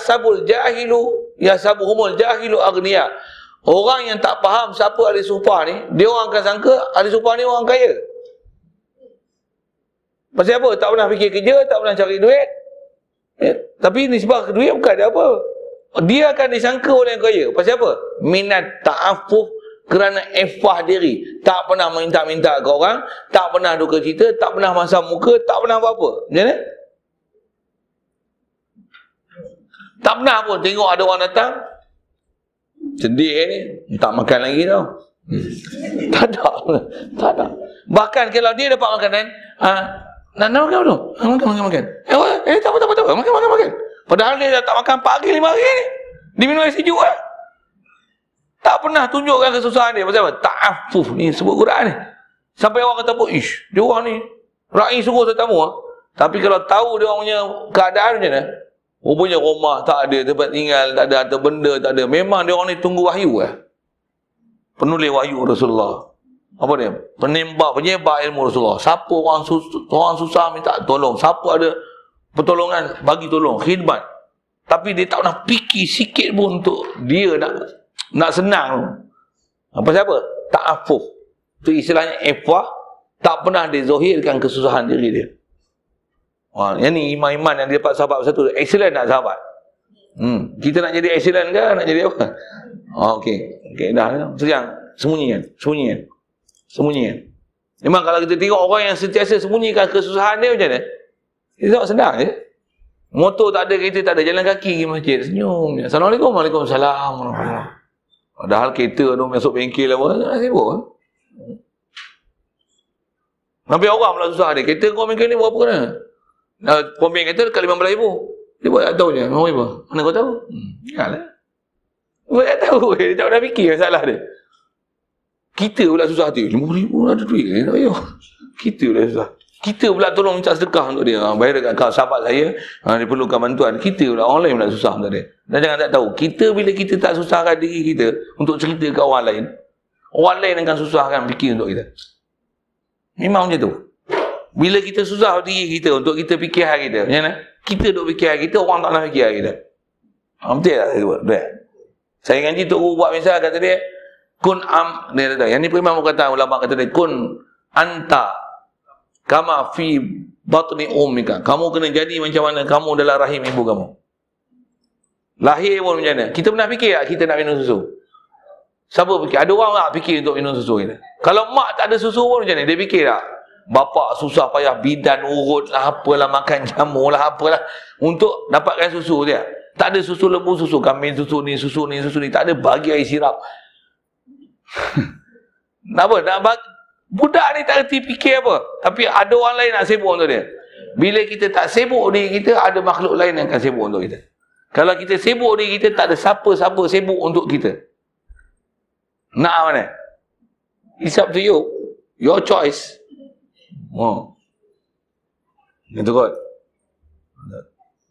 sabul jahilu, yahsabuhumul jahilu agniya. Orang yang tak faham siapa ahli sufah ni, dia orang akan sangka ahli sufah ni orang kaya. Pasal apa? Tak pernah fikir kerja, tak pernah cari duit. Eh, tapi nisbah duit bukan ada apa dia akan disangka oleh yang kaya pasal apa minat ta'afuf kerana effah diri tak pernah minta-minta ke orang tak pernah duka cita tak pernah masam muka tak pernah apa-apa macam ni tak pernah pun tengok ada orang datang sedih eh, ni tak makan lagi tau tak ada tak ada bahkan kalau dia dapat makanan ha, nak, nak makan apa tu? Ah, makan makan makan eh, eh tak apa tak apa, tak apa. makan makan makan Padahal dia dah tak makan 4 hari, 5 hari ni. Dia minum air sejuk lah. Tak pernah tunjukkan kesusahan dia. Pasal apa? Ta'afuf ni sebut Quran ni. Sampai orang kata pun, ish, dia orang ni. Rai suruh tetamu lah. Eh? Tapi kalau tahu dia orang punya keadaan macam ni, rupanya rumah tak ada, tempat tinggal tak ada, atau benda tak ada. Memang dia orang ni tunggu wahyu lah. Eh? Penulis wahyu Rasulullah. Apa dia? Penembak, penyebab ilmu Rasulullah. Siapa orang, sus- orang susah minta tolong? Siapa ada pertolongan, bagi tolong, khidmat. Tapi dia tak pernah fikir sikit pun untuk dia nak nak senang. Ha, apa siapa? Tak afuh. Itu istilahnya efah. Tak pernah dia zahirkan kesusahan diri dia. Wah, ha, yang ni iman-iman yang dia dapat sahabat satu. Excellent tak sahabat? Hmm. Kita nak jadi excellent ke? Nak jadi apa? Oh, ha, okay. Okay, dah. Sejang. Sembunyian. sembunyi, Sembunyian. Memang kalau kita tengok orang yang sentiasa sembunyikan kesusahan dia macam mana? Esok senang je. Eh? Motor tak ada, kereta tak ada, jalan kaki pergi masjid. Senyum je. Assalamualaikum. Waalaikumsalam. Padahal kereta tu masuk bengkel lah. tak sibuk. Eh? Nampak orang pula susah ni. Kereta kau bengkel ni berapa kena? Nah, Pembeli kereta dekat RM15,000. Dia buat tak tahu je. RM15,000. Mana kau tahu? Hmm. Ya lah. Buat tak tahu. Eh? Dia tak pernah fikir masalah dia. Kita pula susah tu. RM15,000 ada duit ke? Kita pula susah kita pula tolong minta sedekah untuk dia. Ha, bayar dekat kau sahabat saya, ha, dia perlukan bantuan. Kita pula orang lain pula susah untuk dia. Dan jangan tak tahu, kita bila kita tak susahkan diri kita untuk cerita ke orang lain, orang lain akan susahkan fikir untuk kita. Memang macam tu. Bila kita susah diri kita untuk kita fikir hal kita, macam mana? Kita duk fikir hal kita, orang tak nak fikir hal kita. Ha, betul tak? Betul tak? Saya ngaji Tok Guru buat misal kata dia, kun am, dia kata, yang ni pun memang kata ulama kata dia, kun anta kama fi batni ummika kamu kena jadi macam mana kamu dalam rahim ibu kamu lahir pun macam mana kita pernah fikir tak kita nak minum susu siapa fikir ada orang tak fikir untuk minum susu kita kalau mak tak ada susu pun macam mana dia fikir tak bapa susah payah bidan urut lah apalah makan jamu lah apalah untuk dapatkan susu dia ya. tak ada susu lembu susu kambing susu ni susu ni susu ni tak ada bagi air sirap Nak apa? Nak, Budak ni tak reti fikir apa. Tapi ada orang lain nak sibuk untuk dia. Bila kita tak sibuk diri kita, ada makhluk lain yang akan sibuk untuk kita. Kalau kita sibuk diri kita, tak ada siapa-siapa sibuk untuk kita. Nak mana? It's up to you. Your choice. Oh. Gitu kot.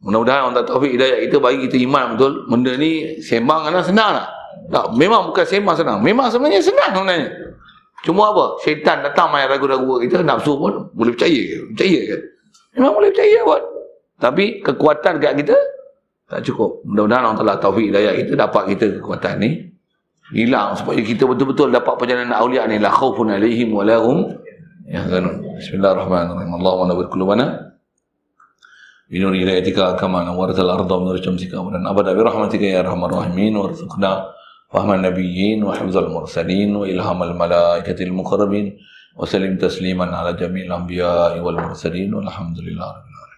Mudah-mudahan orang tak taufik hidayah kita bagi kita iman betul. Benda ni sembang kan senang tak? Tak, memang bukan sembang senang. Memang sebenarnya senang sebenarnya. Cuma apa? Syaitan datang main ragu-ragu. Kita nafsu pun boleh percaya. Percaya kan? Memang boleh percaya pun. Tapi kekuatan dekat kita tak cukup. Mudah-mudahan Allah telah taufik daya kita dapat kita kekuatan ni. Hilang. Supaya kita betul-betul dapat perjalanan awliya ni. La khawfun alaihim wa lahum. Ya kanun. Bismillahirrahmanirrahim. Allahumma nabir kulubana. Binuri ilayatika kamana warzal arda. Binuri syamsika. Dan ya rahmatullahi. Binuri syamsika. فهم النبيين وحفظ المرسلين وإلهام الملائكة المقربين وسلم تسليما على جميع الأنبياء والمرسلين والحمد لله رب العالمين